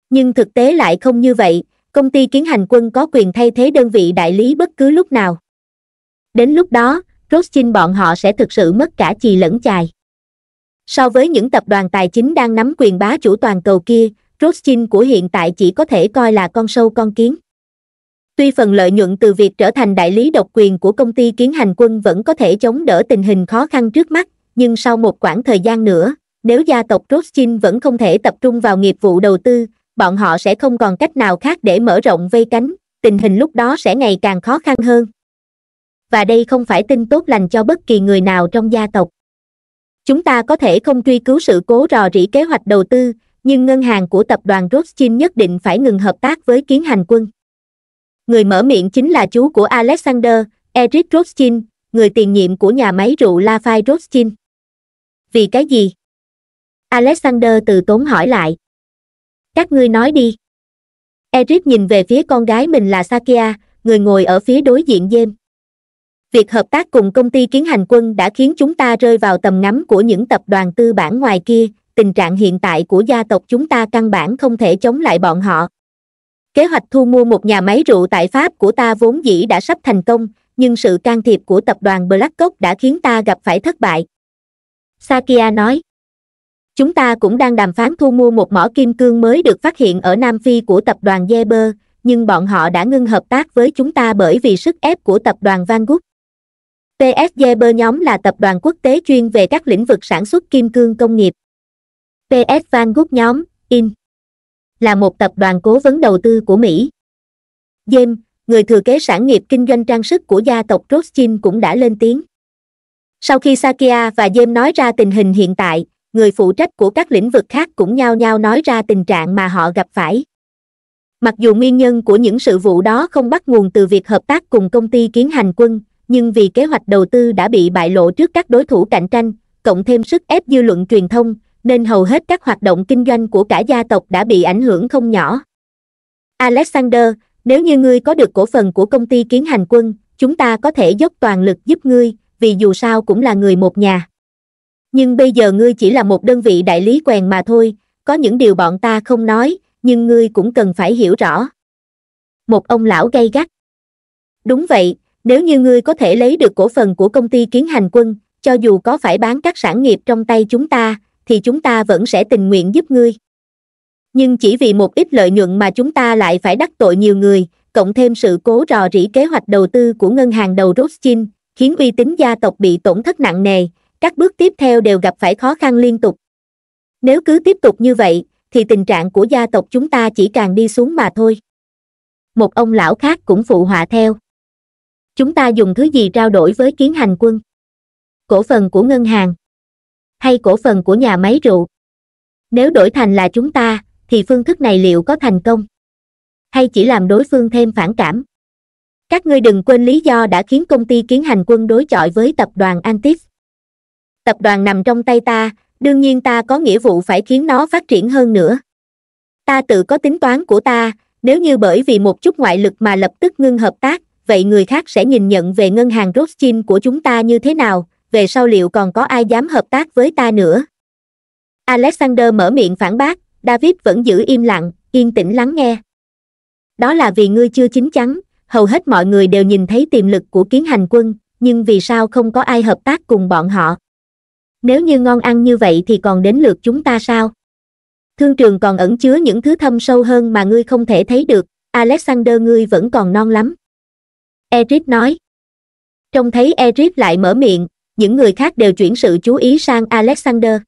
Nhưng thực tế lại không như vậy, công ty kiến hành quân có quyền thay thế đơn vị đại lý bất cứ lúc nào. Đến lúc đó, Rothschild bọn họ sẽ thực sự mất cả chì lẫn chài. So với những tập đoàn tài chính đang nắm quyền bá chủ toàn cầu kia, Rothschild của hiện tại chỉ có thể coi là con sâu con kiến. Tuy phần lợi nhuận từ việc trở thành đại lý độc quyền của công ty kiến hành quân vẫn có thể chống đỡ tình hình khó khăn trước mắt, nhưng sau một khoảng thời gian nữa, nếu gia tộc Rothschild vẫn không thể tập trung vào nghiệp vụ đầu tư, bọn họ sẽ không còn cách nào khác để mở rộng vây cánh, tình hình lúc đó sẽ ngày càng khó khăn hơn và đây không phải tin tốt lành cho bất kỳ người nào trong gia tộc chúng ta có thể không truy cứu sự cố rò rỉ kế hoạch đầu tư nhưng ngân hàng của tập đoàn rothschild nhất định phải ngừng hợp tác với kiến hành quân người mở miệng chính là chú của alexander eric rothschild người tiền nhiệm của nhà máy rượu lafay rothschild vì cái gì alexander từ tốn hỏi lại các ngươi nói đi eric nhìn về phía con gái mình là sakia người ngồi ở phía đối diện dêm việc hợp tác cùng công ty kiến hành quân đã khiến chúng ta rơi vào tầm ngắm của những tập đoàn tư bản ngoài kia tình trạng hiện tại của gia tộc chúng ta căn bản không thể chống lại bọn họ kế hoạch thu mua một nhà máy rượu tại pháp của ta vốn dĩ đã sắp thành công nhưng sự can thiệp của tập đoàn blackcock đã khiến ta gặp phải thất bại sakia nói chúng ta cũng đang đàm phán thu mua một mỏ kim cương mới được phát hiện ở nam phi của tập đoàn jeber nhưng bọn họ đã ngưng hợp tác với chúng ta bởi vì sức ép của tập đoàn van gogh PSJB nhóm là tập đoàn quốc tế chuyên về các lĩnh vực sản xuất kim cương công nghiệp. PS Van Gogh nhóm, In, là một tập đoàn cố vấn đầu tư của Mỹ. James, người thừa kế sản nghiệp kinh doanh trang sức của gia tộc Rothschild cũng đã lên tiếng. Sau khi Sakia và James nói ra tình hình hiện tại, người phụ trách của các lĩnh vực khác cũng nhao nhao nói ra tình trạng mà họ gặp phải. Mặc dù nguyên nhân của những sự vụ đó không bắt nguồn từ việc hợp tác cùng công ty kiến hành quân, nhưng vì kế hoạch đầu tư đã bị bại lộ trước các đối thủ cạnh tranh cộng thêm sức ép dư luận truyền thông nên hầu hết các hoạt động kinh doanh của cả gia tộc đã bị ảnh hưởng không nhỏ alexander nếu như ngươi có được cổ phần của công ty kiến hành quân chúng ta có thể dốc toàn lực giúp ngươi vì dù sao cũng là người một nhà nhưng bây giờ ngươi chỉ là một đơn vị đại lý quèn mà thôi có những điều bọn ta không nói nhưng ngươi cũng cần phải hiểu rõ một ông lão gay gắt đúng vậy nếu như ngươi có thể lấy được cổ phần của công ty kiến hành quân, cho dù có phải bán các sản nghiệp trong tay chúng ta, thì chúng ta vẫn sẽ tình nguyện giúp ngươi. Nhưng chỉ vì một ít lợi nhuận mà chúng ta lại phải đắc tội nhiều người, cộng thêm sự cố rò rỉ kế hoạch đầu tư của ngân hàng đầu Rothschild, khiến uy tín gia tộc bị tổn thất nặng nề, các bước tiếp theo đều gặp phải khó khăn liên tục. Nếu cứ tiếp tục như vậy, thì tình trạng của gia tộc chúng ta chỉ càng đi xuống mà thôi. Một ông lão khác cũng phụ họa theo chúng ta dùng thứ gì trao đổi với kiến hành quân cổ phần của ngân hàng hay cổ phần của nhà máy rượu nếu đổi thành là chúng ta thì phương thức này liệu có thành công hay chỉ làm đối phương thêm phản cảm các ngươi đừng quên lý do đã khiến công ty kiến hành quân đối chọi với tập đoàn antis tập đoàn nằm trong tay ta đương nhiên ta có nghĩa vụ phải khiến nó phát triển hơn nữa ta tự có tính toán của ta nếu như bởi vì một chút ngoại lực mà lập tức ngưng hợp tác vậy người khác sẽ nhìn nhận về ngân hàng Rothschild của chúng ta như thế nào, về sau liệu còn có ai dám hợp tác với ta nữa. Alexander mở miệng phản bác, David vẫn giữ im lặng, yên tĩnh lắng nghe. Đó là vì ngươi chưa chín chắn, hầu hết mọi người đều nhìn thấy tiềm lực của kiến hành quân, nhưng vì sao không có ai hợp tác cùng bọn họ? Nếu như ngon ăn như vậy thì còn đến lượt chúng ta sao? Thương trường còn ẩn chứa những thứ thâm sâu hơn mà ngươi không thể thấy được, Alexander ngươi vẫn còn non lắm. Eric nói. Trông thấy Eric lại mở miệng, những người khác đều chuyển sự chú ý sang Alexander.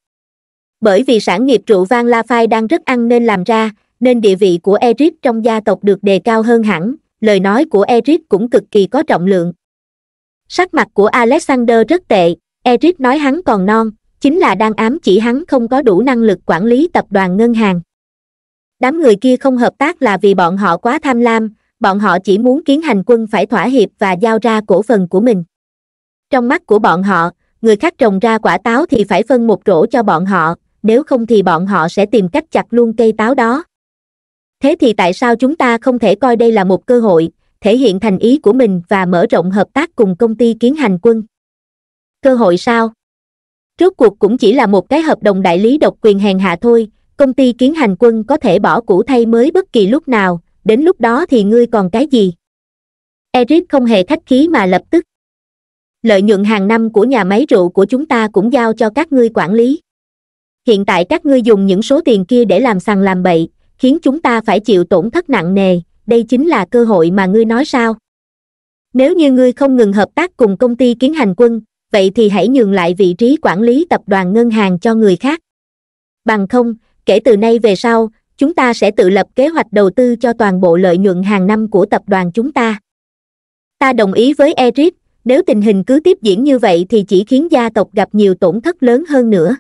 Bởi vì sản nghiệp trụ vang La Phai đang rất ăn nên làm ra, nên địa vị của Eric trong gia tộc được đề cao hơn hẳn, lời nói của Eric cũng cực kỳ có trọng lượng. Sắc mặt của Alexander rất tệ, Eric nói hắn còn non, chính là đang ám chỉ hắn không có đủ năng lực quản lý tập đoàn ngân hàng. Đám người kia không hợp tác là vì bọn họ quá tham lam, bọn họ chỉ muốn kiến hành quân phải thỏa hiệp và giao ra cổ phần của mình. Trong mắt của bọn họ, người khác trồng ra quả táo thì phải phân một rổ cho bọn họ, nếu không thì bọn họ sẽ tìm cách chặt luôn cây táo đó. Thế thì tại sao chúng ta không thể coi đây là một cơ hội, thể hiện thành ý của mình và mở rộng hợp tác cùng công ty kiến hành quân? Cơ hội sao? Rốt cuộc cũng chỉ là một cái hợp đồng đại lý độc quyền hèn hạ thôi, công ty kiến hành quân có thể bỏ cũ thay mới bất kỳ lúc nào, đến lúc đó thì ngươi còn cái gì eric không hề khách khí mà lập tức lợi nhuận hàng năm của nhà máy rượu của chúng ta cũng giao cho các ngươi quản lý hiện tại các ngươi dùng những số tiền kia để làm sằng làm bậy khiến chúng ta phải chịu tổn thất nặng nề đây chính là cơ hội mà ngươi nói sao nếu như ngươi không ngừng hợp tác cùng công ty kiến hành quân vậy thì hãy nhường lại vị trí quản lý tập đoàn ngân hàng cho người khác bằng không kể từ nay về sau chúng ta sẽ tự lập kế hoạch đầu tư cho toàn bộ lợi nhuận hàng năm của tập đoàn chúng ta ta đồng ý với eric nếu tình hình cứ tiếp diễn như vậy thì chỉ khiến gia tộc gặp nhiều tổn thất lớn hơn nữa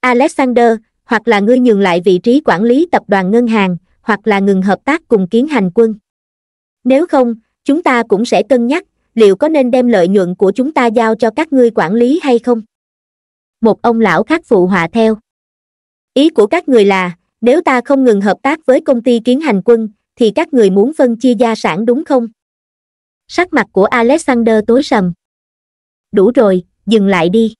alexander hoặc là ngươi nhường lại vị trí quản lý tập đoàn ngân hàng hoặc là ngừng hợp tác cùng kiến hành quân nếu không chúng ta cũng sẽ cân nhắc liệu có nên đem lợi nhuận của chúng ta giao cho các ngươi quản lý hay không một ông lão khác phụ họa theo ý của các người là nếu ta không ngừng hợp tác với công ty kiến hành quân, thì các người muốn phân chia gia sản đúng không? Sắc mặt của Alexander tối sầm. Đủ rồi, dừng lại đi.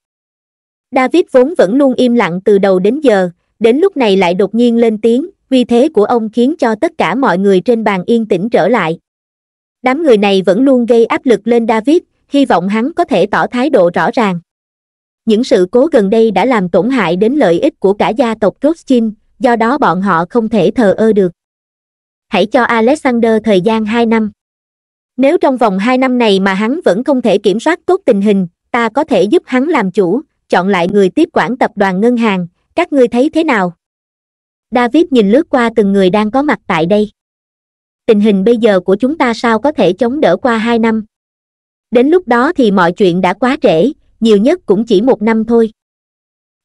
David vốn vẫn luôn im lặng từ đầu đến giờ, đến lúc này lại đột nhiên lên tiếng, vì thế của ông khiến cho tất cả mọi người trên bàn yên tĩnh trở lại. Đám người này vẫn luôn gây áp lực lên David, hy vọng hắn có thể tỏ thái độ rõ ràng. Những sự cố gần đây đã làm tổn hại đến lợi ích của cả gia tộc Rothschild, do đó bọn họ không thể thờ ơ được. Hãy cho Alexander thời gian 2 năm. Nếu trong vòng 2 năm này mà hắn vẫn không thể kiểm soát tốt tình hình, ta có thể giúp hắn làm chủ, chọn lại người tiếp quản tập đoàn ngân hàng, các ngươi thấy thế nào? David nhìn lướt qua từng người đang có mặt tại đây. Tình hình bây giờ của chúng ta sao có thể chống đỡ qua 2 năm? Đến lúc đó thì mọi chuyện đã quá trễ, nhiều nhất cũng chỉ một năm thôi.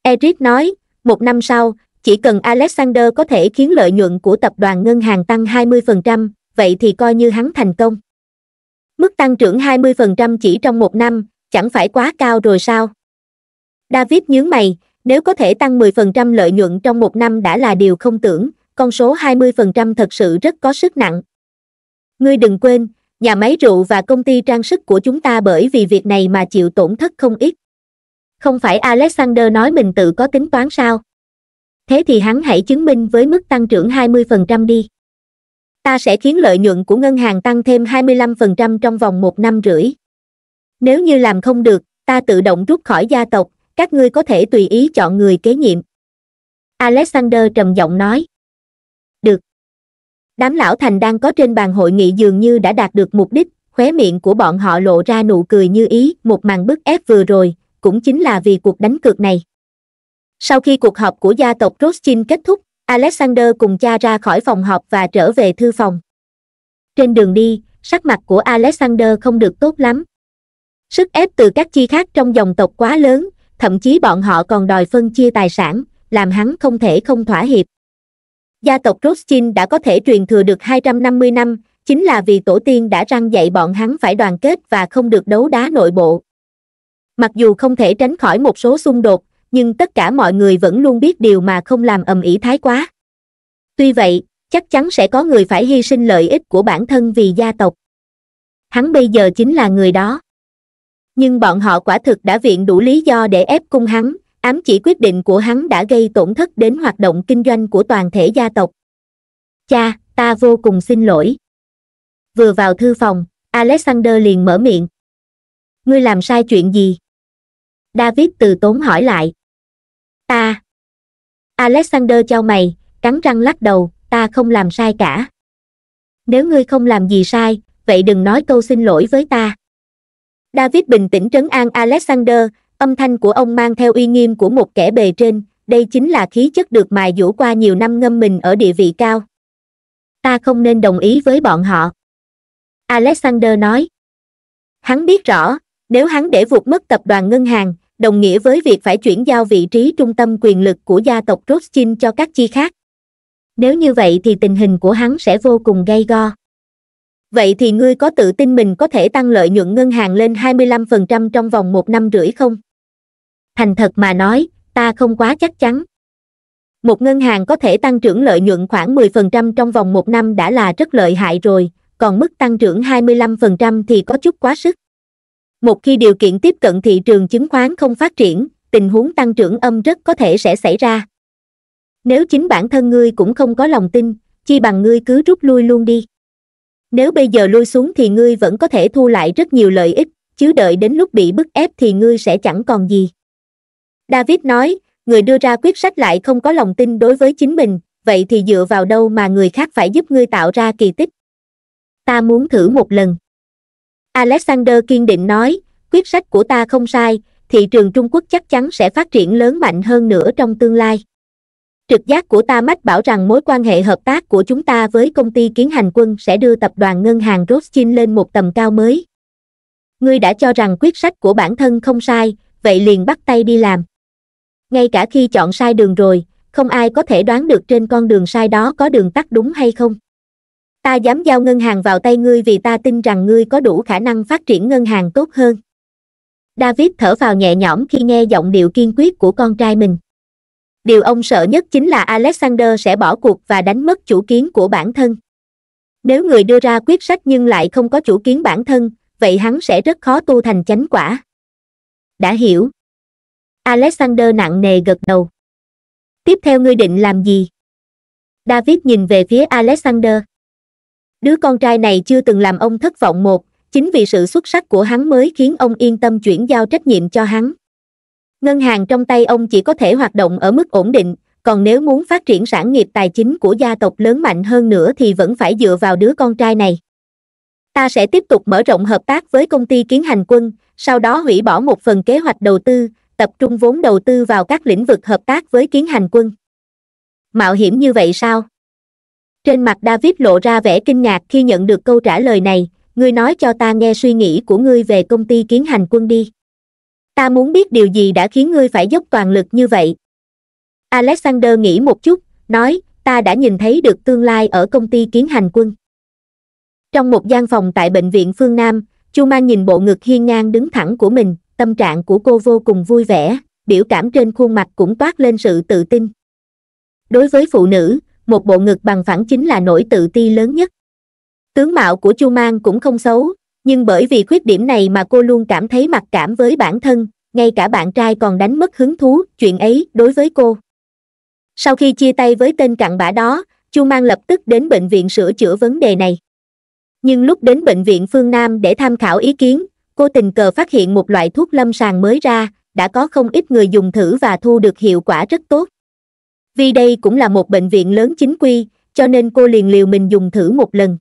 Eric nói, một năm sau, chỉ cần Alexander có thể khiến lợi nhuận của tập đoàn ngân hàng tăng 20%, vậy thì coi như hắn thành công. Mức tăng trưởng 20% chỉ trong một năm, chẳng phải quá cao rồi sao? David nhướng mày, nếu có thể tăng 10% lợi nhuận trong một năm đã là điều không tưởng, con số 20% thật sự rất có sức nặng. Ngươi đừng quên, nhà máy rượu và công ty trang sức của chúng ta bởi vì việc này mà chịu tổn thất không ít. Không phải Alexander nói mình tự có tính toán sao? thế thì hắn hãy chứng minh với mức tăng trưởng 20% đi. Ta sẽ khiến lợi nhuận của ngân hàng tăng thêm 25% trong vòng một năm rưỡi. Nếu như làm không được, ta tự động rút khỏi gia tộc, các ngươi có thể tùy ý chọn người kế nhiệm. Alexander trầm giọng nói. Được. Đám lão thành đang có trên bàn hội nghị dường như đã đạt được mục đích, khóe miệng của bọn họ lộ ra nụ cười như ý, một màn bức ép vừa rồi, cũng chính là vì cuộc đánh cược này sau khi cuộc họp của gia tộc rothschild kết thúc alexander cùng cha ra khỏi phòng họp và trở về thư phòng trên đường đi sắc mặt của alexander không được tốt lắm sức ép từ các chi khác trong dòng tộc quá lớn thậm chí bọn họ còn đòi phân chia tài sản làm hắn không thể không thỏa hiệp gia tộc rothschild đã có thể truyền thừa được 250 năm chính là vì tổ tiên đã răng dạy bọn hắn phải đoàn kết và không được đấu đá nội bộ mặc dù không thể tránh khỏi một số xung đột nhưng tất cả mọi người vẫn luôn biết điều mà không làm ầm ĩ thái quá tuy vậy chắc chắn sẽ có người phải hy sinh lợi ích của bản thân vì gia tộc hắn bây giờ chính là người đó nhưng bọn họ quả thực đã viện đủ lý do để ép cung hắn ám chỉ quyết định của hắn đã gây tổn thất đến hoạt động kinh doanh của toàn thể gia tộc cha ta vô cùng xin lỗi vừa vào thư phòng alexander liền mở miệng ngươi làm sai chuyện gì david từ tốn hỏi lại ta alexander cho mày cắn răng lắc đầu ta không làm sai cả nếu ngươi không làm gì sai vậy đừng nói câu xin lỗi với ta david bình tĩnh trấn an alexander âm thanh của ông mang theo uy nghiêm của một kẻ bề trên đây chính là khí chất được mài dũa qua nhiều năm ngâm mình ở địa vị cao ta không nên đồng ý với bọn họ alexander nói hắn biết rõ nếu hắn để vụt mất tập đoàn ngân hàng đồng nghĩa với việc phải chuyển giao vị trí trung tâm quyền lực của gia tộc Rothschild cho các chi khác. Nếu như vậy thì tình hình của hắn sẽ vô cùng gay go. Vậy thì ngươi có tự tin mình có thể tăng lợi nhuận ngân hàng lên 25% trong vòng một năm rưỡi không? Thành thật mà nói, ta không quá chắc chắn. Một ngân hàng có thể tăng trưởng lợi nhuận khoảng 10% trong vòng một năm đã là rất lợi hại rồi, còn mức tăng trưởng 25% thì có chút quá sức một khi điều kiện tiếp cận thị trường chứng khoán không phát triển tình huống tăng trưởng âm rất có thể sẽ xảy ra nếu chính bản thân ngươi cũng không có lòng tin chi bằng ngươi cứ rút lui luôn đi nếu bây giờ lui xuống thì ngươi vẫn có thể thu lại rất nhiều lợi ích chứ đợi đến lúc bị bức ép thì ngươi sẽ chẳng còn gì david nói người đưa ra quyết sách lại không có lòng tin đối với chính mình vậy thì dựa vào đâu mà người khác phải giúp ngươi tạo ra kỳ tích ta muốn thử một lần alexander kiên định nói quyết sách của ta không sai thị trường trung quốc chắc chắn sẽ phát triển lớn mạnh hơn nữa trong tương lai trực giác của ta mách bảo rằng mối quan hệ hợp tác của chúng ta với công ty kiến hành quân sẽ đưa tập đoàn ngân hàng rothschild lên một tầm cao mới ngươi đã cho rằng quyết sách của bản thân không sai vậy liền bắt tay đi làm ngay cả khi chọn sai đường rồi không ai có thể đoán được trên con đường sai đó có đường tắt đúng hay không ta dám giao ngân hàng vào tay ngươi vì ta tin rằng ngươi có đủ khả năng phát triển ngân hàng tốt hơn david thở vào nhẹ nhõm khi nghe giọng điệu kiên quyết của con trai mình điều ông sợ nhất chính là alexander sẽ bỏ cuộc và đánh mất chủ kiến của bản thân nếu người đưa ra quyết sách nhưng lại không có chủ kiến bản thân vậy hắn sẽ rất khó tu thành chánh quả đã hiểu alexander nặng nề gật đầu tiếp theo ngươi định làm gì david nhìn về phía alexander đứa con trai này chưa từng làm ông thất vọng một chính vì sự xuất sắc của hắn mới khiến ông yên tâm chuyển giao trách nhiệm cho hắn ngân hàng trong tay ông chỉ có thể hoạt động ở mức ổn định còn nếu muốn phát triển sản nghiệp tài chính của gia tộc lớn mạnh hơn nữa thì vẫn phải dựa vào đứa con trai này ta sẽ tiếp tục mở rộng hợp tác với công ty kiến hành quân sau đó hủy bỏ một phần kế hoạch đầu tư tập trung vốn đầu tư vào các lĩnh vực hợp tác với kiến hành quân mạo hiểm như vậy sao trên mặt david lộ ra vẻ kinh ngạc khi nhận được câu trả lời này ngươi nói cho ta nghe suy nghĩ của ngươi về công ty kiến hành quân đi ta muốn biết điều gì đã khiến ngươi phải dốc toàn lực như vậy alexander nghĩ một chút nói ta đã nhìn thấy được tương lai ở công ty kiến hành quân trong một gian phòng tại bệnh viện phương nam chu mang nhìn bộ ngực hiên ngang đứng thẳng của mình tâm trạng của cô vô cùng vui vẻ biểu cảm trên khuôn mặt cũng toát lên sự tự tin đối với phụ nữ một bộ ngực bằng phẳng chính là nỗi tự ti lớn nhất tướng mạo của chu mang cũng không xấu nhưng bởi vì khuyết điểm này mà cô luôn cảm thấy mặc cảm với bản thân ngay cả bạn trai còn đánh mất hứng thú chuyện ấy đối với cô sau khi chia tay với tên cặn bã đó chu mang lập tức đến bệnh viện sửa chữa vấn đề này nhưng lúc đến bệnh viện phương nam để tham khảo ý kiến cô tình cờ phát hiện một loại thuốc lâm sàng mới ra đã có không ít người dùng thử và thu được hiệu quả rất tốt vì đây cũng là một bệnh viện lớn chính quy cho nên cô liền liều mình dùng thử một lần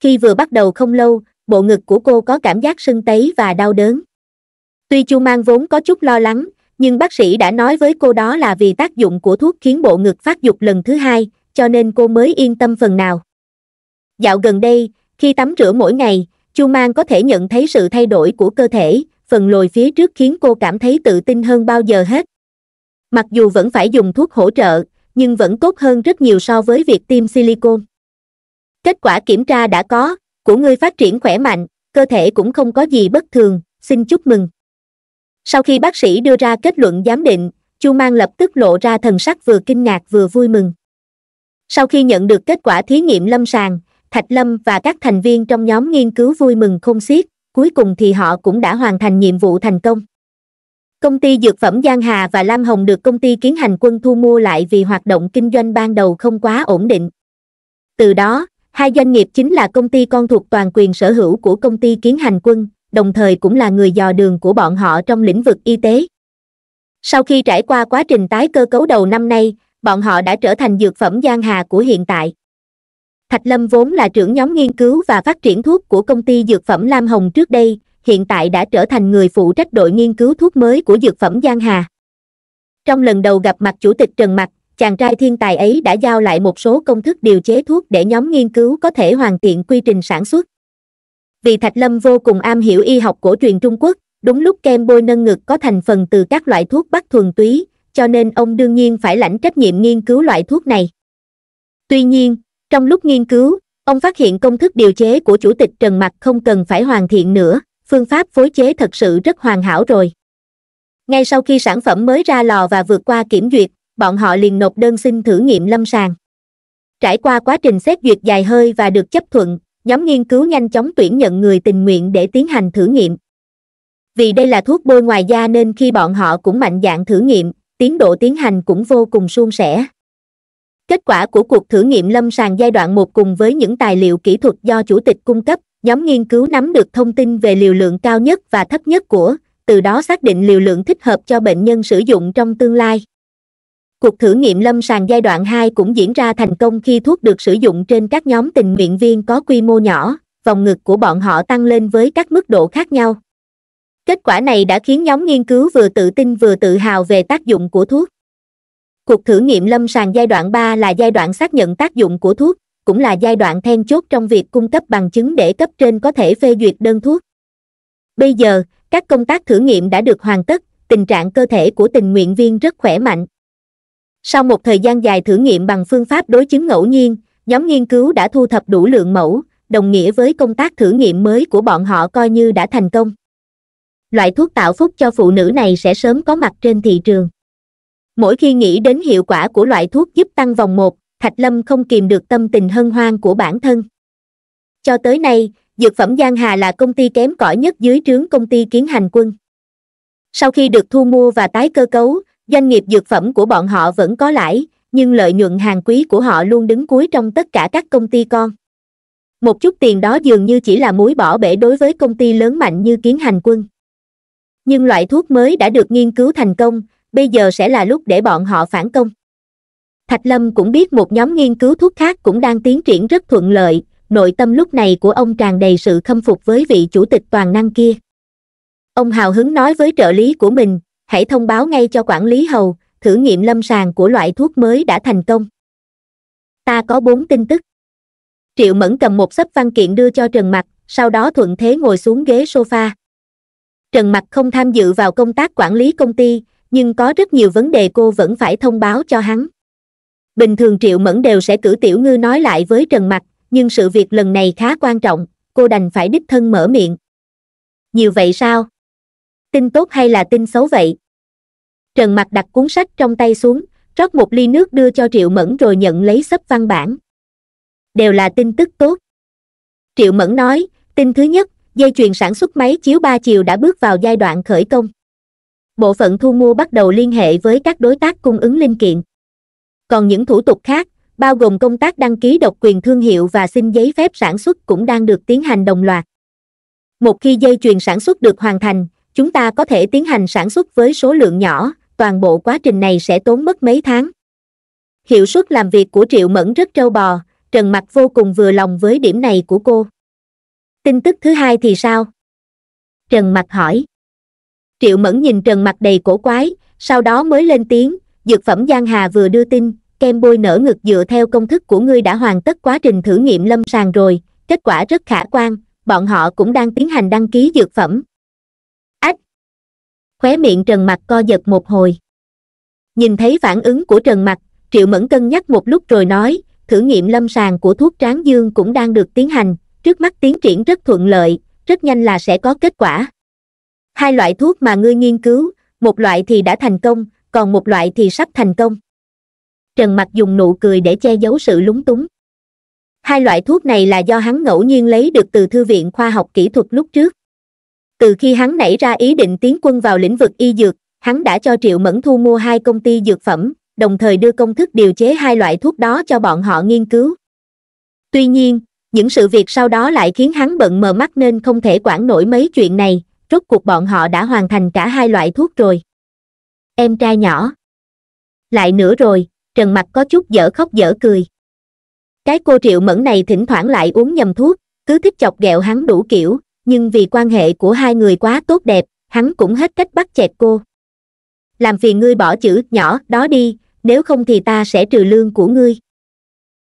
khi vừa bắt đầu không lâu bộ ngực của cô có cảm giác sưng tấy và đau đớn tuy chu mang vốn có chút lo lắng nhưng bác sĩ đã nói với cô đó là vì tác dụng của thuốc khiến bộ ngực phát dục lần thứ hai cho nên cô mới yên tâm phần nào dạo gần đây khi tắm rửa mỗi ngày chu mang có thể nhận thấy sự thay đổi của cơ thể phần lồi phía trước khiến cô cảm thấy tự tin hơn bao giờ hết mặc dù vẫn phải dùng thuốc hỗ trợ, nhưng vẫn tốt hơn rất nhiều so với việc tiêm silicone. Kết quả kiểm tra đã có, của ngươi phát triển khỏe mạnh, cơ thể cũng không có gì bất thường, xin chúc mừng. Sau khi bác sĩ đưa ra kết luận giám định, Chu Mang lập tức lộ ra thần sắc vừa kinh ngạc vừa vui mừng. Sau khi nhận được kết quả thí nghiệm lâm sàng, Thạch Lâm và các thành viên trong nhóm nghiên cứu vui mừng không xiết, cuối cùng thì họ cũng đã hoàn thành nhiệm vụ thành công công ty dược phẩm giang hà và lam hồng được công ty kiến hành quân thu mua lại vì hoạt động kinh doanh ban đầu không quá ổn định từ đó hai doanh nghiệp chính là công ty con thuộc toàn quyền sở hữu của công ty kiến hành quân đồng thời cũng là người dò đường của bọn họ trong lĩnh vực y tế sau khi trải qua quá trình tái cơ cấu đầu năm nay bọn họ đã trở thành dược phẩm giang hà của hiện tại thạch lâm vốn là trưởng nhóm nghiên cứu và phát triển thuốc của công ty dược phẩm lam hồng trước đây hiện tại đã trở thành người phụ trách đội nghiên cứu thuốc mới của dược phẩm Giang Hà. Trong lần đầu gặp mặt Chủ tịch Trần Mặc, chàng trai thiên tài ấy đã giao lại một số công thức điều chế thuốc để nhóm nghiên cứu có thể hoàn thiện quy trình sản xuất. Vì Thạch Lâm vô cùng am hiểu y học cổ truyền Trung Quốc, đúng lúc kem bôi nâng ngực có thành phần từ các loại thuốc bắc thuần túy, cho nên ông đương nhiên phải lãnh trách nhiệm nghiên cứu loại thuốc này. Tuy nhiên, trong lúc nghiên cứu, ông phát hiện công thức điều chế của Chủ tịch Trần Mặc không cần phải hoàn thiện nữa, phương pháp phối chế thật sự rất hoàn hảo rồi. Ngay sau khi sản phẩm mới ra lò và vượt qua kiểm duyệt, bọn họ liền nộp đơn xin thử nghiệm lâm sàng. Trải qua quá trình xét duyệt dài hơi và được chấp thuận, nhóm nghiên cứu nhanh chóng tuyển nhận người tình nguyện để tiến hành thử nghiệm. Vì đây là thuốc bôi ngoài da nên khi bọn họ cũng mạnh dạng thử nghiệm, tiến độ tiến hành cũng vô cùng suôn sẻ. Kết quả của cuộc thử nghiệm lâm sàng giai đoạn 1 cùng với những tài liệu kỹ thuật do chủ tịch cung cấp nhóm nghiên cứu nắm được thông tin về liều lượng cao nhất và thấp nhất của từ đó xác định liều lượng thích hợp cho bệnh nhân sử dụng trong tương lai cuộc thử nghiệm lâm sàng giai đoạn 2 cũng diễn ra thành công khi thuốc được sử dụng trên các nhóm tình nguyện viên có quy mô nhỏ vòng ngực của bọn họ tăng lên với các mức độ khác nhau kết quả này đã khiến nhóm nghiên cứu vừa tự tin vừa tự hào về tác dụng của thuốc cuộc thử nghiệm lâm sàng giai đoạn 3 là giai đoạn xác nhận tác dụng của thuốc cũng là giai đoạn then chốt trong việc cung cấp bằng chứng để cấp trên có thể phê duyệt đơn thuốc. Bây giờ, các công tác thử nghiệm đã được hoàn tất, tình trạng cơ thể của tình nguyện viên rất khỏe mạnh. Sau một thời gian dài thử nghiệm bằng phương pháp đối chứng ngẫu nhiên, nhóm nghiên cứu đã thu thập đủ lượng mẫu, đồng nghĩa với công tác thử nghiệm mới của bọn họ coi như đã thành công. Loại thuốc tạo phúc cho phụ nữ này sẽ sớm có mặt trên thị trường. Mỗi khi nghĩ đến hiệu quả của loại thuốc giúp tăng vòng 1, Thạch Lâm không kìm được tâm tình hân hoan của bản thân. Cho tới nay, Dược phẩm Giang Hà là công ty kém cỏi nhất dưới trướng công ty Kiến Hành Quân. Sau khi được thu mua và tái cơ cấu, doanh nghiệp dược phẩm của bọn họ vẫn có lãi, nhưng lợi nhuận hàng quý của họ luôn đứng cuối trong tất cả các công ty con. Một chút tiền đó dường như chỉ là muối bỏ bể đối với công ty lớn mạnh như Kiến Hành Quân. Nhưng loại thuốc mới đã được nghiên cứu thành công, bây giờ sẽ là lúc để bọn họ phản công thạch lâm cũng biết một nhóm nghiên cứu thuốc khác cũng đang tiến triển rất thuận lợi nội tâm lúc này của ông tràn đầy sự khâm phục với vị chủ tịch toàn năng kia ông hào hứng nói với trợ lý của mình hãy thông báo ngay cho quản lý hầu thử nghiệm lâm sàng của loại thuốc mới đã thành công ta có bốn tin tức triệu mẫn cầm một sấp văn kiện đưa cho trần mặc sau đó thuận thế ngồi xuống ghế sofa trần mặc không tham dự vào công tác quản lý công ty nhưng có rất nhiều vấn đề cô vẫn phải thông báo cho hắn bình thường triệu mẫn đều sẽ cử tiểu ngư nói lại với trần mặc nhưng sự việc lần này khá quan trọng cô đành phải đích thân mở miệng nhiều vậy sao tin tốt hay là tin xấu vậy trần mặc đặt cuốn sách trong tay xuống rót một ly nước đưa cho triệu mẫn rồi nhận lấy sấp văn bản đều là tin tức tốt triệu mẫn nói tin thứ nhất dây chuyền sản xuất máy chiếu ba chiều đã bước vào giai đoạn khởi công bộ phận thu mua bắt đầu liên hệ với các đối tác cung ứng linh kiện còn những thủ tục khác bao gồm công tác đăng ký độc quyền thương hiệu và xin giấy phép sản xuất cũng đang được tiến hành đồng loạt một khi dây chuyền sản xuất được hoàn thành chúng ta có thể tiến hành sản xuất với số lượng nhỏ toàn bộ quá trình này sẽ tốn mất mấy tháng hiệu suất làm việc của triệu mẫn rất trâu bò trần mặc vô cùng vừa lòng với điểm này của cô tin tức thứ hai thì sao trần mặc hỏi triệu mẫn nhìn trần mặc đầy cổ quái sau đó mới lên tiếng dược phẩm Giang Hà vừa đưa tin, kem bôi nở ngực dựa theo công thức của ngươi đã hoàn tất quá trình thử nghiệm lâm sàng rồi, kết quả rất khả quan, bọn họ cũng đang tiến hành đăng ký dược phẩm. Ách! Khóe miệng Trần Mặc co giật một hồi. Nhìn thấy phản ứng của Trần Mặc Triệu Mẫn cân nhắc một lúc rồi nói, thử nghiệm lâm sàng của thuốc tráng dương cũng đang được tiến hành, trước mắt tiến triển rất thuận lợi, rất nhanh là sẽ có kết quả. Hai loại thuốc mà ngươi nghiên cứu, một loại thì đã thành công, còn một loại thì sắp thành công trần mặc dùng nụ cười để che giấu sự lúng túng hai loại thuốc này là do hắn ngẫu nhiên lấy được từ thư viện khoa học kỹ thuật lúc trước từ khi hắn nảy ra ý định tiến quân vào lĩnh vực y dược hắn đã cho triệu mẫn thu mua hai công ty dược phẩm đồng thời đưa công thức điều chế hai loại thuốc đó cho bọn họ nghiên cứu tuy nhiên những sự việc sau đó lại khiến hắn bận mờ mắt nên không thể quản nổi mấy chuyện này rốt cuộc bọn họ đã hoàn thành cả hai loại thuốc rồi em trai nhỏ lại nữa rồi trần Mặc có chút dở khóc dở cười cái cô triệu mẫn này thỉnh thoảng lại uống nhầm thuốc cứ thích chọc ghẹo hắn đủ kiểu nhưng vì quan hệ của hai người quá tốt đẹp hắn cũng hết cách bắt chẹt cô làm phiền ngươi bỏ chữ nhỏ đó đi nếu không thì ta sẽ trừ lương của ngươi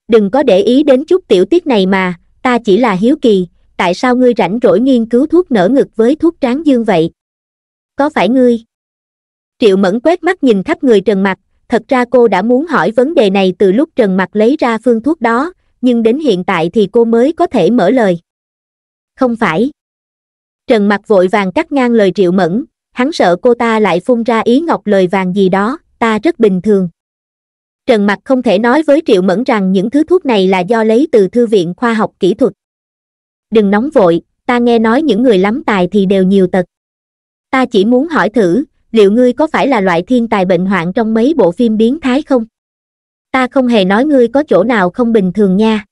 đừng có để ý đến chút tiểu tiết này mà ta chỉ là hiếu kỳ tại sao ngươi rảnh rỗi nghiên cứu thuốc nở ngực với thuốc tráng dương vậy có phải ngươi triệu mẫn quét mắt nhìn khắp người trần Mặc. thật ra cô đã muốn hỏi vấn đề này từ lúc trần Mặc lấy ra phương thuốc đó nhưng đến hiện tại thì cô mới có thể mở lời không phải trần Mặc vội vàng cắt ngang lời triệu mẫn hắn sợ cô ta lại phun ra ý ngọc lời vàng gì đó ta rất bình thường trần Mặc không thể nói với triệu mẫn rằng những thứ thuốc này là do lấy từ thư viện khoa học kỹ thuật đừng nóng vội ta nghe nói những người lắm tài thì đều nhiều tật ta chỉ muốn hỏi thử liệu ngươi có phải là loại thiên tài bệnh hoạn trong mấy bộ phim biến thái không ta không hề nói ngươi có chỗ nào không bình thường nha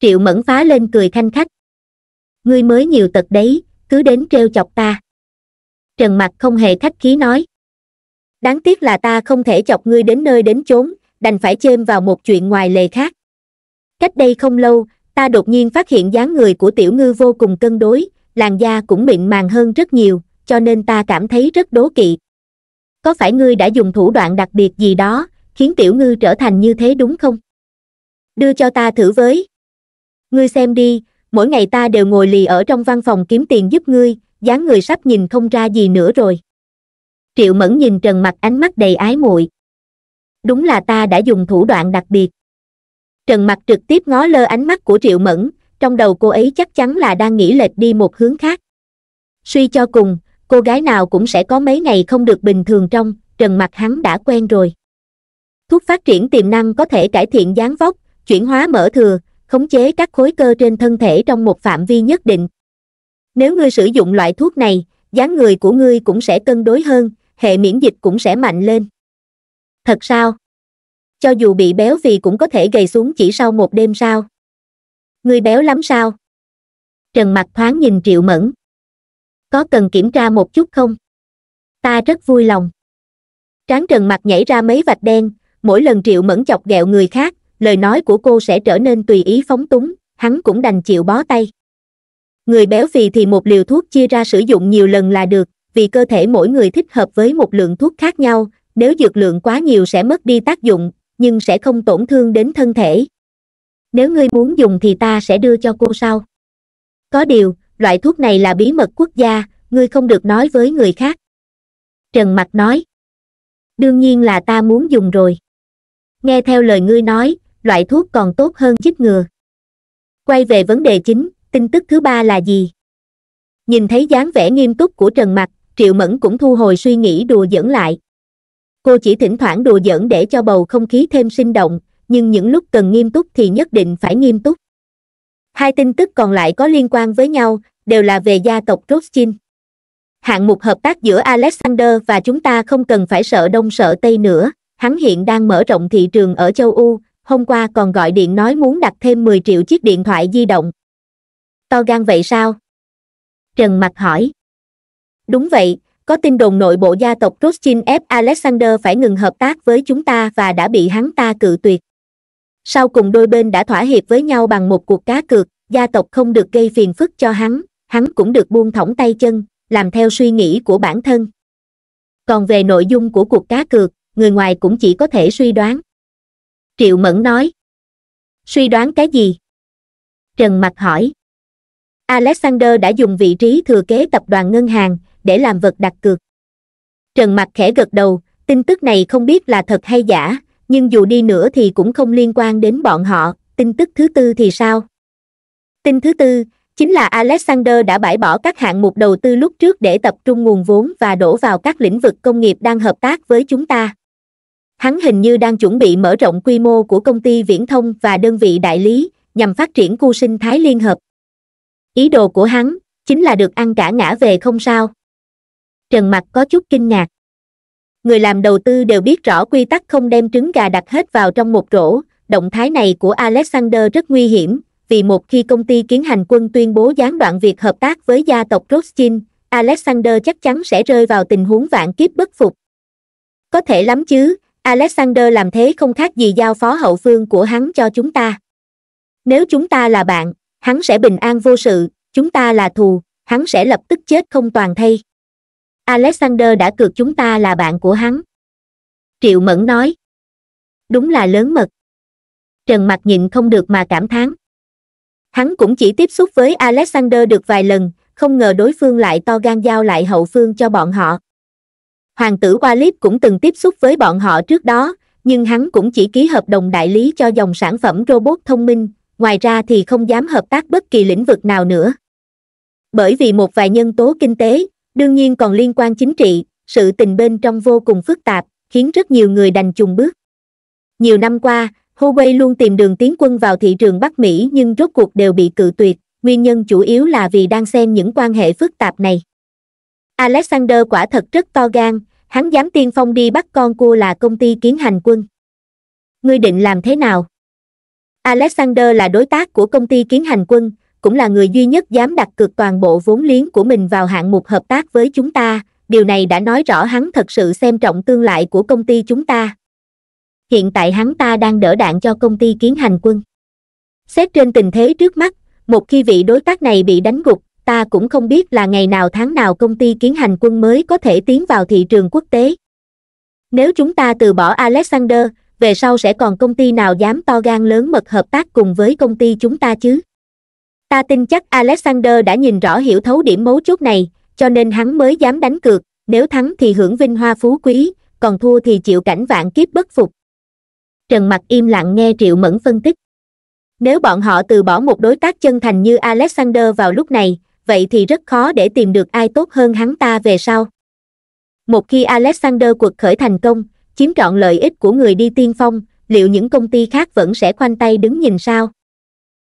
triệu mẫn phá lên cười thanh khách ngươi mới nhiều tật đấy cứ đến treo chọc ta trần mặc không hề khách khí nói đáng tiếc là ta không thể chọc ngươi đến nơi đến chốn đành phải chêm vào một chuyện ngoài lề khác cách đây không lâu ta đột nhiên phát hiện dáng người của tiểu ngư vô cùng cân đối làn da cũng mịn màng hơn rất nhiều cho nên ta cảm thấy rất đố kỵ có phải ngươi đã dùng thủ đoạn đặc biệt gì đó khiến tiểu ngư trở thành như thế đúng không đưa cho ta thử với ngươi xem đi mỗi ngày ta đều ngồi lì ở trong văn phòng kiếm tiền giúp ngươi dáng người sắp nhìn không ra gì nữa rồi triệu mẫn nhìn trần mặt ánh mắt đầy ái muội đúng là ta đã dùng thủ đoạn đặc biệt trần mặt trực tiếp ngó lơ ánh mắt của triệu mẫn trong đầu cô ấy chắc chắn là đang nghĩ lệch đi một hướng khác suy cho cùng cô gái nào cũng sẽ có mấy ngày không được bình thường trong trần mặt hắn đã quen rồi thuốc phát triển tiềm năng có thể cải thiện dáng vóc chuyển hóa mỡ thừa khống chế các khối cơ trên thân thể trong một phạm vi nhất định nếu ngươi sử dụng loại thuốc này dáng người của ngươi cũng sẽ cân đối hơn hệ miễn dịch cũng sẽ mạnh lên thật sao cho dù bị béo vì cũng có thể gầy xuống chỉ sau một đêm sao ngươi béo lắm sao trần mặt thoáng nhìn triệu mẫn có cần kiểm tra một chút không ta rất vui lòng Tráng trần mặt nhảy ra mấy vạch đen mỗi lần triệu mẫn chọc ghẹo người khác lời nói của cô sẽ trở nên tùy ý phóng túng hắn cũng đành chịu bó tay người béo phì thì một liều thuốc chia ra sử dụng nhiều lần là được vì cơ thể mỗi người thích hợp với một lượng thuốc khác nhau nếu dược lượng quá nhiều sẽ mất đi tác dụng nhưng sẽ không tổn thương đến thân thể nếu ngươi muốn dùng thì ta sẽ đưa cho cô sau có điều loại thuốc này là bí mật quốc gia ngươi không được nói với người khác trần mặc nói đương nhiên là ta muốn dùng rồi nghe theo lời ngươi nói loại thuốc còn tốt hơn chích ngừa quay về vấn đề chính tin tức thứ ba là gì nhìn thấy dáng vẻ nghiêm túc của trần mặc triệu mẫn cũng thu hồi suy nghĩ đùa dẫn lại cô chỉ thỉnh thoảng đùa giỡn để cho bầu không khí thêm sinh động nhưng những lúc cần nghiêm túc thì nhất định phải nghiêm túc hai tin tức còn lại có liên quan với nhau đều là về gia tộc rothschild hạng mục hợp tác giữa alexander và chúng ta không cần phải sợ đông sợ tây nữa hắn hiện đang mở rộng thị trường ở châu âu hôm qua còn gọi điện nói muốn đặt thêm 10 triệu chiếc điện thoại di động to gan vậy sao trần mặt hỏi đúng vậy có tin đồn nội bộ gia tộc rothschild ép alexander phải ngừng hợp tác với chúng ta và đã bị hắn ta cự tuyệt sau cùng đôi bên đã thỏa hiệp với nhau bằng một cuộc cá cược gia tộc không được gây phiền phức cho hắn hắn cũng được buông thõng tay chân làm theo suy nghĩ của bản thân còn về nội dung của cuộc cá cược người ngoài cũng chỉ có thể suy đoán triệu mẫn nói suy đoán cái gì trần mặc hỏi alexander đã dùng vị trí thừa kế tập đoàn ngân hàng để làm vật đặt cược trần mặc khẽ gật đầu tin tức này không biết là thật hay giả nhưng dù đi nữa thì cũng không liên quan đến bọn họ, tin tức thứ tư thì sao? Tin thứ tư, chính là Alexander đã bãi bỏ các hạng mục đầu tư lúc trước để tập trung nguồn vốn và đổ vào các lĩnh vực công nghiệp đang hợp tác với chúng ta. Hắn hình như đang chuẩn bị mở rộng quy mô của công ty viễn thông và đơn vị đại lý, nhằm phát triển khu sinh thái liên hợp. Ý đồ của hắn, chính là được ăn cả ngã về không sao. Trần Mặc có chút kinh ngạc người làm đầu tư đều biết rõ quy tắc không đem trứng gà đặt hết vào trong một rổ động thái này của alexander rất nguy hiểm vì một khi công ty kiến hành quân tuyên bố gián đoạn việc hợp tác với gia tộc rothschild alexander chắc chắn sẽ rơi vào tình huống vạn kiếp bất phục có thể lắm chứ alexander làm thế không khác gì giao phó hậu phương của hắn cho chúng ta nếu chúng ta là bạn hắn sẽ bình an vô sự chúng ta là thù hắn sẽ lập tức chết không toàn thây alexander đã cược chúng ta là bạn của hắn triệu mẫn nói đúng là lớn mật trần mặt nhìn không được mà cảm thán hắn cũng chỉ tiếp xúc với alexander được vài lần không ngờ đối phương lại to gan giao lại hậu phương cho bọn họ hoàng tử walip cũng từng tiếp xúc với bọn họ trước đó nhưng hắn cũng chỉ ký hợp đồng đại lý cho dòng sản phẩm robot thông minh ngoài ra thì không dám hợp tác bất kỳ lĩnh vực nào nữa bởi vì một vài nhân tố kinh tế Đương nhiên còn liên quan chính trị, sự tình bên trong vô cùng phức tạp, khiến rất nhiều người đành chùng bước. Nhiều năm qua, Huawei luôn tìm đường tiến quân vào thị trường Bắc Mỹ nhưng rốt cuộc đều bị cự tuyệt, nguyên nhân chủ yếu là vì đang xen những quan hệ phức tạp này. Alexander quả thật rất to gan, hắn dám tiên phong đi bắt con cua là công ty kiến hành quân. Ngươi định làm thế nào? Alexander là đối tác của công ty kiến hành quân, cũng là người duy nhất dám đặt cược toàn bộ vốn liếng của mình vào hạng mục hợp tác với chúng ta, điều này đã nói rõ hắn thật sự xem trọng tương lai của công ty chúng ta. Hiện tại hắn ta đang đỡ đạn cho công ty kiến hành quân. Xét trên tình thế trước mắt, một khi vị đối tác này bị đánh gục, ta cũng không biết là ngày nào tháng nào công ty kiến hành quân mới có thể tiến vào thị trường quốc tế. Nếu chúng ta từ bỏ Alexander, về sau sẽ còn công ty nào dám to gan lớn mật hợp tác cùng với công ty chúng ta chứ? ta tin chắc alexander đã nhìn rõ hiểu thấu điểm mấu chốt này cho nên hắn mới dám đánh cược nếu thắng thì hưởng vinh hoa phú quý còn thua thì chịu cảnh vạn kiếp bất phục trần mặc im lặng nghe triệu mẫn phân tích nếu bọn họ từ bỏ một đối tác chân thành như alexander vào lúc này vậy thì rất khó để tìm được ai tốt hơn hắn ta về sau một khi alexander cuộc khởi thành công chiếm trọn lợi ích của người đi tiên phong liệu những công ty khác vẫn sẽ khoanh tay đứng nhìn sao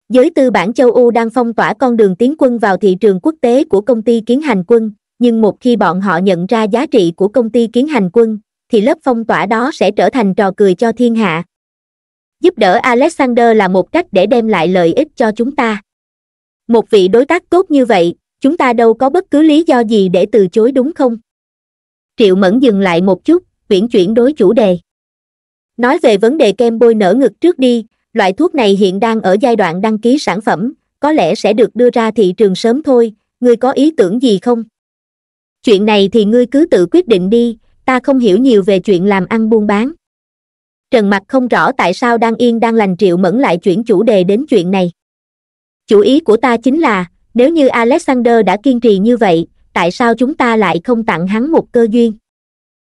giới tư bản châu âu đang phong tỏa con đường tiến quân vào thị trường quốc tế của công ty kiến hành quân nhưng một khi bọn họ nhận ra giá trị của công ty kiến hành quân thì lớp phong tỏa đó sẽ trở thành trò cười cho thiên hạ giúp đỡ alexander là một cách để đem lại lợi ích cho chúng ta một vị đối tác tốt như vậy chúng ta đâu có bất cứ lý do gì để từ chối đúng không triệu mẫn dừng lại một chút uyển chuyển đối chủ đề nói về vấn đề kem bôi nở ngực trước đi loại thuốc này hiện đang ở giai đoạn đăng ký sản phẩm có lẽ sẽ được đưa ra thị trường sớm thôi ngươi có ý tưởng gì không chuyện này thì ngươi cứ tự quyết định đi ta không hiểu nhiều về chuyện làm ăn buôn bán trần mặc không rõ tại sao đang yên đang lành triệu mẫn lại chuyển chủ đề đến chuyện này chủ ý của ta chính là nếu như alexander đã kiên trì như vậy tại sao chúng ta lại không tặng hắn một cơ duyên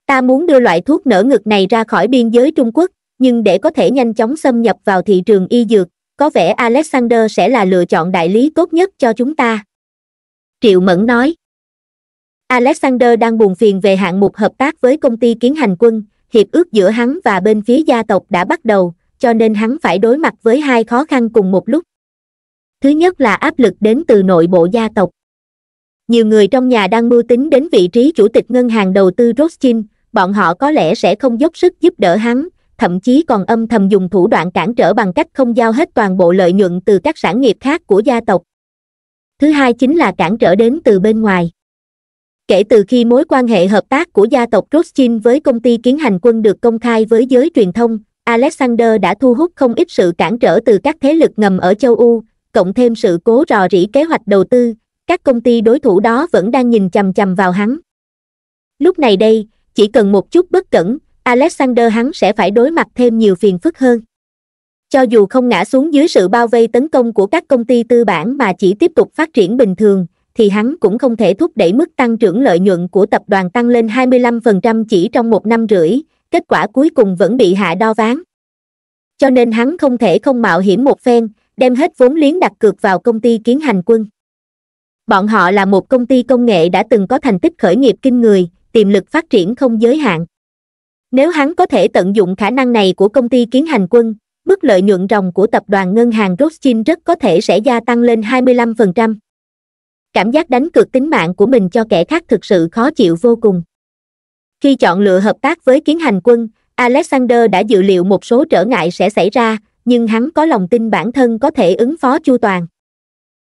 ta muốn đưa loại thuốc nở ngực này ra khỏi biên giới trung quốc nhưng để có thể nhanh chóng xâm nhập vào thị trường y dược có vẻ alexander sẽ là lựa chọn đại lý tốt nhất cho chúng ta triệu mẫn nói alexander đang buồn phiền về hạng mục hợp tác với công ty kiến hành quân hiệp ước giữa hắn và bên phía gia tộc đã bắt đầu cho nên hắn phải đối mặt với hai khó khăn cùng một lúc thứ nhất là áp lực đến từ nội bộ gia tộc nhiều người trong nhà đang mưu tính đến vị trí chủ tịch ngân hàng đầu tư rothschild bọn họ có lẽ sẽ không dốc sức giúp đỡ hắn thậm chí còn âm thầm dùng thủ đoạn cản trở bằng cách không giao hết toàn bộ lợi nhuận từ các sản nghiệp khác của gia tộc thứ hai chính là cản trở đến từ bên ngoài kể từ khi mối quan hệ hợp tác của gia tộc rothschild với công ty kiến hành quân được công khai với giới truyền thông alexander đã thu hút không ít sự cản trở từ các thế lực ngầm ở châu âu cộng thêm sự cố rò rỉ kế hoạch đầu tư các công ty đối thủ đó vẫn đang nhìn chằm chằm vào hắn lúc này đây chỉ cần một chút bất cẩn alexander hắn sẽ phải đối mặt thêm nhiều phiền phức hơn cho dù không ngã xuống dưới sự bao vây tấn công của các công ty tư bản mà chỉ tiếp tục phát triển bình thường thì hắn cũng không thể thúc đẩy mức tăng trưởng lợi nhuận của tập đoàn tăng lên 25% chỉ trong một năm rưỡi kết quả cuối cùng vẫn bị hạ đo ván cho nên hắn không thể không mạo hiểm một phen đem hết vốn liếng đặt cược vào công ty kiến hành quân bọn họ là một công ty công nghệ đã từng có thành tích khởi nghiệp kinh người tiềm lực phát triển không giới hạn nếu hắn có thể tận dụng khả năng này của công ty kiến hành quân, mức lợi nhuận ròng của tập đoàn ngân hàng Rothschild rất có thể sẽ gia tăng lên 25%. Cảm giác đánh cược tính mạng của mình cho kẻ khác thực sự khó chịu vô cùng. Khi chọn lựa hợp tác với kiến hành quân, Alexander đã dự liệu một số trở ngại sẽ xảy ra, nhưng hắn có lòng tin bản thân có thể ứng phó chu toàn.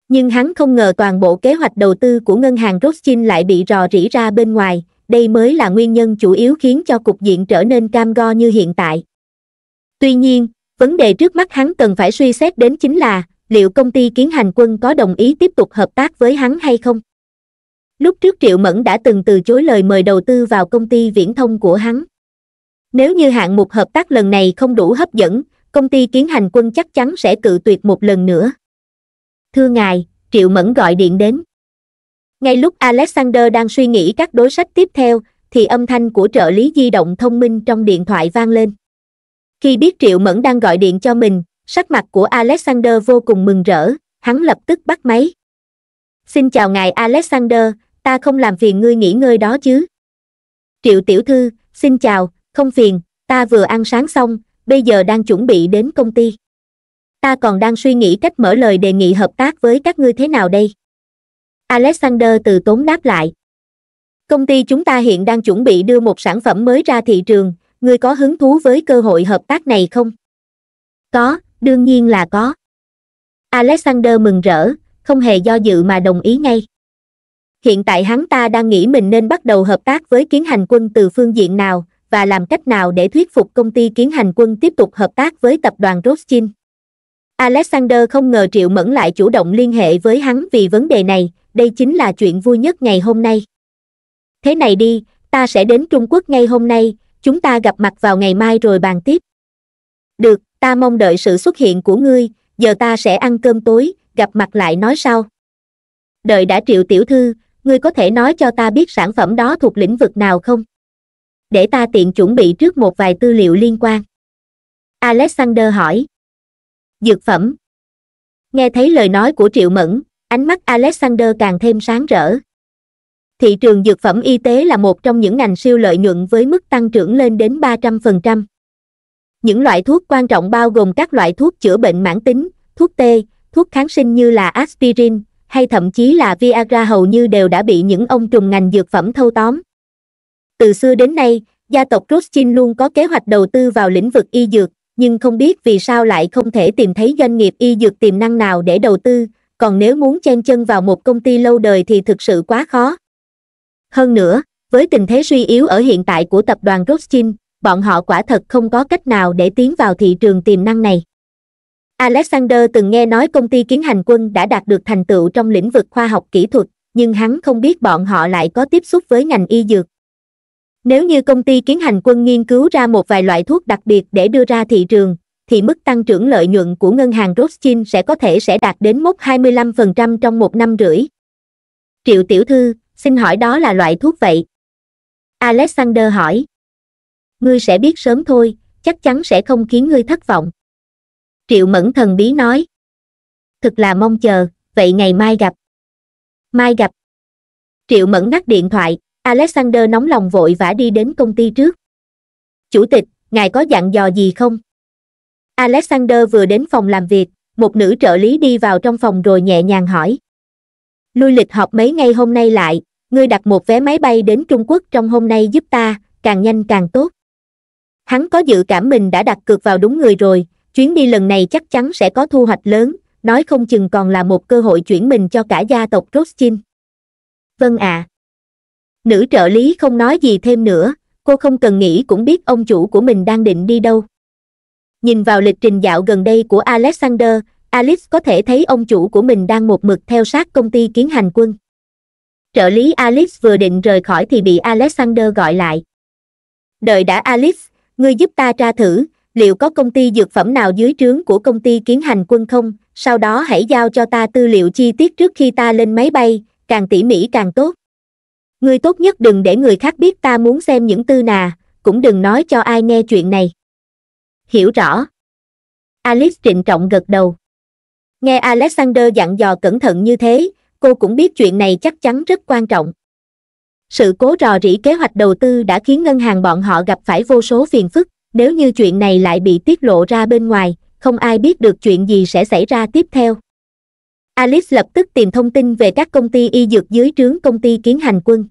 Nhưng hắn không ngờ toàn bộ kế hoạch đầu tư của ngân hàng Rothschild lại bị rò rỉ ra bên ngoài, đây mới là nguyên nhân chủ yếu khiến cho cục diện trở nên cam go như hiện tại. Tuy nhiên, vấn đề trước mắt hắn cần phải suy xét đến chính là, liệu công ty kiến hành quân có đồng ý tiếp tục hợp tác với hắn hay không? Lúc trước Triệu Mẫn đã từng từ chối lời mời đầu tư vào công ty viễn thông của hắn. Nếu như hạng mục hợp tác lần này không đủ hấp dẫn, công ty kiến hành quân chắc chắn sẽ cự tuyệt một lần nữa. Thưa ngài, Triệu Mẫn gọi điện đến. Ngay lúc Alexander đang suy nghĩ các đối sách tiếp theo, thì âm thanh của trợ lý di động thông minh trong điện thoại vang lên. Khi biết Triệu Mẫn đang gọi điện cho mình, sắc mặt của Alexander vô cùng mừng rỡ, hắn lập tức bắt máy. Xin chào ngài Alexander, ta không làm phiền ngươi nghỉ ngơi đó chứ. Triệu tiểu thư, xin chào, không phiền, ta vừa ăn sáng xong, bây giờ đang chuẩn bị đến công ty. Ta còn đang suy nghĩ cách mở lời đề nghị hợp tác với các ngươi thế nào đây. Alexander từ tốn đáp lại. Công ty chúng ta hiện đang chuẩn bị đưa một sản phẩm mới ra thị trường, ngươi có hứng thú với cơ hội hợp tác này không? Có, đương nhiên là có. Alexander mừng rỡ, không hề do dự mà đồng ý ngay. Hiện tại hắn ta đang nghĩ mình nên bắt đầu hợp tác với kiến hành quân từ phương diện nào và làm cách nào để thuyết phục công ty kiến hành quân tiếp tục hợp tác với tập đoàn Rothschild. Alexander không ngờ Triệu Mẫn lại chủ động liên hệ với hắn vì vấn đề này, đây chính là chuyện vui nhất ngày hôm nay thế này đi ta sẽ đến trung quốc ngay hôm nay chúng ta gặp mặt vào ngày mai rồi bàn tiếp được ta mong đợi sự xuất hiện của ngươi giờ ta sẽ ăn cơm tối gặp mặt lại nói sau đợi đã triệu tiểu thư ngươi có thể nói cho ta biết sản phẩm đó thuộc lĩnh vực nào không để ta tiện chuẩn bị trước một vài tư liệu liên quan alexander hỏi dược phẩm nghe thấy lời nói của triệu mẫn ánh mắt alexander càng thêm sáng rỡ thị trường dược phẩm y tế là một trong những ngành siêu lợi nhuận với mức tăng trưởng lên đến 300%. Những loại thuốc quan trọng bao gồm các loại thuốc chữa bệnh mãn tính, thuốc tê, thuốc kháng sinh như là aspirin, hay thậm chí là Viagra hầu như đều đã bị những ông trùm ngành dược phẩm thâu tóm. Từ xưa đến nay, gia tộc Rothschild luôn có kế hoạch đầu tư vào lĩnh vực y dược, nhưng không biết vì sao lại không thể tìm thấy doanh nghiệp y dược tiềm năng nào để đầu tư, còn nếu muốn chen chân vào một công ty lâu đời thì thực sự quá khó. Hơn nữa, với tình thế suy yếu ở hiện tại của tập đoàn Rothschild, bọn họ quả thật không có cách nào để tiến vào thị trường tiềm năng này. Alexander từng nghe nói công ty kiến hành quân đã đạt được thành tựu trong lĩnh vực khoa học kỹ thuật, nhưng hắn không biết bọn họ lại có tiếp xúc với ngành y dược. Nếu như công ty kiến hành quân nghiên cứu ra một vài loại thuốc đặc biệt để đưa ra thị trường, thì mức tăng trưởng lợi nhuận của ngân hàng Rothschild sẽ có thể sẽ đạt đến mốc 25% trong một năm rưỡi. Triệu tiểu thư, xin hỏi đó là loại thuốc vậy? Alexander hỏi. Ngươi sẽ biết sớm thôi, chắc chắn sẽ không khiến ngươi thất vọng. Triệu mẫn thần bí nói. Thực là mong chờ, vậy ngày mai gặp. Mai gặp. Triệu mẫn ngắt điện thoại, Alexander nóng lòng vội vã đi đến công ty trước. Chủ tịch, ngài có dặn dò gì không? Alexander vừa đến phòng làm việc, một nữ trợ lý đi vào trong phòng rồi nhẹ nhàng hỏi. Lui lịch họp mấy ngày hôm nay lại, ngươi đặt một vé máy bay đến Trung Quốc trong hôm nay giúp ta, càng nhanh càng tốt. Hắn có dự cảm mình đã đặt cược vào đúng người rồi, chuyến đi lần này chắc chắn sẽ có thu hoạch lớn, nói không chừng còn là một cơ hội chuyển mình cho cả gia tộc Rothschild. Vâng ạ. À. Nữ trợ lý không nói gì thêm nữa, cô không cần nghĩ cũng biết ông chủ của mình đang định đi đâu nhìn vào lịch trình dạo gần đây của alexander alice có thể thấy ông chủ của mình đang một mực theo sát công ty kiến hành quân trợ lý alice vừa định rời khỏi thì bị alexander gọi lại đợi đã alice ngươi giúp ta tra thử liệu có công ty dược phẩm nào dưới trướng của công ty kiến hành quân không sau đó hãy giao cho ta tư liệu chi tiết trước khi ta lên máy bay càng tỉ mỉ càng tốt ngươi tốt nhất đừng để người khác biết ta muốn xem những tư nà cũng đừng nói cho ai nghe chuyện này hiểu rõ. Alice trịnh trọng gật đầu. Nghe Alexander dặn dò cẩn thận như thế, cô cũng biết chuyện này chắc chắn rất quan trọng. Sự cố rò rỉ kế hoạch đầu tư đã khiến ngân hàng bọn họ gặp phải vô số phiền phức, nếu như chuyện này lại bị tiết lộ ra bên ngoài, không ai biết được chuyện gì sẽ xảy ra tiếp theo. Alice lập tức tìm thông tin về các công ty y dược dưới trướng công ty kiến hành quân.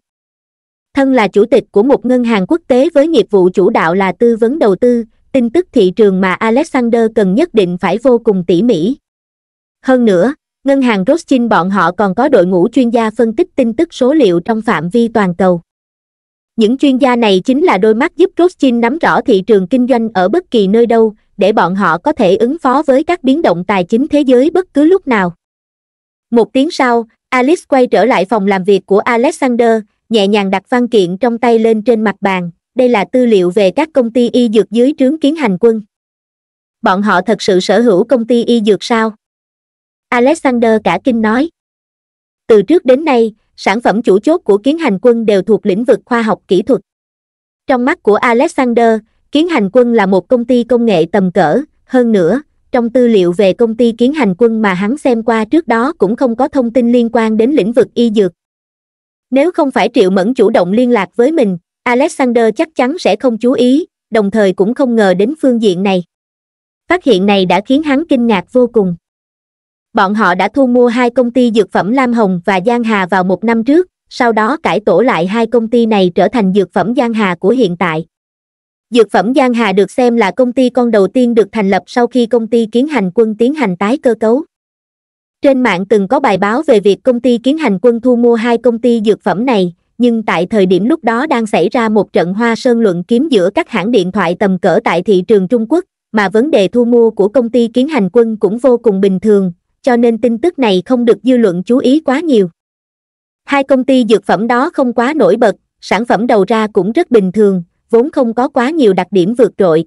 Thân là chủ tịch của một ngân hàng quốc tế với nghiệp vụ chủ đạo là tư vấn đầu tư, tin tức thị trường mà Alexander cần nhất định phải vô cùng tỉ mỉ. Hơn nữa, ngân hàng Rothschild bọn họ còn có đội ngũ chuyên gia phân tích tin tức số liệu trong phạm vi toàn cầu. Những chuyên gia này chính là đôi mắt giúp Rothschild nắm rõ thị trường kinh doanh ở bất kỳ nơi đâu, để bọn họ có thể ứng phó với các biến động tài chính thế giới bất cứ lúc nào. Một tiếng sau, Alice quay trở lại phòng làm việc của Alexander, nhẹ nhàng đặt văn kiện trong tay lên trên mặt bàn, đây là tư liệu về các công ty y dược dưới trướng kiến hành quân bọn họ thật sự sở hữu công ty y dược sao alexander cả kinh nói từ trước đến nay sản phẩm chủ chốt của kiến hành quân đều thuộc lĩnh vực khoa học kỹ thuật trong mắt của alexander kiến hành quân là một công ty công nghệ tầm cỡ hơn nữa trong tư liệu về công ty kiến hành quân mà hắn xem qua trước đó cũng không có thông tin liên quan đến lĩnh vực y dược nếu không phải triệu mẫn chủ động liên lạc với mình Alexander chắc chắn sẽ không chú ý, đồng thời cũng không ngờ đến phương diện này. Phát hiện này đã khiến hắn kinh ngạc vô cùng. Bọn họ đã thu mua hai công ty dược phẩm Lam Hồng và Giang Hà vào một năm trước, sau đó cải tổ lại hai công ty này trở thành dược phẩm Giang Hà của hiện tại. Dược phẩm Giang Hà được xem là công ty con đầu tiên được thành lập sau khi công ty Kiến Hành Quân tiến hành tái cơ cấu. Trên mạng từng có bài báo về việc công ty Kiến Hành Quân thu mua hai công ty dược phẩm này, nhưng tại thời điểm lúc đó đang xảy ra một trận hoa sơn luận kiếm giữa các hãng điện thoại tầm cỡ tại thị trường Trung Quốc, mà vấn đề thu mua của công ty kiến hành quân cũng vô cùng bình thường, cho nên tin tức này không được dư luận chú ý quá nhiều. Hai công ty dược phẩm đó không quá nổi bật, sản phẩm đầu ra cũng rất bình thường, vốn không có quá nhiều đặc điểm vượt trội.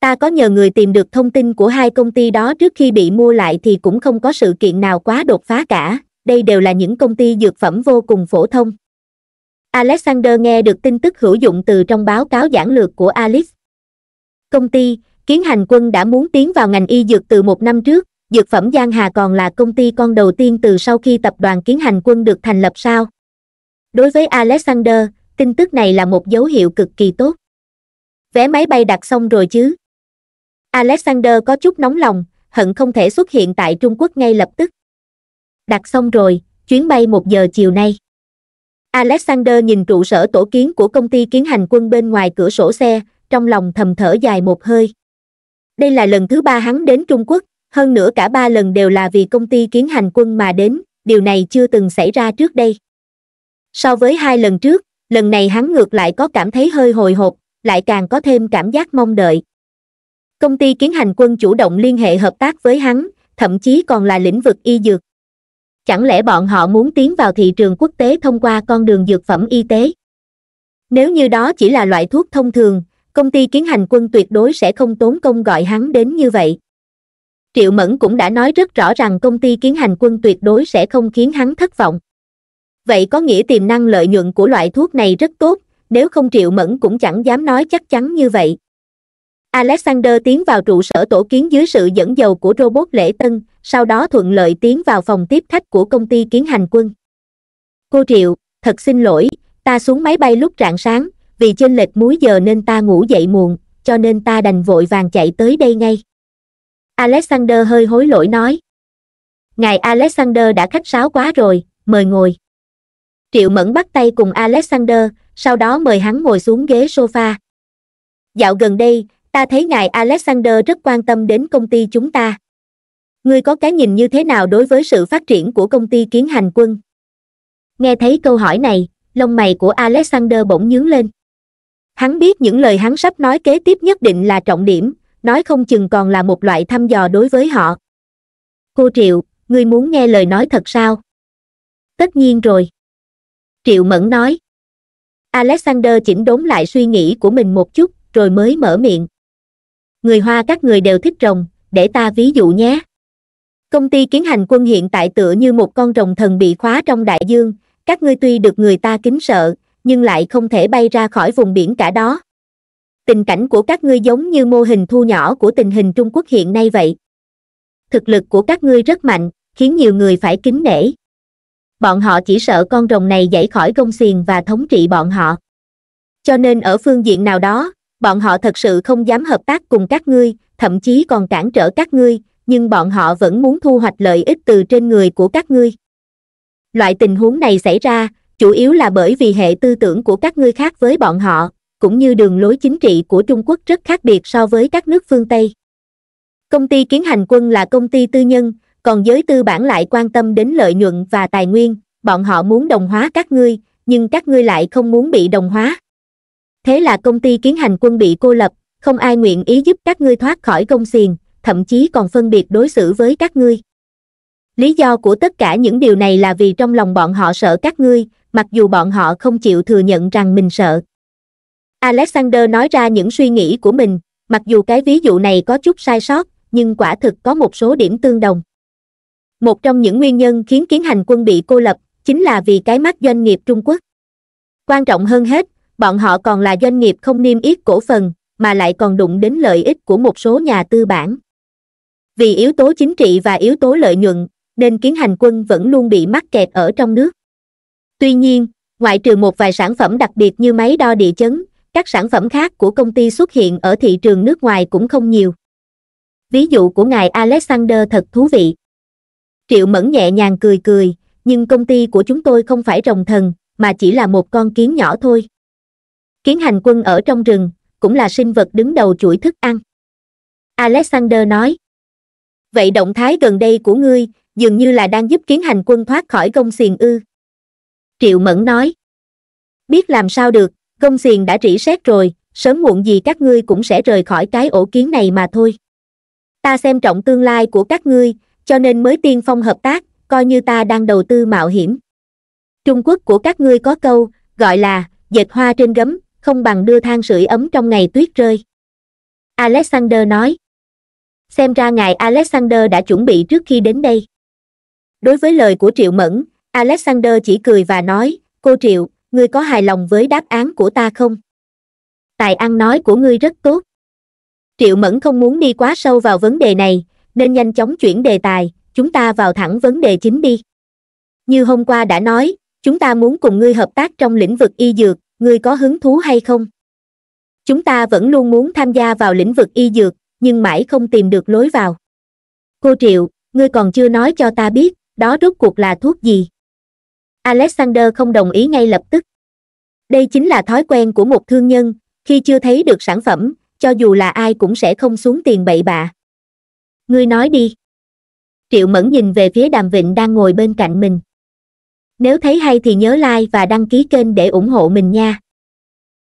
Ta có nhờ người tìm được thông tin của hai công ty đó trước khi bị mua lại thì cũng không có sự kiện nào quá đột phá cả, đây đều là những công ty dược phẩm vô cùng phổ thông. Alexander nghe được tin tức hữu dụng từ trong báo cáo giảng lược của Alice. Công ty, kiến hành quân đã muốn tiến vào ngành y dược từ một năm trước, dược phẩm Giang Hà còn là công ty con đầu tiên từ sau khi tập đoàn kiến hành quân được thành lập sao. Đối với Alexander, tin tức này là một dấu hiệu cực kỳ tốt. Vé máy bay đặt xong rồi chứ? Alexander có chút nóng lòng, hận không thể xuất hiện tại Trung Quốc ngay lập tức. Đặt xong rồi, chuyến bay một giờ chiều nay. Alexander nhìn trụ sở tổ kiến của công ty kiến hành quân bên ngoài cửa sổ xe, trong lòng thầm thở dài một hơi. Đây là lần thứ ba hắn đến Trung Quốc, hơn nữa cả ba lần đều là vì công ty kiến hành quân mà đến, điều này chưa từng xảy ra trước đây. So với hai lần trước, lần này hắn ngược lại có cảm thấy hơi hồi hộp, lại càng có thêm cảm giác mong đợi. Công ty kiến hành quân chủ động liên hệ hợp tác với hắn, thậm chí còn là lĩnh vực y dược chẳng lẽ bọn họ muốn tiến vào thị trường quốc tế thông qua con đường dược phẩm y tế nếu như đó chỉ là loại thuốc thông thường công ty kiến hành quân tuyệt đối sẽ không tốn công gọi hắn đến như vậy triệu mẫn cũng đã nói rất rõ rằng công ty kiến hành quân tuyệt đối sẽ không khiến hắn thất vọng vậy có nghĩa tiềm năng lợi nhuận của loại thuốc này rất tốt nếu không triệu mẫn cũng chẳng dám nói chắc chắn như vậy alexander tiến vào trụ sở tổ kiến dưới sự dẫn dầu của robot lễ tân sau đó thuận lợi tiến vào phòng tiếp khách của công ty kiến hành quân. Cô Triệu, thật xin lỗi, ta xuống máy bay lúc rạng sáng, vì trên lệch múi giờ nên ta ngủ dậy muộn, cho nên ta đành vội vàng chạy tới đây ngay. Alexander hơi hối lỗi nói. Ngài Alexander đã khách sáo quá rồi, mời ngồi. Triệu Mẫn bắt tay cùng Alexander, sau đó mời hắn ngồi xuống ghế sofa. Dạo gần đây, ta thấy ngài Alexander rất quan tâm đến công ty chúng ta ngươi có cái nhìn như thế nào đối với sự phát triển của công ty kiến hành quân nghe thấy câu hỏi này lông mày của alexander bỗng nhướng lên hắn biết những lời hắn sắp nói kế tiếp nhất định là trọng điểm nói không chừng còn là một loại thăm dò đối với họ cô triệu ngươi muốn nghe lời nói thật sao tất nhiên rồi triệu mẫn nói alexander chỉnh đốn lại suy nghĩ của mình một chút rồi mới mở miệng người hoa các người đều thích rồng để ta ví dụ nhé công ty kiến hành quân hiện tại tựa như một con rồng thần bị khóa trong đại dương các ngươi tuy được người ta kính sợ nhưng lại không thể bay ra khỏi vùng biển cả đó tình cảnh của các ngươi giống như mô hình thu nhỏ của tình hình trung quốc hiện nay vậy thực lực của các ngươi rất mạnh khiến nhiều người phải kính nể bọn họ chỉ sợ con rồng này dãy khỏi gông xiềng và thống trị bọn họ cho nên ở phương diện nào đó bọn họ thật sự không dám hợp tác cùng các ngươi thậm chí còn cản trở các ngươi nhưng bọn họ vẫn muốn thu hoạch lợi ích từ trên người của các ngươi loại tình huống này xảy ra chủ yếu là bởi vì hệ tư tưởng của các ngươi khác với bọn họ cũng như đường lối chính trị của trung quốc rất khác biệt so với các nước phương tây công ty kiến hành quân là công ty tư nhân còn giới tư bản lại quan tâm đến lợi nhuận và tài nguyên bọn họ muốn đồng hóa các ngươi nhưng các ngươi lại không muốn bị đồng hóa thế là công ty kiến hành quân bị cô lập không ai nguyện ý giúp các ngươi thoát khỏi công xiềng thậm chí còn phân biệt đối xử với các ngươi. Lý do của tất cả những điều này là vì trong lòng bọn họ sợ các ngươi, mặc dù bọn họ không chịu thừa nhận rằng mình sợ. Alexander nói ra những suy nghĩ của mình, mặc dù cái ví dụ này có chút sai sót, nhưng quả thực có một số điểm tương đồng. Một trong những nguyên nhân khiến kiến hành quân bị cô lập, chính là vì cái mắt doanh nghiệp Trung Quốc. Quan trọng hơn hết, bọn họ còn là doanh nghiệp không niêm yết cổ phần, mà lại còn đụng đến lợi ích của một số nhà tư bản vì yếu tố chính trị và yếu tố lợi nhuận nên kiến hành quân vẫn luôn bị mắc kẹt ở trong nước tuy nhiên ngoại trừ một vài sản phẩm đặc biệt như máy đo địa chấn các sản phẩm khác của công ty xuất hiện ở thị trường nước ngoài cũng không nhiều ví dụ của ngài alexander thật thú vị triệu mẫn nhẹ nhàng cười cười nhưng công ty của chúng tôi không phải rồng thần mà chỉ là một con kiến nhỏ thôi kiến hành quân ở trong rừng cũng là sinh vật đứng đầu chuỗi thức ăn alexander nói vậy động thái gần đây của ngươi dường như là đang giúp kiến hành quân thoát khỏi công xiềng ư triệu mẫn nói biết làm sao được công xiềng đã rỉ sét rồi sớm muộn gì các ngươi cũng sẽ rời khỏi cái ổ kiến này mà thôi ta xem trọng tương lai của các ngươi cho nên mới tiên phong hợp tác coi như ta đang đầu tư mạo hiểm trung quốc của các ngươi có câu gọi là dệt hoa trên gấm không bằng đưa than sưởi ấm trong ngày tuyết rơi alexander nói xem ra ngài alexander đã chuẩn bị trước khi đến đây đối với lời của triệu mẫn alexander chỉ cười và nói cô triệu ngươi có hài lòng với đáp án của ta không tài ăn nói của ngươi rất tốt triệu mẫn không muốn đi quá sâu vào vấn đề này nên nhanh chóng chuyển đề tài chúng ta vào thẳng vấn đề chính đi như hôm qua đã nói chúng ta muốn cùng ngươi hợp tác trong lĩnh vực y dược ngươi có hứng thú hay không chúng ta vẫn luôn muốn tham gia vào lĩnh vực y dược nhưng mãi không tìm được lối vào cô triệu ngươi còn chưa nói cho ta biết đó rốt cuộc là thuốc gì alexander không đồng ý ngay lập tức đây chính là thói quen của một thương nhân khi chưa thấy được sản phẩm cho dù là ai cũng sẽ không xuống tiền bậy bạ ngươi nói đi triệu mẫn nhìn về phía đàm vịnh đang ngồi bên cạnh mình nếu thấy hay thì nhớ like và đăng ký kênh để ủng hộ mình nha